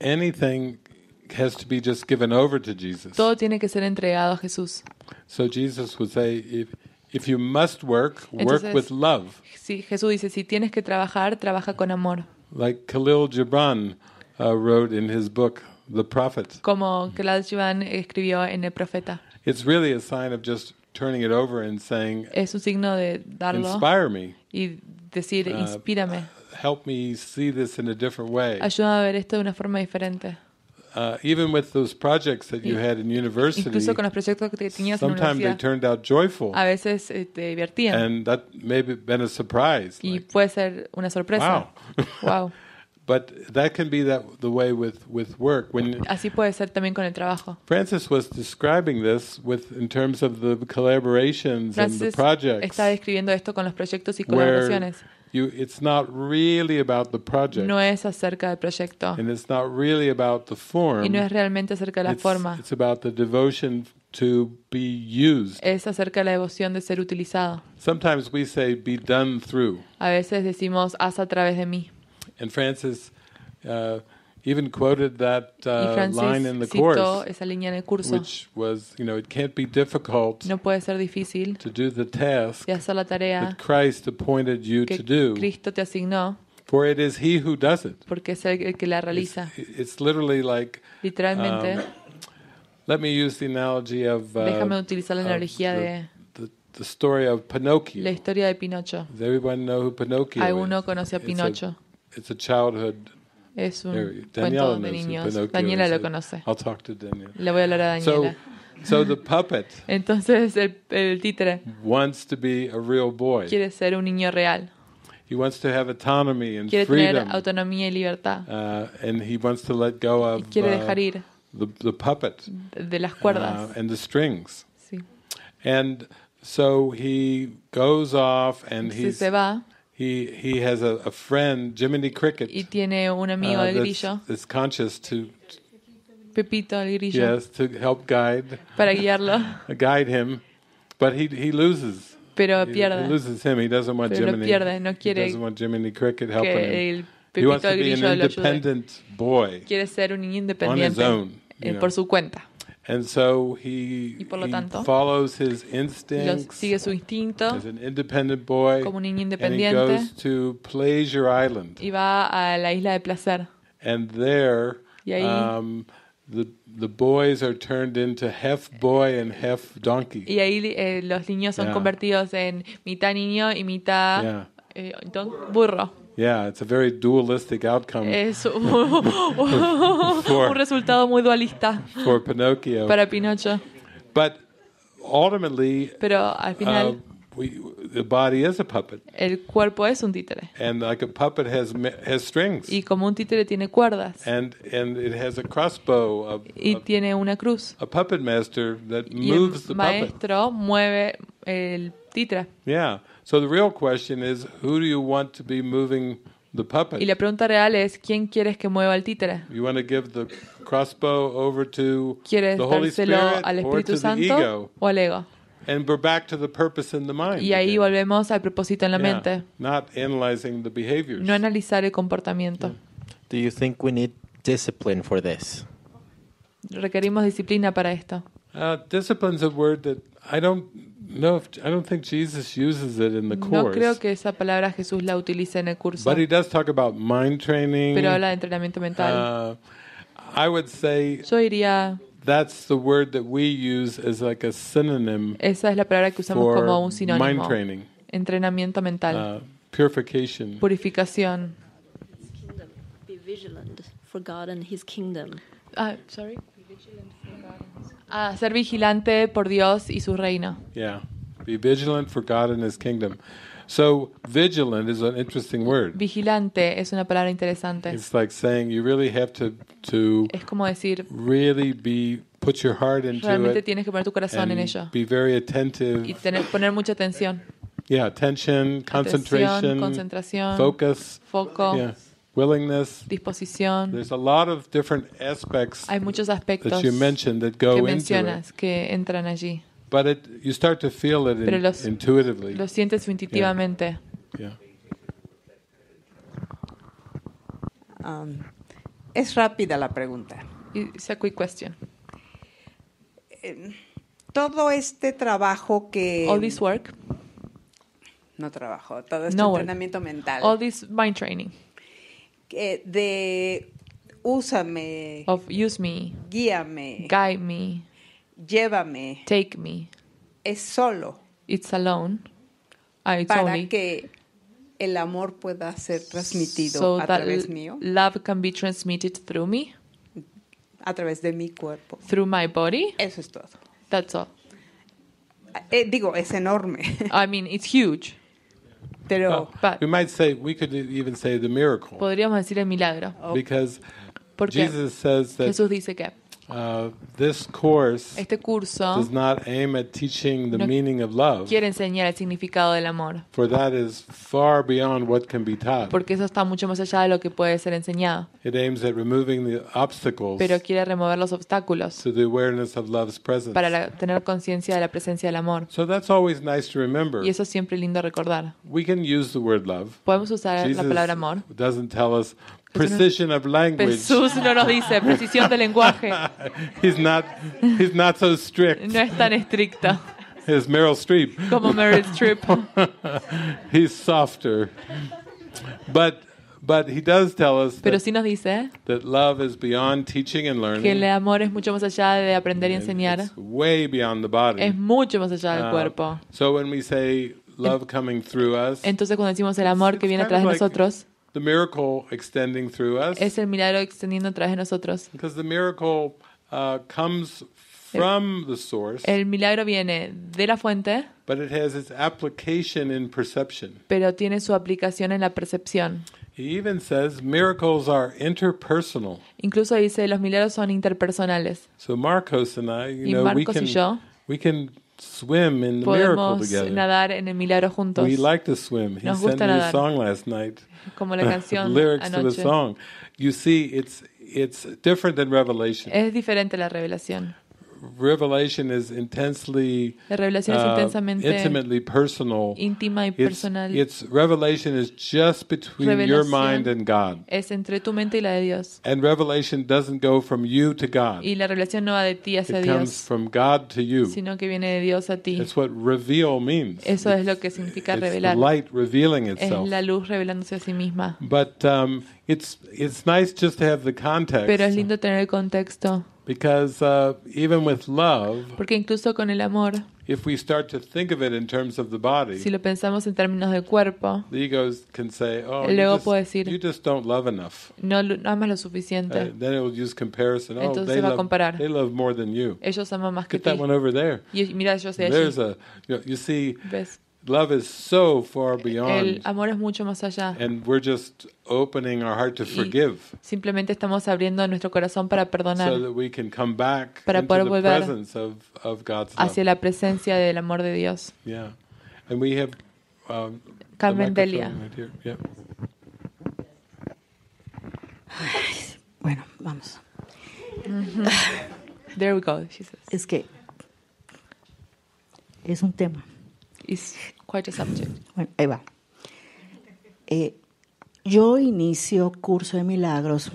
anything has to be just given over to Jesus. Todo tiene que ser entregado a Jesús. So Jesus would say, if, If you must work, work Entonces, with love. Sí, Jesús dice, si tienes que trabajar, trabaja con amor. Like Khalil Gibran uh, wrote in his book The Prophet. Como Khalil Gibran escribió en El Profeta. It's really a sign of just turning it over and saying Es un signo de darlo. Inspire me. Y decir, uh, inspírame. Uh, help me see this in a different way. Ayúdame a ver esto de una forma diferente. Uh, even with those projects that you had in university, incluso con los proyectos que tenías en they turned out joyful. a veces eh, te divertían. And that maybe been a surprise. Y like, puede ser una sorpresa. Wow. wow. But that can be that the way with, with work. When Así puede ser también con el trabajo. Francis was describing this with in terms of the collaborations Francis and the projects. Está describiendo esto con los proyectos y colaboraciones. Where You, it's not really about the project. No es acerca del proyecto. And it's not really about the form. Y no es realmente acerca de la it's, forma. It's about the devotion to be used. Es acerca de la devoción de ser utilizado. Sometimes we say be done through. A veces decimos haz a través de mí. And Francis uh, even quoted that uh, line in the course, esa línea en el curso, which was, you know, it can't be difficult no puede ser difícil to do the task de hacer la tarea that Christ appointed you que to do. Cristo te asignó. For it is he who does it. Porque es el, el que la realiza. It's, it's literally like literalmente. Um, let me use the analogy of, uh, Déjame utilizar la analogía de the story of Pinocchio. La historia de Pinocho. Does everyone know who Pinocchio is? conoce a Pinocho? It's a, it's a childhood es un cuento de niños. Daniela lo conoce. Le voy a hablar a Daniela. So, so the puppet Entonces el, el títere wants to be a real boy. quiere ser un niño real. He wants to have autonomy and quiere freedom. tener autonomía y libertad. Uh, and he wants to let go of, y quiere uh, dejar ir uh, the, the puppet, de las cuerdas uh, and the strings. Sí. And so he goes off and sí, he's, se va He, he has a, a friend, Jiminy Cricket. Y tiene un uh, amigo uh, el grillo. Is conscious to Pepito el grillo. Yes, to help guide. Para guiarlo. guide him, but he he loses. Pero pierde. He, he loses him. He doesn't want Pero Jiminy. pierde. No quiere. He doesn't want Jiminy Cricket helping him. Pepito he wants to be an independent boy. Quiere ser un niño independiente on his own, you eh, know. por su cuenta. And so he, y por lo tanto, he follows his instincts sigue su instinto as an independent boy, como un niño independiente, and he goes to Pleasure Island. Y va a la isla de placer. And there, y ahí, um, the the boys are turned into half boy and half donkey. Y ahí eh, los niños son yeah. convertidos en mitad niño y mitad yeah. eh, don, burro. Yeah, it's a very dualistic outcome. Es un, resultado muy dualista. For Pinocchio. Para Pinocho. But ultimately, pero al final, uh, we, the body is a puppet. El cuerpo es un títere. And like a puppet has has strings. Y como un títere tiene cuerdas. And and it has a crossbow. Of, y of, tiene una cruz. A puppet master that y moves el maestro the puppet. mueve el títere. Yeah. So the real question is, who do you want to be moving the puppet? Y la pregunta real es, ¿quién quieres que mueva el títere? You want to give the crossbow over to ¿Quieres the Holy Spirit al Espíritu or to Santo the ego? o al ego? And we're back to the purpose in the mind. Y ahí again. volvemos al propósito en la yeah. mente. Not analyzing the behaviors. No analizar el comportamiento. Yeah. Do you think we need discipline for this? Requerimos disciplina para esto. Uh, discipline is a word that I don't know if, I don't think Jesus uses it in the course. No creo que esa palabra Jesús la utilice en el curso, But he does talk about mind training. pero habla de entrenamiento mental. Uh, I would say Yo diría, that's the word that we use as like a synonym esa es la palabra que usamos for como un sinónimo. mind training, Entrenamiento mental, uh, purification. purificación. Be vigilant for God and His kingdom. Ah, sorry. vigilant for a ser vigilante por Dios y su reino. Yeah. Be vigilant for God and his kingdom. So vigilant is an interesting word. Vigilante es una palabra interesante. It's like saying you really have to to really be put your heart into realmente it tienes que poner tu corazón en ello. Be very attentive. Y tener, poner mucha atención. Yeah, attention, concentration, Atención, concentración, focus. Foco. Yeah willingness. Disposición. There's a lot of different aspects Hay muchos aspectos that you mentioned that go que mencionas into it. que entran allí. But it, you start to feel it Pero los, intuitively. Lo sientes intuitivamente. Yeah. yeah. Um, es rápida la pregunta. It's a quick question. Todo este trabajo que All this work. No trabajo, todo este no entrenamiento work. mental. All this mind training eh, de úsame. Of use me. Guíame. Guide me. Llévame. Take me. Es solo. It's alone. Ah, para que el amor pueda ser transmitido so a través Love can be transmitted through me. A través de mi cuerpo. Through my body. Eso es todo. That's all. Eh, digo, es enorme. I mean, it's huge. Pero we might say we could even say the miracle. Podríamos decir el milagro. Because ¿Por qué? Jesus says that Jesús dice que Uh, este curso no Quiere enseñar el significado del amor. Porque eso está mucho más allá de lo que puede ser enseñado. Pero quiere remover los obstáculos. Para tener conciencia de la presencia del amor. Y eso es siempre lindo recordar. Podemos usar la palabra amor. Precision of language. Jesús no nos dice precisión de lenguaje. he's not, he's not so strict. No es tan estricto. He's Meryl Streep. Como Meryl Streep. he's softer. But But he does tell us Pero sí nos dice that love is beyond teaching and learning, que el amor es mucho más allá de aprender y enseñar. It's way beyond the body. Es mucho más allá del uh, cuerpo. Uh, so when we say love coming through us, Entonces cuando decimos el amor que viene a través de like nosotros, the miracle extending through us. Es el milagro extendiendo a través de nosotros. Because the miracle uh, comes from the source. El milagro viene de la fuente. But it has its application in perception. Pero tiene su aplicación en la percepción. He even says miracles are interpersonal. Incluso dice los milagros son interpersonales. So Marcos and I, you y know, Marcos we can, y yo, we can swim in the miracle together. nadar en el milagro juntos. We like to swim. He Nos gusta sent me nadar. a song last night. Como la canción lyrics anoche. to the song. You see, it's it's different than Revelation. Es diferente la revelación revelation is intensely revelación es uh, intensamente intimately personal. íntima y personal. It's, it's revelation is just between your mind and God. Es entre tu mente y la de Dios. And revelation doesn't go from you to God. Y la revelación no va de ti hacia Dios. It comes from God to you. Sino que viene de Dios a ti. That's what reveal means. Eso es lo que significa revelar. Light revealing itself. Es la luz revelándose a sí misma. But um, it's it's nice just to have the context. Pero es lindo tener el contexto. Because uh, even with love, porque incluso con el amor, if we start to think of it in terms of the body, si lo pensamos en términos de cuerpo, oh, el ego puede decir, you just don't love enough." No, amas lo suficiente. Uh, then oh, Entonces oh, va a comparar. more than you. Ellos aman más que tú. mira, yo sé ¿Ves? Love is so far beyond. El amor es mucho más allá. And we're just opening our heart to forgive. Simplemente estamos abriendo nuestro corazón para perdonar. So that we can come back para into poder the presence of, of God's love. hacia la presencia del amor de Dios. Yeah. And we have um, Carmen Delia. Right Yeah. bueno, vamos. There we go, she says. Es que es un tema is quite a subject. Bueno, ahí va. Eh, yo inicio curso de milagros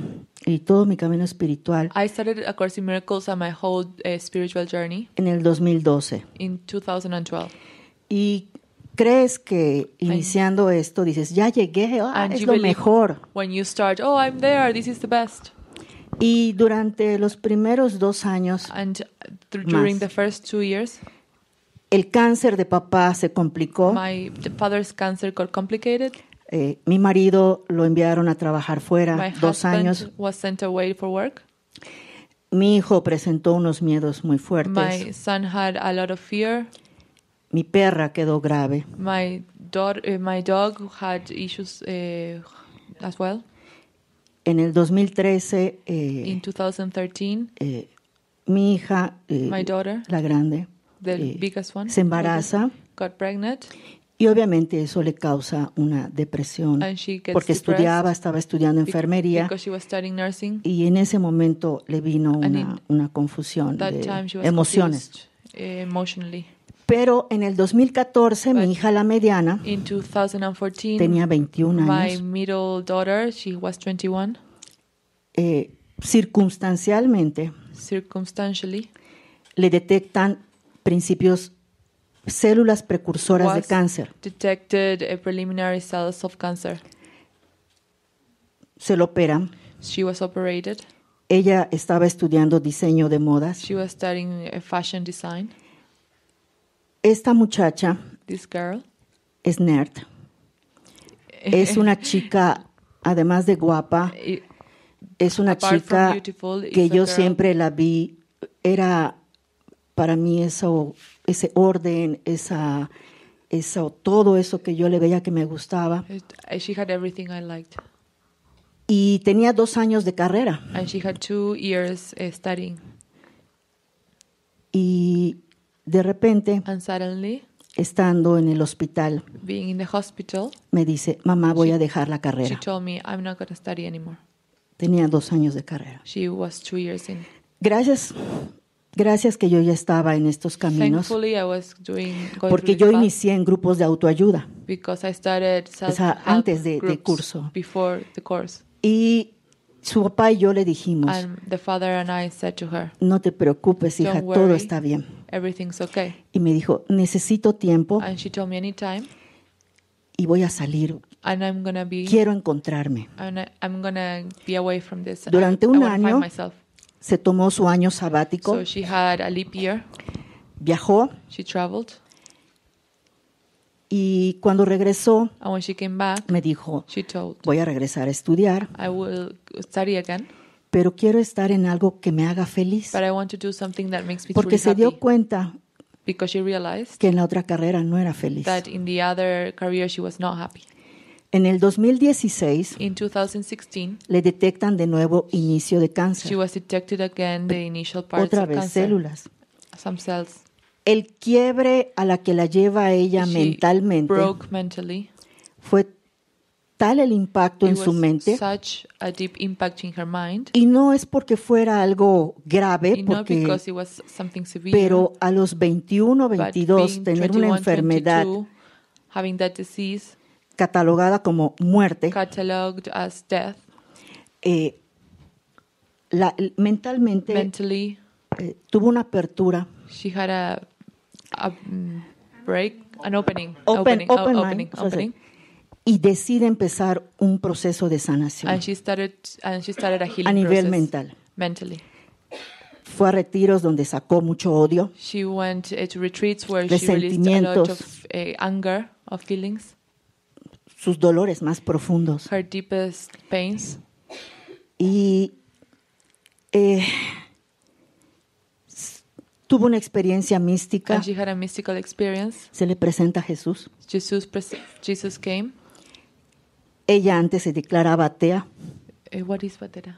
y todo mi camino espiritual. I started a course in miracles and my whole uh, spiritual journey en el 2012. In 2012. Y crees que iniciando and, esto dices, ya llegué, oh, es lo mejor. When you start, oh, I'm there, this is the best. Y durante los primeros dos años, and during más, the first two years, el cáncer de papá se complicó. My father's cancer got complicated. Eh, mi marido lo enviaron a trabajar fuera My dos años. Was sent away for work. Mi hijo presentó unos miedos muy fuertes. My son had a lot of fear. Mi perra quedó grave. My, eh, my dog had issues eh, as well. En el 2013, eh, In 2013 eh, mi hija, my daughter, la grande, eh, se embaraza. Y obviamente eso le causa una depresión porque estudiaba, estaba estudiando enfermería y en ese momento le vino una, una confusión de emociones. Eh, Pero en el 2014 mi hija la mediana tenía 21 años. Daughter, 21. Eh, circunstancialmente le detectan principios células precursoras de cáncer. Detected Se lo operan. Ella estaba estudiando diseño de modas. fashion design. Esta muchacha es nerd. Eh, es una eh. chica, además de guapa, es una chica que yo siempre la vi, era para mí eso, ese orden, esa, eso, todo eso que yo le veía que me gustaba. Y tenía dos años de carrera. Eh, y de repente, estando en el hospital, me dice, mamá, voy a dejar la carrera. She told me, I'm not study anymore. Tenía dos años de carrera. Gracias Gracias que yo ya estaba en estos caminos. porque yo inicié en grupos de autoayuda. O sea, antes de, curso. Y su papá y yo le dijimos, no te preocupes, hija, todo está bien. Y me dijo, necesito tiempo. y voy a salir. Quiero encontrarme. Durante un año se tomó su año sabático. Viajó. Y cuando regresó, me dijo, voy a regresar a estudiar, pero quiero estar en algo que me haga feliz. Porque se dio cuenta que en la otra carrera no era feliz. En el 2016, le detectan de nuevo inicio de cáncer. Otra vez, células. El quiebre a la que la lleva ella mentalmente fue tal el impacto en su mente y no es porque fuera algo grave, porque, pero a los 21 o 22 tener una enfermedad catalogada como muerte. Cataloged as death. Eh, la, mentalmente Mentally, eh, tuvo una apertura. She had a, a mm, break, an opening. Open, opening, open oh, opening, opening. Y decide empezar un proceso de sanación. And she started, and she started a, healing a nivel process, mental. Mentally. Fue a retiros donde sacó mucho odio. She went to retreats where she released a lot of eh, anger, of feelings sus dolores más profundos. Her deepest pains. Y eh, tuvo una experiencia mística. And she had a mystical experience. Se le presenta a Jesús. Jesus, Jesus came. Ella antes se declaraba atea. Eh, what is batera?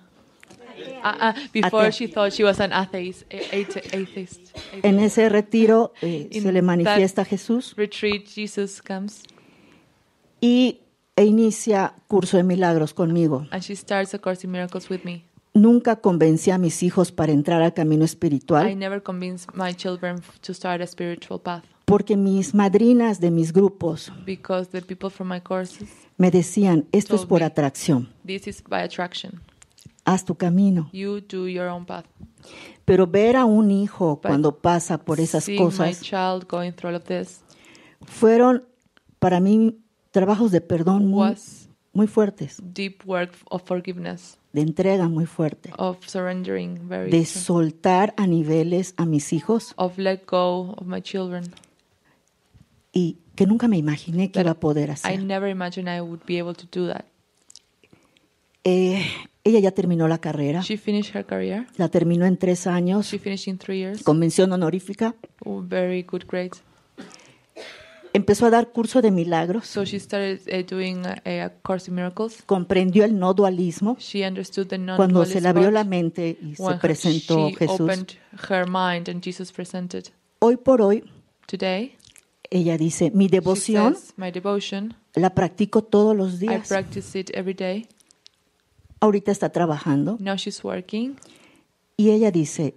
Ah, ah, before atea. she thought she was an atheist. atheist, atheist. En ese retiro eh, se le manifiesta Jesús. Retreat, Jesus comes y e inicia curso de milagros conmigo. Nunca convencí a mis hijos para entrar al camino espiritual. Porque mis madrinas de mis grupos me decían, esto es por atracción. Haz tu camino. Pero ver a un hijo cuando pasa por esas cosas fueron para mí trabajos de perdón muy, muy fuertes. Deep work of forgiveness de entrega muy fuerte, of surrendering, very de true. soltar a niveles a mis hijos, of let go of my children, y que nunca me imaginé que iba a poder hacer. I never imagined I would be able to do that. Eh, ella ya terminó la carrera. She finished her career. La terminó en tres años. She finished in three years. Convención honorífica. Oh, very good grades empezó a dar curso de milagros. Comprendió el no dualismo. Cuando se le abrió la mente y se presentó Jesús. Hoy por hoy. Ella dice, mi devoción la practico todos los días. I Ahorita está trabajando. working. Y ella dice,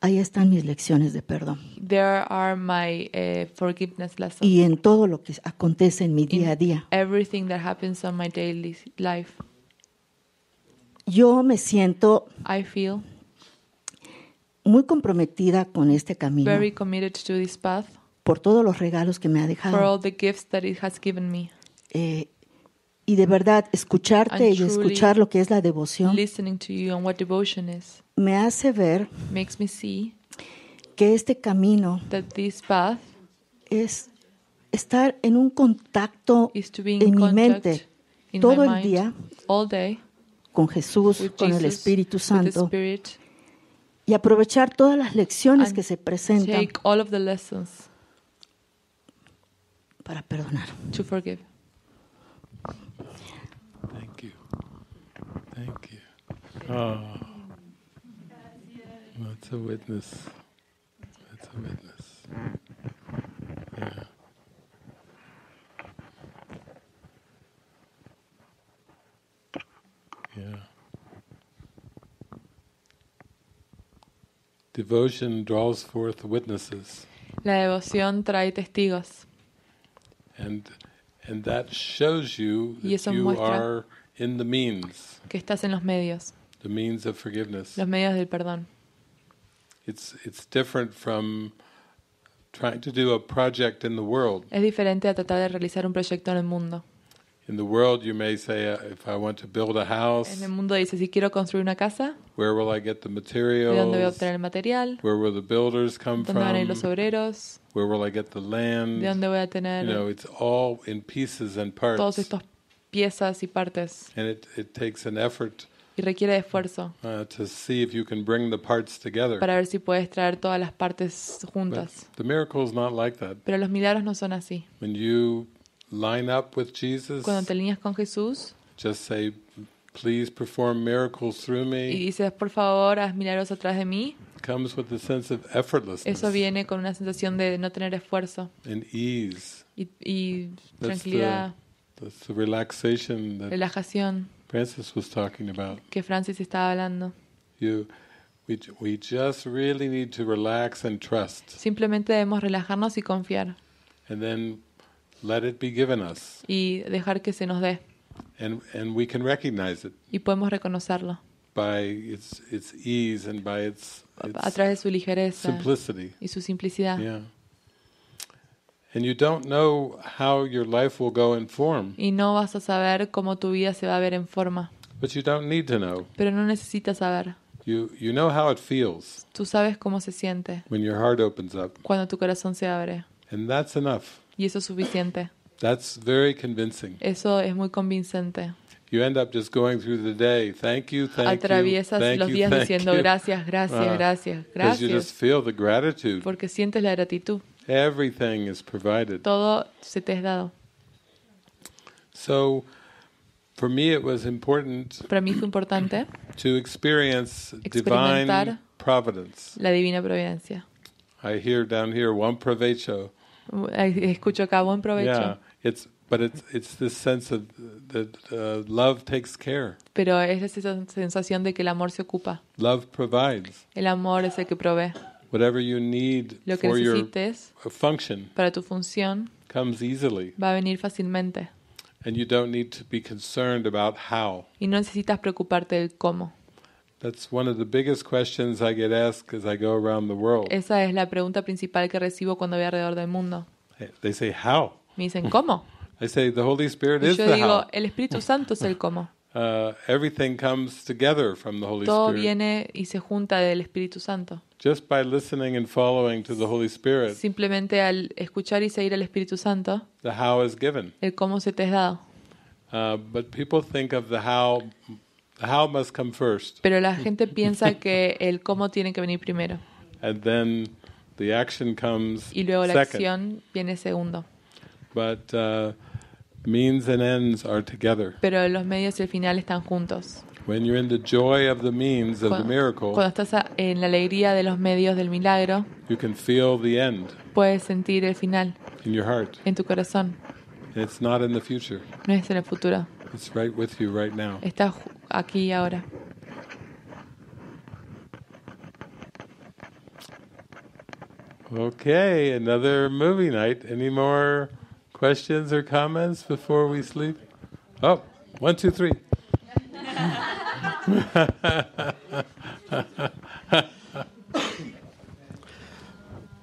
ahí están mis lecciones de perdón. Eh, y en todo lo que acontece en mi día a día. Yo me siento I feel muy comprometida con este camino. Por todos los regalos que me ha dejado. gifts has given me. Eh, y de verdad, escucharte y escuchar lo que es la devoción me hace ver makes me see que este camino that this path es estar en un contacto en mi mente todo el día all con Jesús, con el Espíritu Santo y aprovechar todas las lecciones que se presentan take all of the lessons para perdonar. To forgive. Ah. That's a witness. That's a witness. Yeah. Yeah. Devotion draws forth witnesses. La devoción trae testigos. And and that shows you that you are in the means. Que estás en los medios. The means of forgiveness. Los medios del perdón. Es diferente a tratar de realizar un proyecto en el mundo. In the world, you may say, uh, if I want to build a house, en el mundo dice, si quiero construir una casa, where will I get the materials? ¿De dónde voy a obtener el material? Where will the builders come ¿Dónde from? van a ir los obreros? Where will I get the land? ¿De dónde voy a tener? You know, it's all in pieces and parts. Todos estos piezas y partes. And it, it takes an effort y requiere esfuerzo para ver si puedes traer todas las partes juntas. Pero los milagros no son así. Cuando te alineas con Jesús, just Y dices, por favor, haz milagros a través de mí. Eso viene con una sensación de no tener esfuerzo. And ease. Y, tranquilidad. That's the, relaxation Relajación. Francis was talking about. Que Francis estaba hablando. You, we, we just really need to relax and trust. Simplemente debemos relajarnos y confiar. And then let it be given us. Y dejar que se nos dé. And, and we can recognize it. Y podemos reconocerlo. By its, its ease and by its, its a través de su ligereza simplicity. y su simplicidad. Yeah. Y no vas a saber cómo tu vida se va a ver en forma. Pero no necesitas saber. Tú sabes cómo se siente cuando tu corazón se abre. Y eso es suficiente. Eso es muy convincente. Atraviesas los días diciendo gracias, gracias, ah, gracias, gracias. Porque sientes la gratitud. Everything is provided. Todo se te es dado. So, for me it was important Para mí fue importante to experience divine providence. La divina providencia. I hear down here one provecho. Escucho acá buen provecho. Yeah, it's but it's it's this sense of that uh, love takes care. Pero es esa sensación de que el amor se ocupa. Love provides. El amor es el que provee. Whatever you need Lo que for necesites your function para tu función comes easily. va a venir fácilmente. And you don't need to be concerned about how. Y no necesitas preocuparte del cómo. That's one of the biggest questions I get asked as I go around the world. Esa es la pregunta principal que recibo cuando voy alrededor del mundo. Eh, they say how. Me dicen cómo. I say the Holy Spirit is the how. yo digo, el Espíritu Santo es el cómo. Uh, everything comes together from the Holy Spirit. Todo viene y se junta del Espíritu Santo. Simplemente al escuchar y seguir al Espíritu Santo, el cómo se te es dado. Pero la gente piensa que el cómo tiene que venir primero. y luego la acción viene segundo. Uh, Pero los medios y el final están juntos. When you're in the joy of the means of the miracle, cuando estás en la alegría de los medios del milagro, you can feel the end puedes sentir el final in your heart. en tu corazón. it's not in the future. No es en el futuro. It's right with you right now. Está aquí ahora. Okay, another movie night. Any more questions or comments before we sleep? Oh, one, two, three.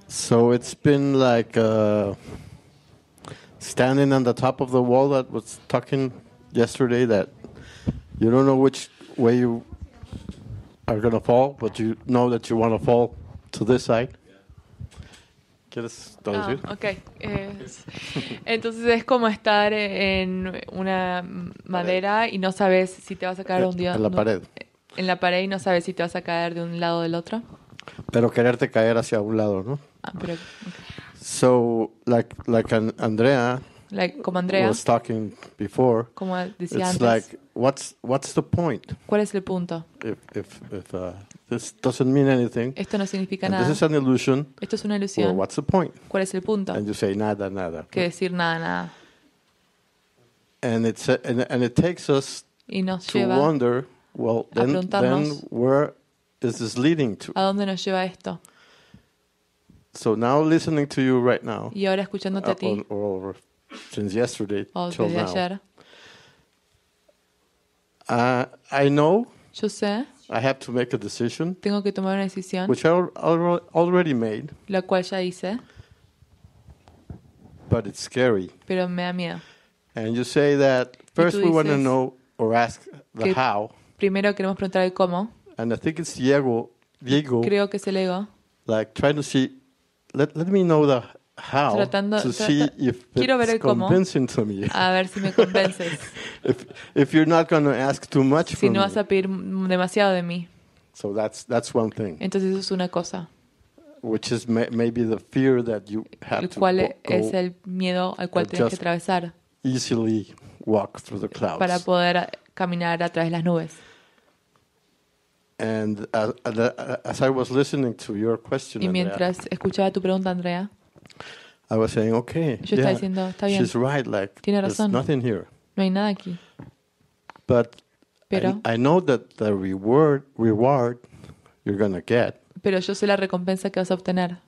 so it's been like uh, standing on the top of the wall that was talking yesterday that you don't know which way you are going to fall, but you know that you want to fall to this side. ¿Quieres ah, ok. Eh, entonces es como estar en una madera y no sabes si te vas a caer un día. En la pared. Eh, en la pared y no sabes si te vas a caer de un lado del otro. Pero quererte caer hacia un lado, ¿no? Ah, pero. So, like, like an Andrea. Like, como Andrea. Was talking before. Como decía it's like, what's, what's the point? ¿Cuál es el punto? If, if, if, uh, This doesn't mean anything. Esto no significa nada. This is an illusion. Esto es una ilusión. Or what's the point? ¿Cuál es el punto? And you say nada, nada. Que decir nada, nada. And, it and, and it takes us y nos to lleva wonder, well, then, then preguntarnos where is this leading to? a dónde nos lleva esto. So now listening to you right now, Y ahora escuchándote a ti, or, uh, or since yesterday o till desde now, ayer, uh, I know yo sé I have to make a decision, tengo que tomar una decisión, which I already made, la cual ya hice, but it's scary. pero me da miedo. And you say that first we want to know or ask the Que- how, Primero queremos preguntar el cómo. and I think it's Diego, Diego, Creo que es el ego. like trying to see. Let, let me know the how tratando, to see if quiero ver el cómo to me. a ver si me convences if, if you're not going to ask too much si no me. vas a pedir demasiado de mí so that's that's one thing entonces eso es una cosa which is may, maybe the fear that you have el cual to go, es el miedo al cual tienes que atravesar easily walk through the clouds para poder caminar a través de las nubes and as, uh, uh, uh, as I was listening to your question, y mientras Andrea, escuchaba tu pregunta, Andrea, I was saying, okay, Yo yeah, diciendo, está bien. she's right, like, Tiene there's nothing here. No hay nada aquí. But Pero, I, I know that the reward, reward you're going to get, pero yo sé la recompensa que vas a obtener.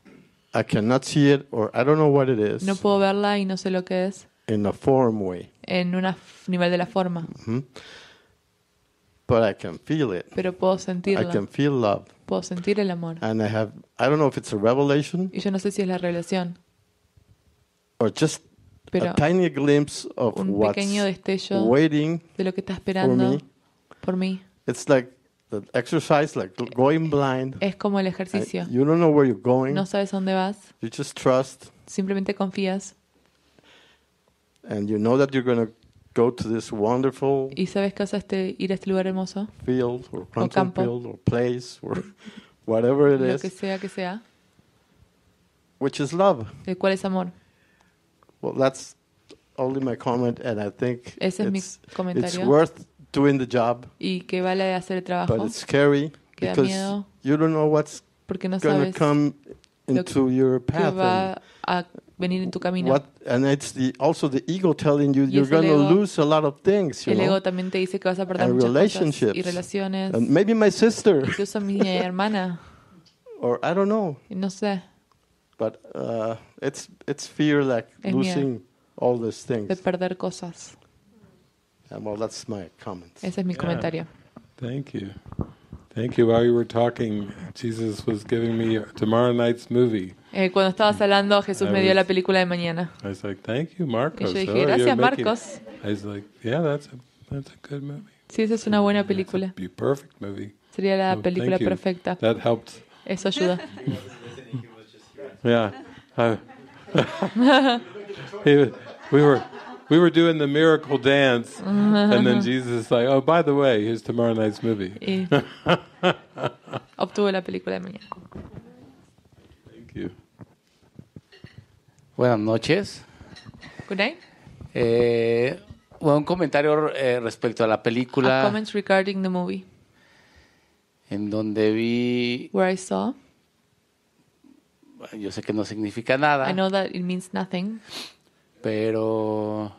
I cannot see it or I don't know what it is No puedo verla y no sé lo que es in a form way, en un nivel de la forma, mm-hmm. but I can feel it. pero puedo I can feel love. Puedo sentir el amor. And I have, I don't know if it's a revelation, Y yo no sé si es la revelación or just Pero a tiny glimpse of un what's pequeño destello waiting de lo que está esperando me, por mí. It's like the exercise, like going blind. Es como el ejercicio. I, you don't know where you're going. No sabes dónde vas. You just trust. Simplemente confías. And you know that you're going to go to this wonderful. Y sabes que vas a este, ir a este lugar hermoso. Field or o campo. Field or place or whatever it Lo is. Lo que sea que sea. Which is love. El cual es amor. Well, that's only my comment, and I think Ese es mi it's, worth doing the job, ¿Y qué vale hacer el but it's scary Que because miedo you don't know what's no going to come que into your path. and venir en tu camino. what and it's the also the ego telling you you're going to lose a lot of things you El know también te dice que vas a perder And cosas relationships. y relaciones. and maybe my sister Incluso mi hermana, or i don't know no sé. But uh, it's, it's fear like es losing miedo. all these things. De perder cosas. And well, that's my comment. Ese es mi yeah. comentario. Thank you. Thank you. While you were talking, Jesus was giving me tomorrow night's movie. Eh, cuando estabas hablando, Jesús I me dio was, la película de mañana. I was like, thank you, Marcos. Y yo dije, oh, gracias, oh, Marcos. Making... I was like, yeah, that's a, that's a good movie. Sí, esa es una buena película. That's a perfect movie. Sería la oh, película perfecta. That helped. Eso ayuda. Yeah. he, we were we were doing the miracle dance, and then Jesus is like, "Oh, by the way, here's tomorrow night's movie." Obtuve la película mañana. Thank you. Buenas noches. Good night. Eh, bueno, un comentario eh, respecto a la película. A comments regarding the movie. En donde vi. Where I saw. yo sé que no significa nada. Pero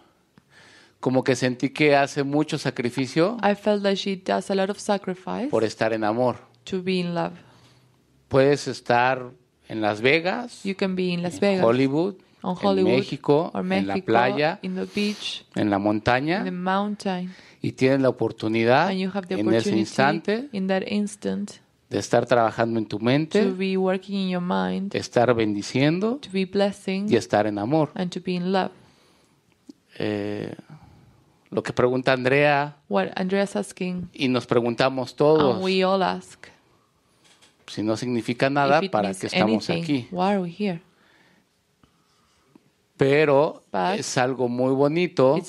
como que sentí que hace mucho sacrificio por estar en amor. Puedes estar en Las Vegas, you can Las Hollywood, en México, en la playa, in en la montaña, mountain, y tienes la oportunidad en ese instante in instant, de estar trabajando en tu mente, working mind, estar bendiciendo blessing, y estar en amor. Eh, lo que pregunta Andrea y nos preguntamos todos si no significa nada, ¿para qué estamos aquí? here? pero es algo muy bonito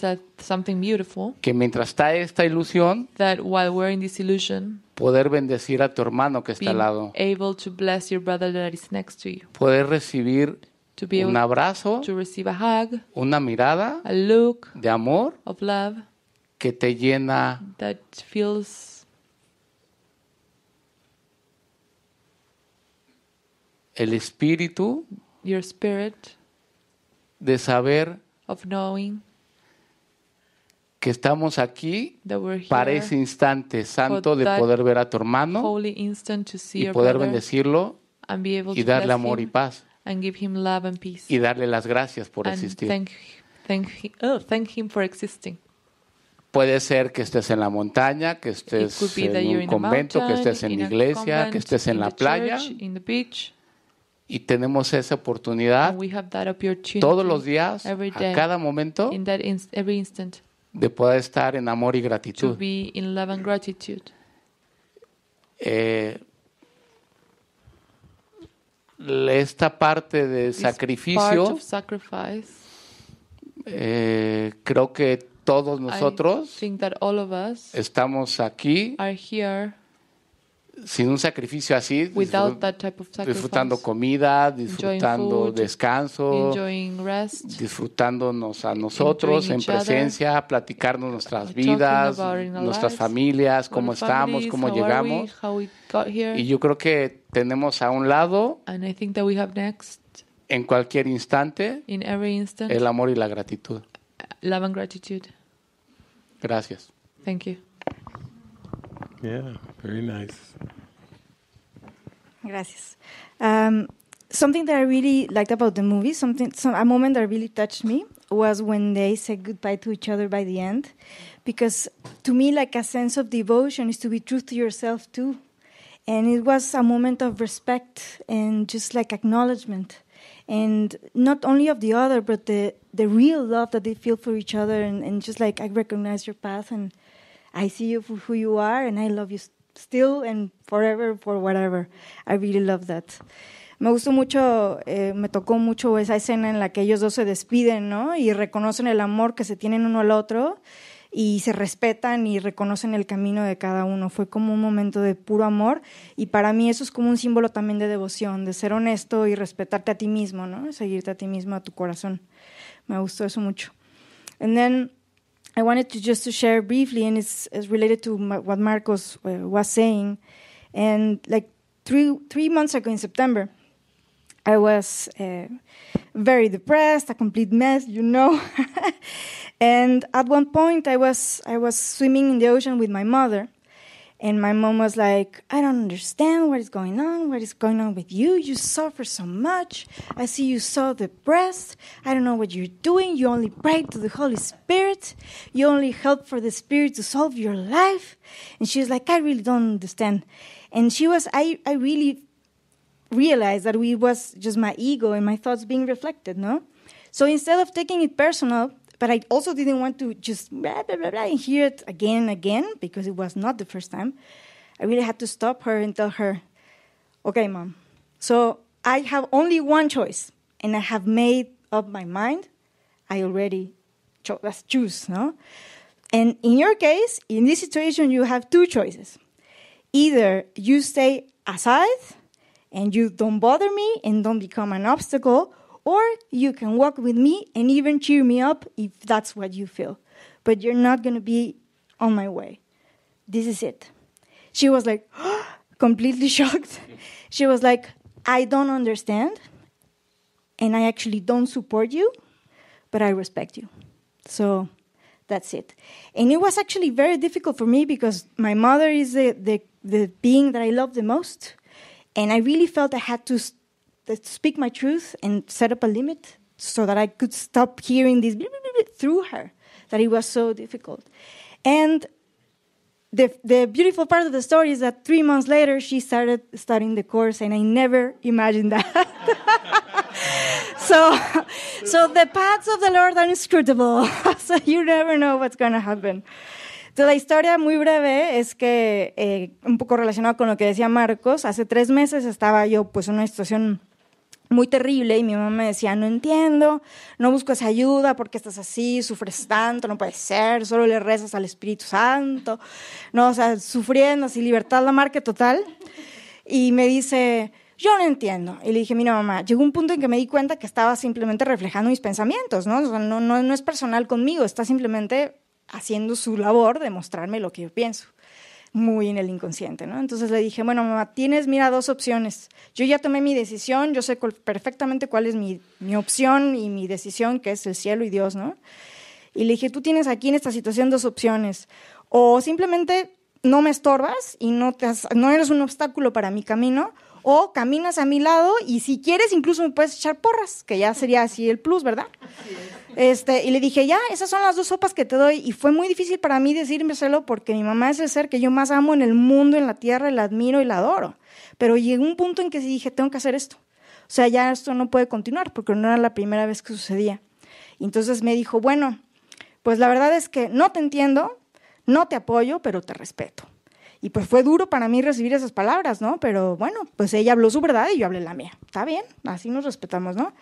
que mientras está esta ilusión poder bendecir a tu hermano que está al lado poder recibir un abrazo una mirada de amor que te llena el espíritu your de saber que estamos aquí para ese instante santo de poder ver a tu hermano y poder bendecirlo y darle amor y paz y darle las gracias por existir. Oh, Puede ser que estés en la montaña, que estés en un convento, que estés en la iglesia, que estés en la playa, y tenemos esa oportunidad todos los días, a cada momento, de poder estar en amor y gratitud. Eh, esta parte de sacrificio, eh, creo que todos nosotros estamos aquí sin un sacrificio así, disfrutando comida, disfrutando descanso, disfrutándonos a nosotros en presencia, platicarnos nuestras vidas, nuestras familias, cómo estamos, cómo llegamos. y yo creo que tenemos a un lado en cualquier instante el amor y la gratitud. Gracias. Yeah, very nice. Gracias. Um, something that I really liked about the movie, something, some, a moment that really touched me was when they said goodbye to each other by the end, because to me, like a sense of devotion is to be true to yourself too, and it was a moment of respect and just like acknowledgement, and not only of the other, but the the real love that they feel for each other, and, and just like I recognize your path and I see you for who you are and I love you still and forever for whatever. I really love that. Me gustó mucho, eh, me tocó mucho esa escena en la que ellos dos se despiden, ¿no? Y reconocen el amor que se tienen uno al otro y se respetan y reconocen el camino de cada uno. Fue como un momento de puro amor y para mí eso es como un símbolo también de devoción, de ser honesto y respetarte a ti mismo, ¿no? Seguirte a ti mismo, a tu corazón. Me gustó eso mucho. And then I wanted to just to share briefly, and it's, it's related to what Marcos uh, was saying. And like three three months ago in September, I was uh, very depressed, a complete mess, you know. and at one point, I was I was swimming in the ocean with my mother, and my mom was like, I don't understand what is going on. What is going on with you? You suffer so much. I see you so depressed. I don't know what you're doing. You only pray to the Holy Spirit. You only help for the Spirit to solve your life. And she was like, I really don't understand. And she was, I, I really realized that it was just my ego and my thoughts being reflected, no? So instead of taking it personal, but I also didn't want to just blah, blah, blah, blah, and hear it again and again because it was not the first time. I really had to stop her and tell her, okay, mom, so I have only one choice, and I have made up my mind. I already cho- choose, no? And in your case, in this situation, you have two choices. Either you stay aside and you don't bother me and don't become an obstacle, or you can walk with me and even cheer me up if that's what you feel. But you're not going to be on my way. This is it. She was like, completely shocked. she was like, I don't understand. And I actually don't support you, but I respect you. So that's it. And it was actually very difficult for me because my mother is the, the, the being that I love the most. And I really felt I had to speak my truth and set up a limit so that I could stop hearing this through her, that it was so difficult. And the, the beautiful part of the story is that three months later she started studying the course, and I never imagined that. so, so the paths of the Lord are inscrutable, so you never know what's going to happen. Entonces, la historia muy breve es que, eh, un poco relacionado con lo que decía Marcos, hace tres meses estaba yo pues en una situación muy terrible y mi mamá me decía, no entiendo, no busco esa ayuda porque estás así, sufres tanto, no puede ser, solo le rezas al Espíritu Santo, no, o sea, sufriendo así, libertad la marca total. Y me dice, yo no entiendo. Y le dije, mira mamá, llegó un punto en que me di cuenta que estaba simplemente reflejando mis pensamientos, ¿no? no, no, no es personal conmigo, está simplemente haciendo su labor de mostrarme lo que yo pienso muy en el inconsciente, ¿no? Entonces le dije, bueno, mamá, tienes, mira, dos opciones. Yo ya tomé mi decisión, yo sé perfectamente cuál es mi, opción y mi decisión, que es el cielo y Dios, ¿no? Y le dije, tú tienes aquí en esta situación dos opciones. O simplemente no me estorbas y no, no eres un obstáculo para mi camino, o caminas a mi lado y si quieres incluso me puedes echar porras, que ya sería así el plus, ¿verdad? Este, y le dije, ya, esas son las dos sopas que te doy. Y fue muy difícil para mí decírmelo porque mi mamá es el ser que yo más amo en el mundo, en la tierra, la admiro y la adoro. Pero llegó un punto en que dije, tengo que hacer esto. O sea, ya esto no puede continuar porque no era la primera vez que sucedía. Y entonces me dijo, bueno, pues la verdad es que no te entiendo, no te apoyo, pero te respeto. Y pues fue duro para mí recibir esas palabras, ¿no? Pero bueno, pues ella habló su verdad y yo hablé la mía. Está bien, así nos respetamos, ¿no?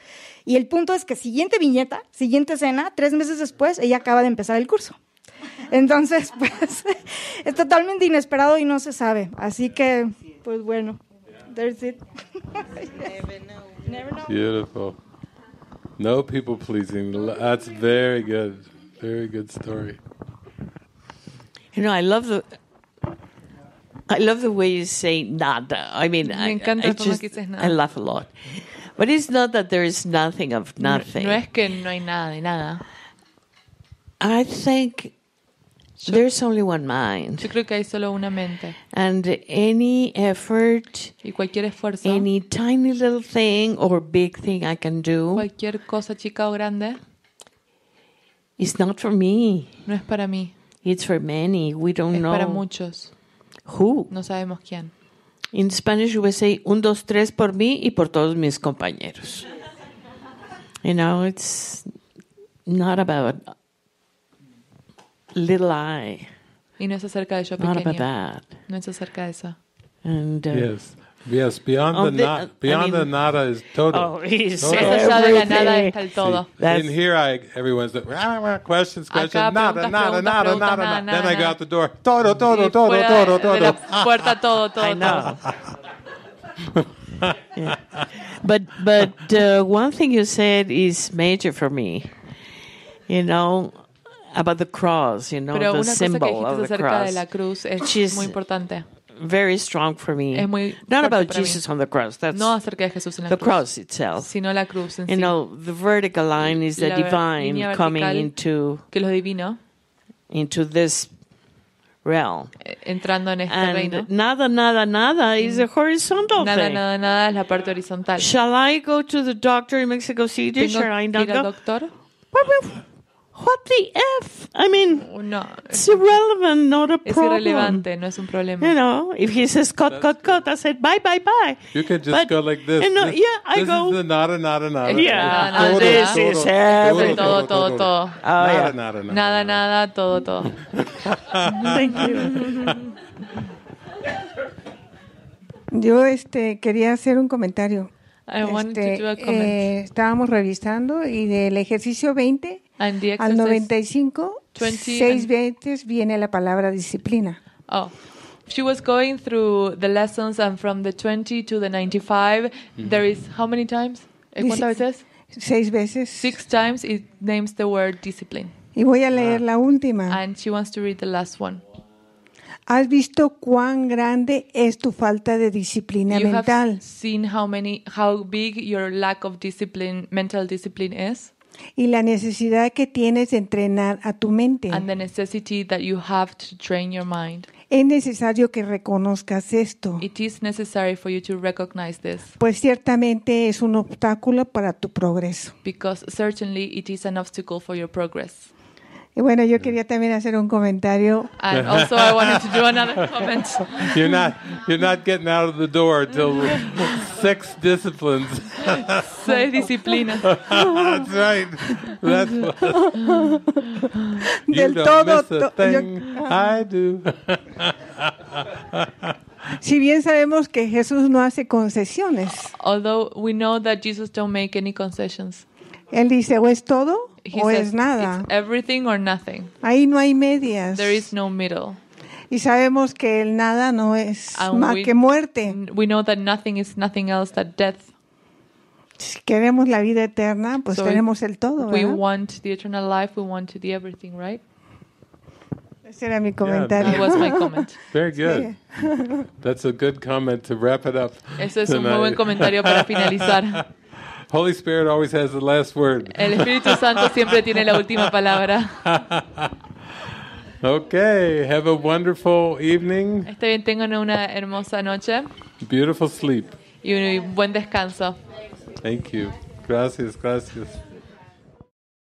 Y el punto es que siguiente viñeta, siguiente escena, tres meses después, ella acaba de empezar el curso. Entonces, pues es totalmente inesperado y no se sabe. Así que, pues bueno, there's it. Beautiful. No people pleasing. That's very good. Very good story. You know, I love the I love the way you say nada. I mean, Me I, encanta I, just, dices nada. I laugh a lot. But it's not that there is nothing of nothing. No, no es que no hay nada de nada. I think yo, there's only one mind. Yo creo que hay solo una mente. And any effort, y cualquier esfuerzo, any tiny little thing or big thing I can do, cualquier cosa chica o grande, it's not for me. No es para mí. It's for many. We don't es know. Para muchos. Who? No sabemos quién. In Spanish we say un, dos, tres por mí y por todos mis compañeros. You know, it's not about little I. Y no es acerca de yo Not No es acerca de eso. Uh, yes. Yes, beyond the, oh, the na- beyond I mean, the nada is total. Oh, he's todo. Everything. Nada el todo. See, in here, I everyone's like, questions, questions, nada, nada, nada, nada, nada. Then I go out the door, todo, todo, todo, todo, todo. Puerta, todo, todo. I know. yeah. But but uh, one thing you said is major for me. You know, about the cross, you know, Pero the symbol of the cross. Cruz which is, muy importante very strong for me. Es muy Not about Jesus mí. on the cross. That's no acerca de Jesús en la the cruz, cross itself. Sino la cruz en you sí. know, the vertical line is the divine coming into que lo divino. into this realm. Eh, entrando en este and reino. Nada, nada, nada is the mm. horizontal nada, thing. Nada, nada, es la parte horizontal. Shall I go to the doctor in Mexico City? Shall I not go? What the F? I mean, no, it's irrelevant, not a problem. Es irrelevante, no es un problema. You know, if he says cut, cut, cut, I said bye, bye, bye. You could just but, go like this. No, this yeah, I this go. This is the nada, nada, nada. Yeah, nada, todo, this todo, is everything. Todo, todo, todo. Oh, nada, yeah. nada, nada, nada, nada, todo, todo. Thank you. Yo este, quería hacer un comentario. I este, wanted to este, do a comment. Eh, estábamos revisando y del ejercicio 20 al 95, veces viene la palabra disciplina. Oh. She was going through the lessons and from the 20 to the 95 mm-hmm. there is how many times? Eh, veces? Seis veces. Six times it names the word discipline. Y voy a leer ah. la última. And she wants to read the last one. ¿Has visto cuán grande es tu falta de disciplina mental? Have seen how many how big your lack of discipline mental discipline is? y la necesidad que tienes de entrenar a tu mente. Es necesario que reconozcas esto, pues ciertamente es un obstáculo para tu progreso bueno, yo quería también hacer un comentario. And also wanted to do another comment. You're not, you're not getting out of the door until six disciplines. Seis disciplinas. That's right. That's you Del don't todo, miss a thing ah. I do. si bien sabemos que Jesús no hace concesiones. Although we know that Jesus don't make any concessions. Él dice, ¿o es todo? he o says, es nada. It's everything or nothing. Ahí no hay medias. There is no middle. Y sabemos que el nada no es And más we, que muerte. We know that nothing is nothing else that death. Si queremos la vida eterna, pues so tenemos el todo, ¿verdad? We want the eternal life, we want the everything, right? Ese era mi comentario. Yeah, that was my comment. Very good. Sí. That's a good comment to wrap it up. Eso es un muy buen comentario para finalizar. Holy Spirit always has the last word. El Espíritu Santo siempre tiene la última palabra. okay, have a wonderful evening. Está bien, tengan una hermosa noche. Beautiful sleep. Y un buen descanso. Thank you. Gracias, gracias.